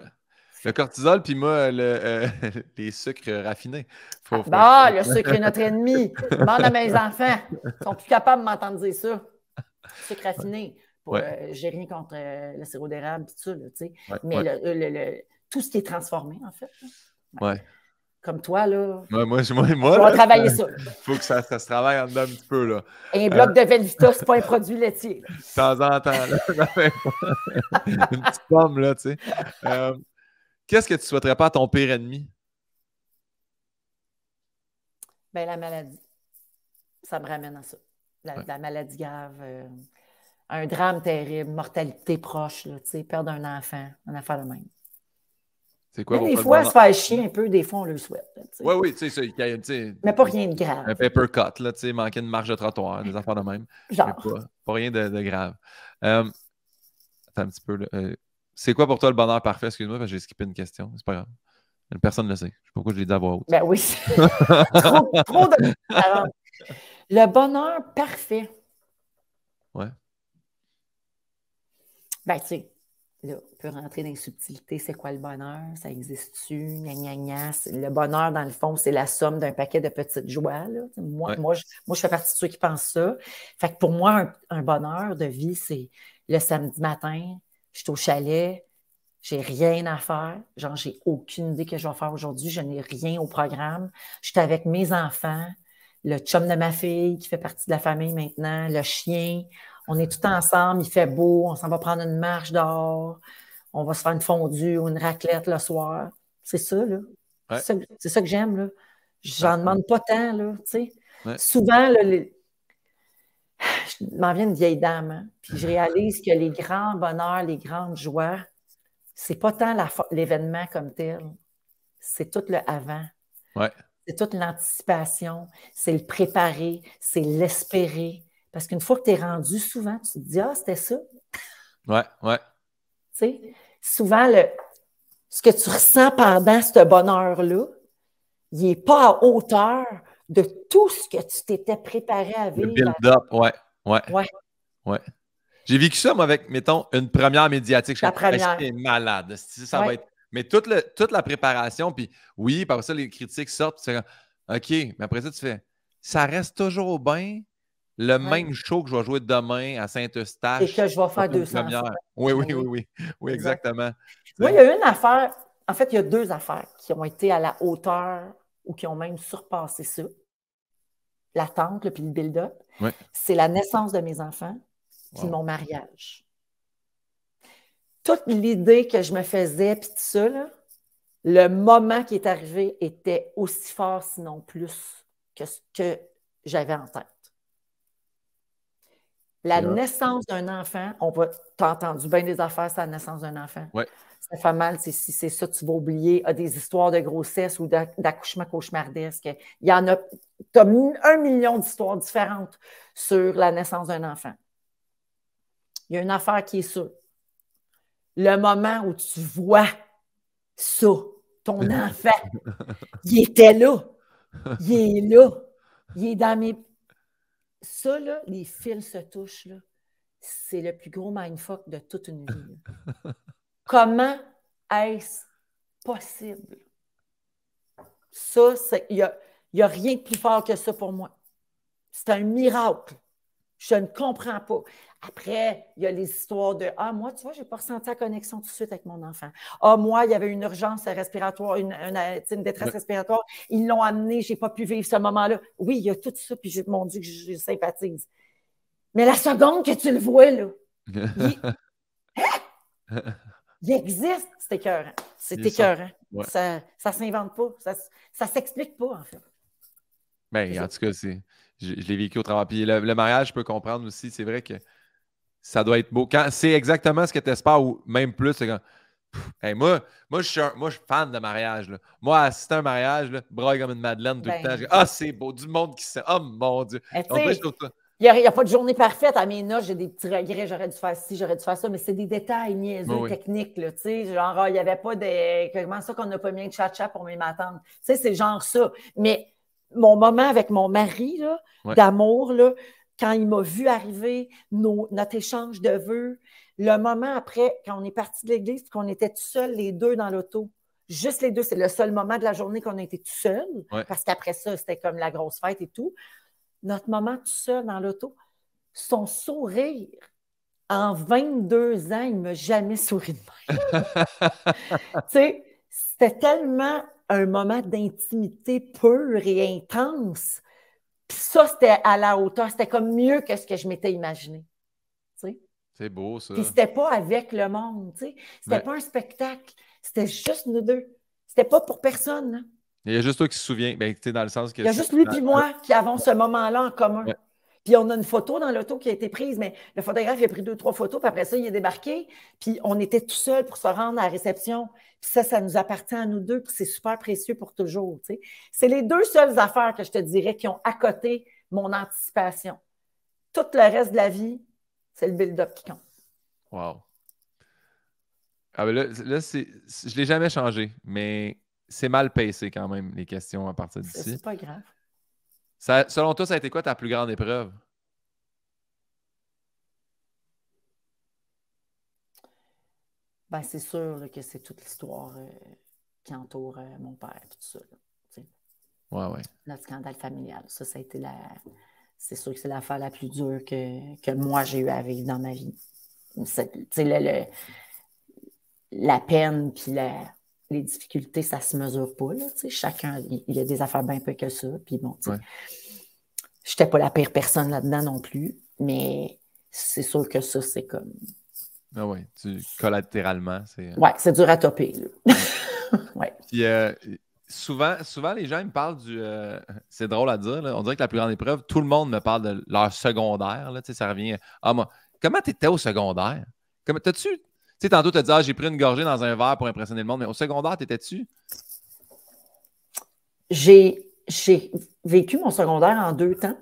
Le cortisol, puis moi, euh, les sucres raffinés. Faut ah, bah, le sucre est notre ennemi. Demande à mes enfants. Ils ne sont plus capables de m'entendre dire ça. sucre raffiné. Ouais. Euh, j'ai rien contre euh, le sirop d'érable, tout ça, tu sais. Mais Le, tout ce qui est transformé, en fait. Ouais comme toi, là. Ouais, moi, moi, vais On travailler ça. Il faut que ça, ça, se travaille un petit peu, là. Un bloc de Velvita, c'est pas un produit laitier. De temps en temps, là. Une petite pomme, là, tu sais. Qu'est-ce que tu souhaiterais pas à ton pire ennemi? Ben, la maladie. Ça me ramène à ça. La, maladie grave, euh, un drame terrible, mortalité proche, là, perdre un enfant, une affaire de même. C'est quoi, ben, des fois, se faire chier un peu, des fois, on le souhaite. oui, oui, tu sais, Mais pas rien de grave. Un paper cut, là, tu sais, manquer une marge de trottoir, des affaires de même. Genre. Pas, pas, rien de, grave. Euh, attends un petit peu, là. Euh, c'est quoi pour toi le bonheur parfait? Excuse-moi, j'ai skippé une question. C'est pas grave. Personne ne le sait. Je sais pas pourquoi je l'ai dit à voix Ben oui. trop, trop de... Alors, le bonheur parfait. Ouais. Ben, tu sais, là, on peut rentrer dans les subtilités. C'est quoi le bonheur? Ça existe-tu? Gna, gna, gna. Le bonheur, dans le fond, c'est la somme d'un paquet de petites joies. Moi, moi, je, fais partie de ceux qui pensent ça. Fait que pour moi, un bonheur de vie, c'est le samedi matin, je suis au chalet, j'ai rien à faire. Genre, j'ai aucune idée que je vais faire aujourd'hui. Je n'ai rien au programme. Je suis avec mes enfants, le chum de ma fille qui fait partie de la famille maintenant, le chien. On est tout ensemble, il fait beau, on s'en va prendre une marche dehors, on va se faire une fondue ou une raclette le soir. C'est ça, là. C'est ça, que j'aime, là. J'en demande pas tant, là, tu sais. Souvent, je m'en viens une vieille dame, hein. puis je ah. réalise que les grands bonheurs, les grandes joies, c'est pas tant l'événement comme tel, c'est tout le avant. C'est toute l'anticipation, c'est le préparer, c'est l'espérer. Parce qu'une fois que tu es rendu, souvent, tu te dis Ah, c'était ça. Ouais, ouais. Tu sais, souvent, le, ce que tu ressens pendant ce bonheur-là, il n'est pas à hauteur de tout ce que tu t'étais préparé à vivre. Le build-up, ouais. Ouais. Ouais. J'ai vécu ça, moi, avec, mettons, une première médiatique. La malade. Mais toute, toute la préparation, puis oui, par ça, les critiques sortent, OK, mais après ça, tu fais ça reste toujours bien le même show que je vais jouer demain à Saint-Eustache. Et que je vais faire deux Oui, oui, oui, oui. Oui, exactement. Moi, il y a une affaire. En fait, il y a deux affaires qui ont été à la hauteur ou qui ont même surpassé ça l'attente, puis le build-up. C'est la naissance de mes enfants, puis mon mariage. Toute l'idée que je me faisais, puis tout ça, le moment qui est arrivé était aussi fort, sinon plus, que ce que j'avais en tête. La naissance d'un enfant, on va, t'entendre entendu bien des affaires, sur la naissance d'un enfant ça fait mal, si c'est ça, tu vas oublier, à ah, des histoires de grossesse ou d'accouchement cauchemardesque. Il y en a, tu as un million d'histoires différentes sur la naissance d'un enfant. Il y a une affaire qui est sûre. Le moment où tu vois ça, ton enfant, il était là. Il est là. Il est dans mes. Ça, là, les fils se touchent, là. C'est le plus gros mindfuck de toute une vie. Comment est-ce possible? Ça, il n'y a, rien de plus fort que ça pour moi. C'est un miracle. Je ne comprends pas. Après, il y a les histoires de Ah, moi, tu vois, je n'ai pas ressenti la connexion tout de suite avec mon enfant. Ah, moi, il y avait une urgence respiratoire, une, détresse respiratoire. Ils l'ont amené, je n'ai pas pu vivre ce moment-là. Oui, il y a tout ça, puis j'ai mon Dieu, que je, sympathise. Mais la seconde que tu le vois, là, Il existe, c'était écœurant. C'est écœurant. Ça ne s'invente pas. Ça ne s'explique pas, en fait. Ben, en tout cas, c'est, je, l'ai vécu au travail. Puis le, mariage, je peux comprendre aussi. C'est vrai que ça doit être beau. Quand c'est exactement ce que tu espères, ou même plus, moi, moi, je suis moi, je fan de mariage. Moi, assister un mariage, là, braille comme une madeleine tout le ben, temps. Ah, c'est beau, du monde qui sait. Oh mon Dieu. Il n'y a, pas de journée parfaite. À mes notes, j'ai des petits regrets. J'aurais dû faire ci, j'aurais dû faire ça. Mais c'est des détails niaiseux, techniques. genre, ah, il n'y avait pas des. Comment ça qu'on n'a pas mis de chat pour mes sais, C'est genre ça. Mais mon moment avec mon mari d'amour, quand il m'a vu arriver, notre échange de vœux, le moment après, quand on est parti de l'église, qu'on était tout seuls, les deux dans l'auto juste les deux. C'est le seul moment de la journée qu'on a été tout seul. Parce qu'après ça, c'était comme la grosse fête et tout notre maman tout seul dans l'auto, son sourire, en 22 ans, il ne m'a jamais souri de même. c'était tellement un moment d'intimité pure et intense. Puis ça, c'était à la hauteur. C'était comme mieux que ce que je m'étais imaginé. C'est beau, ça. Puis c'était pas avec le monde, tu sais. C'était ben pas un spectacle. C'était juste nous deux. C'était pas pour personne. Hein. Il y a juste toi qui se souviens. Ben, dans le sens que Il y a juste lui et moi qui avons ce moment-là en commun. Puis on a une photo dans l'auto qui a été prise, mais le photographe a pris deux, trois photos, puis après ça, il est débarqué, puis on était tout seul pour se rendre à la réception. Puis ça, ça nous appartient à nous deux, puis c'est super précieux pour toujours. C'est les deux seules affaires que je te dirais qui ont accoté mon anticipation. Tout le reste de la vie, c'est le build-up qui compte. Wow. Ah ben là, là je ne l'ai jamais changé, mais c'est mal pécé, quand même, les questions à partir d'ici. C'est pas grave. selon toi, ça a été quoi ta plus grande épreuve? Ben, c'est sûr que c'est toute l'histoire euh, qui entoure euh, mon père tout ça. ouais, ouais. Notre scandale familial. Ça, ça a été la. C'est sûr que c'est l'affaire la plus dure que, moi j'ai eu à vivre dans ma vie. C'est, sais, le, la peine puis la les difficultés, ça se mesure pas. Là, chacun, il, a des affaires bien peu que ça. Puis bon, je n'étais pas la pire personne là-dedans non plus, mais c'est sûr que ça, c'est comme. Ah oui, tu, collatéralement, c'est. Euh, ouais, c'est dur à topé ouais. Euh, souvent, souvent, les gens me parlent du. Euh, c'est drôle à dire, on dirait que la plus grande épreuve, tout le monde me parle de leur secondaire. Là, ça revient. Ah, moi, comment tu étais au secondaire? Comment, t'as-tu tu sais, tantôt, tu as dit, ah, j'ai pris une gorgée dans un verre pour impressionner le monde, mais au secondaire, t'étais-tu? J'ai, vécu mon secondaire en deux temps.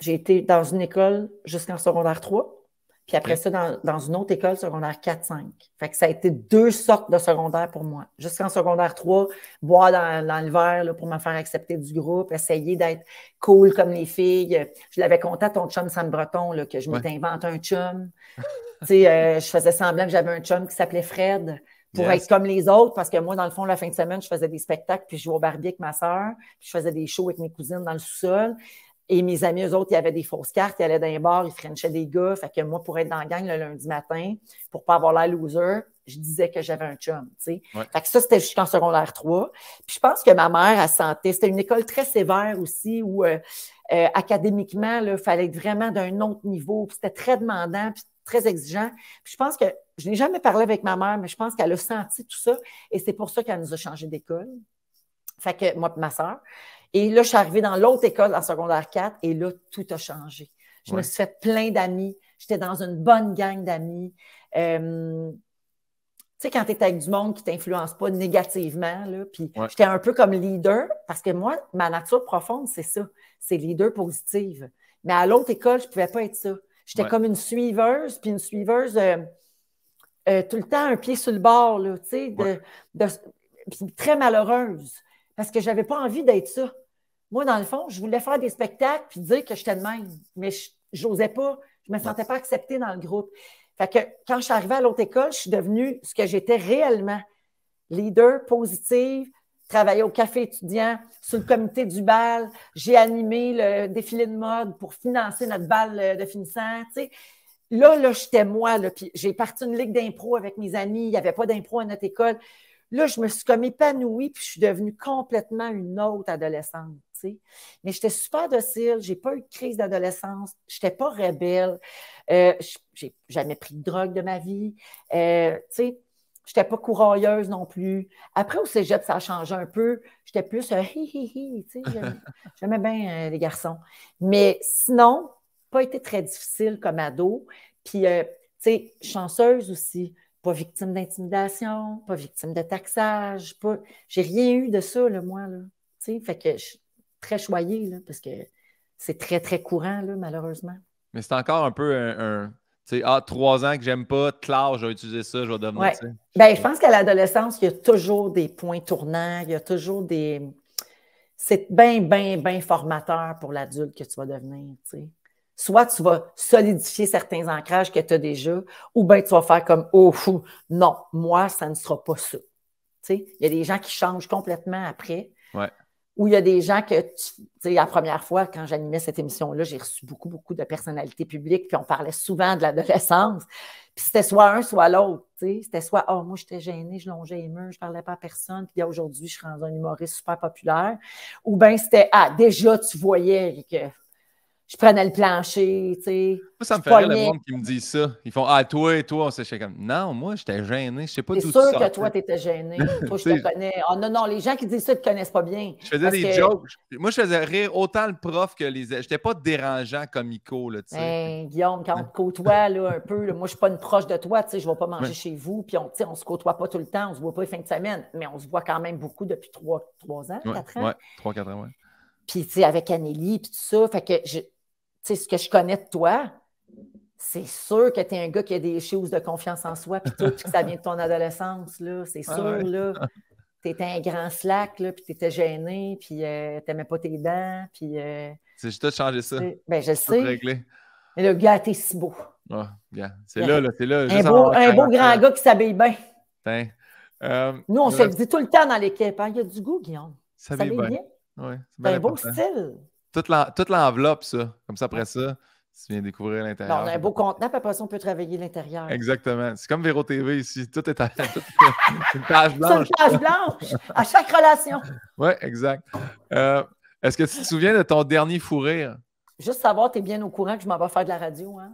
J'ai été dans une école jusqu'en secondaire 3, puis après ça, dans, une autre école, secondaire 4-5. Fait que ça a été deux sortes de secondaire pour moi. Jusqu'en secondaire 3, boire dans, le verre pour me faire accepter du groupe, essayer d'être cool comme les filles. Je l'avais compté à ton chum Sam Breton là, que je m'étais inventé un chum euh, je faisais semblant que j'avais un chum qui s'appelait Fred pour être comme les autres, parce que moi, dans le fond, la fin de semaine, je faisais des spectacles, puis je jouais au barbier avec ma sœur, puis je faisais des shows avec mes cousines dans le sous-sol. Et mes amis, eux autres, ils avaient des fausses cartes, ils allaient dans les bars, ils frenchaient des gars. Fait que moi, pour être dans la gang le lundi matin, pour pas avoir l'air loser, je disais que j'avais un chum, tu sais. Fait que ça, c'était jusqu'en secondaire 3. Puis je pense que ma mère, a santé. c'était une école très sévère aussi, où euh, euh, académiquement, il fallait être vraiment d'un autre niveau. c'était très demandant, puis très exigeant. je pense que je n'ai jamais parlé avec ma mère, mais je pense qu'elle a senti tout ça et c'est pour ça qu'elle nous a changé d'école. Fait que moi et ma soeur. Et là, je suis arrivée dans l'autre école en secondaire 4 et là, tout a changé. Je me suis fait plein d'amis. J'étais dans une bonne gang d'amis. Euh, tu sais, quand tu es avec du monde qui t'influence pas négativement, là, puis j'étais un peu comme leader, parce que moi, ma nature profonde, c'est ça. C'est leader positive. Mais à l'autre école, je pouvais pas être ça. J'étais comme une suiveuse, puis une suiveuse euh, euh, tout le temps un pied sur le bord, là, tu sais, de, très malheureuse, parce que j'avais pas envie d'être ça. Moi, dans le fond, je voulais faire des spectacles puis dire que j'étais de même, mais j'osais pas, je me sentais pas acceptée dans le groupe. Fait que quand je suis arrivée à l'autre école, je suis devenue ce que j'étais réellement, leader, positive, travaillé au café étudiant, sur le comité du bal, j'ai animé le défilé de mode pour financer notre bal euh, de finissant, Là, là, j'étais moi, puis j'ai parti une ligue d'impro avec mes amis, il n'y avait pas d'impro à notre école. Là, je me suis comme épanouie, puis je suis devenue complètement une autre adolescente, Mais j'étais super docile, j'ai pas eu de crise d'adolescence, Je j'étais pas rebelle, euh, j'ai jamais pris de drogue de ma vie, euh, J'étais pas courailleuse non plus. Après, au cégep, ça a changé un peu. J'étais plus un euh, « hi hi hi, j'aimais bien euh, les garçons. Mais sinon, pas été très difficile comme ado. Puis, euh, tu sais, chanceuse aussi. Pas victime d'intimidation, pas victime de taxage. Pas... J'ai rien eu de ça, le moi, là. Tu sais, fait que je suis très choyée, là, parce que c'est très, très courant, là, malheureusement. Mais c'est encore un peu un sais, ah, trois ans que j'aime pas, clair, je vais utiliser ça, je vais devenir. Ben, je pense qu'à l'adolescence, il y a toujours des points tournants, il y a toujours des. C'est bien, bien, bien formateur pour l'adulte que tu vas devenir. Soit tu vas solidifier certains ancrages que tu as déjà, ou bien tu vas faire comme Oh fou, non, moi, ça ne sera pas ça. Il y a des gens qui changent complètement après. Ouais où il y a des gens que, tu sais, la première fois, quand j'animais cette émission-là, j'ai reçu beaucoup, beaucoup de personnalités publiques, puis on parlait souvent de l'adolescence. Puis c'était soit un, soit l'autre, tu sais. C'était soit, oh, moi, j'étais gênée, je longeais les murs, je parlais pas à personne, puis aujourd'hui, je suis rendue un humoriste super populaire. Ou bien c'était, ah, déjà, tu voyais que je prenais le plancher, tu sais. Moi, ça me fait rire le monde qui me dit ça. Ils font Ah, toi, et toi, on s'est comme Non, moi, j'étais gêné. Je sais pas d'où C'est sûr que toi, tu étais gêné. toi, je te connais. Ah, non, non, les gens qui disent ça ne te connaissent pas bien. Je faisais des jokes. Moi, je faisais rire autant le prof que les. J'étais pas dérangeant comme Ico, là, tu sais. Ben, Guillaume, quand on te côtoie, là, un peu, moi, je suis pas une proche de toi, tu sais, je vais pas manger chez vous, puis on, on se côtoie pas tout le temps, on se voit pas les fins de semaine, mais on se voit quand même beaucoup depuis trois, ans, quatre ans. Oui, trois, quatre ans, oui. Puis, tu sais, avec Anélie, puis tout ça. Fait que sais, ce que je connais de toi, c'est sûr que tu es un gars qui a des choses de confiance en soi, puis tout, que ça vient de ton adolescence, là, c'est sûr, ah Tu là. un grand slack, là, puis étais gêné, puis tu euh, t'aimais pas tes dents, puis... Euh, c'est juste de changer ça. Ben, je le sais. Mais le gars, t'es si beau. Oh, bien. C'est là, là, c'est là. Un beau, un beau grand gars qui s'habille bien. Euh, Nous, on se le dit tout le temps dans l'équipe. Hein? Il y a du goût, Guillaume. Ça, ça bien. bien. Ouais, c'est un beau style toute l'enveloppe, ça. Comme ça, après ça, tu viens découvrir l'intérieur. On a un beau contenant, puis après ça, on peut travailler l'intérieur. Exactement. C'est comme Véro TV ici. Tout est à une page blanche. une page blanche à chaque relation. Oui, exact. Euh, est-ce que tu te souviens de ton dernier fou Juste savoir, tu es bien au courant que je m'en vais faire de la radio. Hein?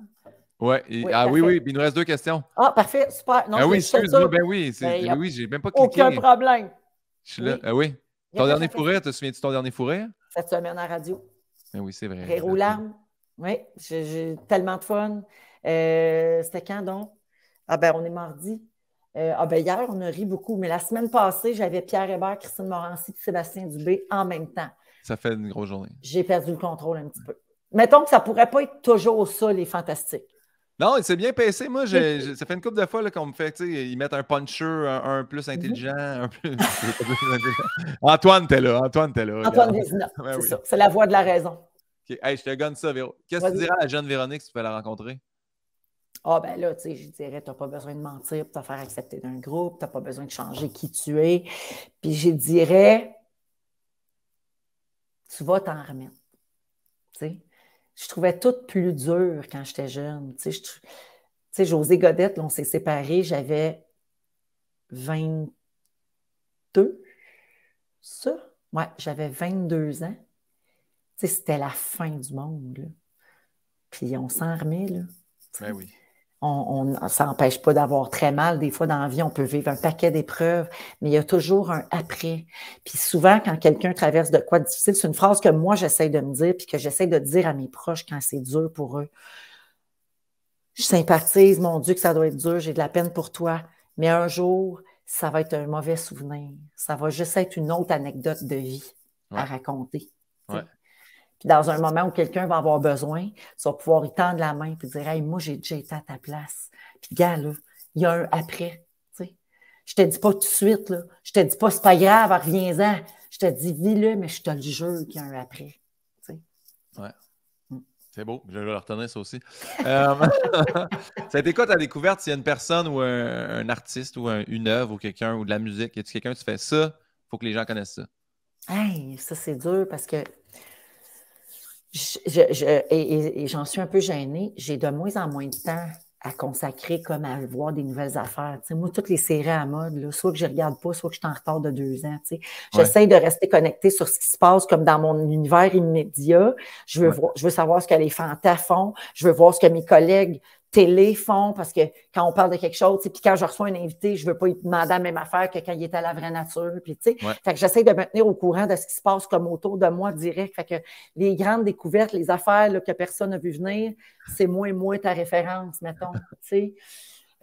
Ouais, oui, ah oui, oui, il nous reste deux questions. Ah, parfait, super. Non, ah oui, excuse-moi, ben oui, ben, oui, j'ai même pas cliqué. Aucun problème. Je suis là, oui. Ah ton dernier fourré, te souviens-tu de ton dernier fourré? Cette semaine à la radio. Ben oui, c'est vrai. Rire aux larmes. Oui, j'ai tellement de fun. Euh, c'était quand donc? Ah ben, on est mardi. Euh, ah ben, hier, on a ri beaucoup, mais la semaine passée, j'avais Pierre Hébert, Christine Morancy et Sébastien Dubé en même temps. Ça fait une grosse journée. J'ai perdu le contrôle un petit peu. Mettons que ça pourrait pas être toujours ça, les fantastiques. Non, il s'est bien passé. Moi, ça fait une couple de fois qu'on me fait, tu sais, ils mettent un puncher, un, plus mmh intelligent, un plus. Antoine, t'es là. Antoine, t'es là. Antoine Vézina. Ben c'est ça. C'est la voix de la raison. OK, Hey, je te gagne ça, Véro. Qu'est-ce que tu dirais à la jeune Véronique si tu pouvais la rencontrer? Ah, ben là, tu sais, je dirais, t'as pas besoin de mentir pour te faire accepter d'un groupe, t'as pas besoin de changer qui tu es. Puis je dirais, tu vas t'en remettre. Tu sais? je trouvais tout plus dur quand j'étais jeune. Tu sais, José Godette, on s'est séparés, j'avais 22, ça? Ouais, j'avais 22 ans. c'était la fin du monde, Puis on s'en remet, là. Ben oui on, ça n'empêche pas d'avoir très mal. Des fois, dans la vie, on peut vivre un paquet d'épreuves, mais il y a toujours un après. Puis souvent, quand quelqu'un traverse de quoi de difficile, c'est une phrase que moi, j'essaie de me dire, puis que j'essaie de dire à mes proches quand c'est dur pour eux. Je sympathise, mon Dieu, que ça doit être dur, j'ai de la peine pour toi. Mais un jour, ça va être un mauvais souvenir. Ça va juste être une autre anecdote de vie à raconter dans un moment où quelqu'un va avoir besoin, tu vas pouvoir y tendre la main et dire Hey, moi, j'ai déjà été à ta place. Puis gars, il y a un après. Je Je te dis pas tout de suite, là. Je te dis pas c'est pas grave, reviens-en. Je te dis vis-le, mais je te le jure qu'il y a un après. Ouais. Mm. C'est beau, je vais le retenir ça aussi. Euh, ça a été quoi ta découverte? S'il y a une personne ou un, artiste ou une œuvre ou quelqu'un ou de la musique, y a-tu quelqu'un qui fait ça? Il faut que les gens connaissent ça. Hey, ça c'est dur parce que je, et, j'en suis un peu gênée, j'ai de moins en moins de temps à consacrer comme à voir des nouvelles affaires. moi, toutes les séries à mode, là, soit que je regarde pas, soit que je suis en retard de deux ans. J'essaie de rester connectée sur ce qui se passe comme dans mon univers immédiat. Je veux, je veux savoir ce que les fantas font. Je veux voir ce que mes collègues télé font, parce que quand on parle de quelque chose, puis quand je reçois un invité, je veux pas lui demander la même affaire que quand il est à la vraie nature. Puis, tu fait que j'essaie de me tenir au courant de ce qui se passe comme autour de moi direct. Fait que les grandes découvertes, les affaires que personne n'a vu venir, c'est moi et moi ta référence, mettons. tu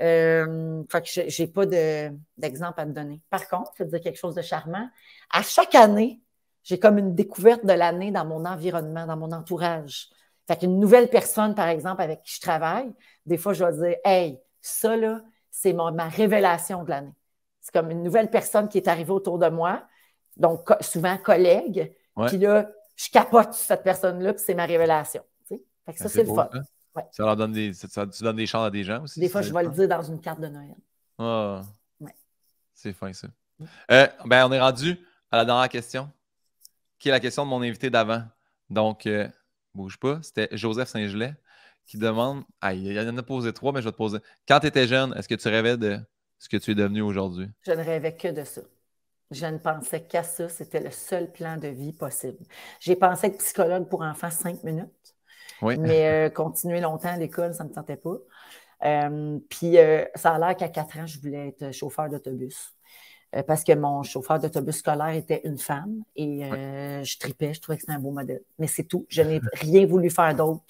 Euh, fait que j'ai pas d'exemple à te donner. Par contre, je vais dire quelque chose de charmant. À chaque année, j'ai comme une découverte de l'année dans mon environnement, dans mon entourage. Fait qu'une nouvelle personne, par exemple, avec qui je travaille, des fois, je vais dire Hey, ça, là, c'est ma révélation de l'année. C'est comme une nouvelle personne qui est arrivée autour de moi, donc souvent collègue. Puis là, je capote cette personne-là, puis c'est ma révélation. ça, ah, c'est le fun. Hein? Ça leur donne des, ça, tu donnes des à des gens aussi? Des fois, je vais le dire dans une carte de Noël. Ah. C'est fin, ça. Euh, ben, on est rendu à la dernière question, qui est la question de mon invité d'avant. Donc, euh, bouge pas, c'était Joseph Saint-Gelais qui demande il y en a posé trois, mais je vais te poser. Quand tu étais jeune, est-ce que tu rêvais de ce que tu es devenu aujourd'hui? Je ne rêvais que de ça. Je ne pensais qu'à ça. C'était le seul plan de vie possible. J'ai pensé être psychologue pour enfants cinq minutes. Mais euh, continuer longtemps à l'école, ça ne me tentait pas. Euh, puis euh, ça a l'air qu'à quatre ans, je voulais être chauffeur d'autobus. Euh, parce que mon chauffeur d'autobus scolaire était une femme et euh, je tripais, je trouvais que c'était un beau modèle. Mais c'est tout. Je n'ai rien voulu faire d'autre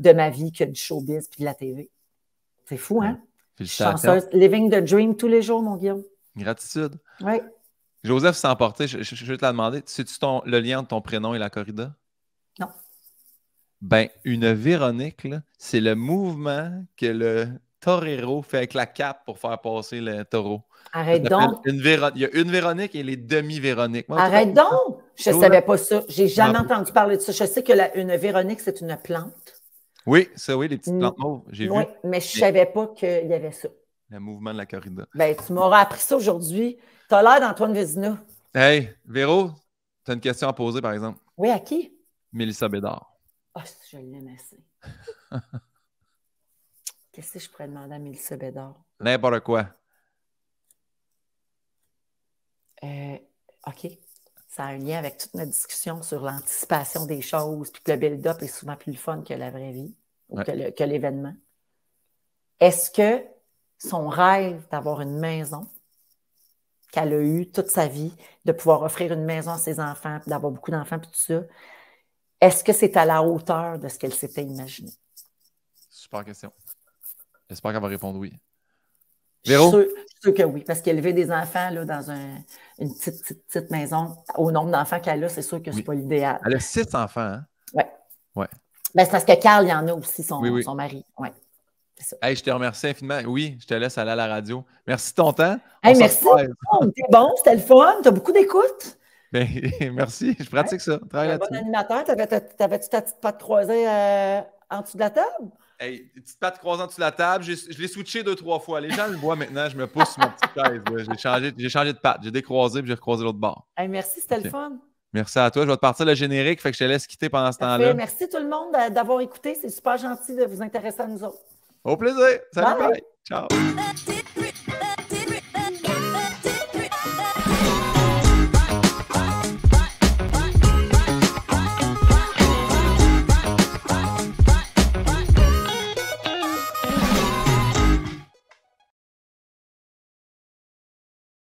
de ma vie que du showbiz puis de la TV. C'est fou, hein? Ouais. Chanceuse. Living the dream tous les jours, mon Guillaume. Gratitude. Oui. Joseph s'est emporté. je, vais te la demander. Sais-tu ton, le lien entre ton prénom et la corrida? Non. Ben, une Véronique, c'est le mouvement que le Torero fait avec la cape pour faire passer le taureau. Arrête donc. Une Il y a une Véronique et les demi-Véroniques. Arrête donc. Je ne savais pas ça. Je n'ai jamais entendu parler de ça. Je sais que la, une Véronique, c'est une plante. Oui, ça, oui, les petites mm. plantes mauves. J'ai oui, mais je ne savais pas qu'il y avait ça. Le mouvement de la corrida. Ben, tu m'auras appris ça aujourd'hui. Tu as l'air d'Antoine Vézina. Hey, Véro, tu as une question à poser, par exemple. Oui, à qui? Mélissa Bédard. Ah, oh, je l'aime assez. Qu'est-ce que je pourrais demander à Mélissa Bédard? N'importe quoi. Euh, OK. Ça a un lien avec toute notre discussion sur l'anticipation des choses, puis que le build-up est souvent plus le fun que la vraie vie ou que l'événement. Est-ce que son rêve d'avoir une maison qu'elle a eue toute sa vie, de pouvoir offrir une maison à ses enfants, d'avoir beaucoup d'enfants, puis tout ça, est-ce que c'est à la hauteur de ce qu'elle s'était imaginé? Super question. J'espère qu'elle va répondre oui. Véro? Je suis sûr que oui, parce qu'élever des enfants là, dans une petite, petite, maison, au nombre d'enfants qu'elle a, c'est sûr que ce n'est pas l'idéal. Elle a six enfants, Oui. Hein? Ouais. Ben, c'est parce que Carl, il y en a aussi, son, mari. oui. son mari. Ouais. Ça. je te remercie infiniment. Oui, je te laisse aller à la radio. Merci de ton temps. merci. C'était oh, bon, c'était le fun. Tu as beaucoup d'écoute. Ben, merci, je pratique ça. es un bon animateur. T'avais-tu ta petite patte croisée euh, en dessous de la table? petite patte croisante sur la table. Je l'ai switché deux, trois fois. Les gens le voient maintenant. Je me pousse sur ma petite chaise. J'ai changé, changé, de patte. J'ai décroisé puis j'ai recroisé l'autre bord. merci, c'était le fun. Merci à toi. Je vais te partir le générique. Fait que je te laisse quitter pendant ce temps-là. Merci tout le monde d'avoir écouté. C'est super gentil de vous intéresser à nous autres. Au plaisir. Salut. bye. Ciao.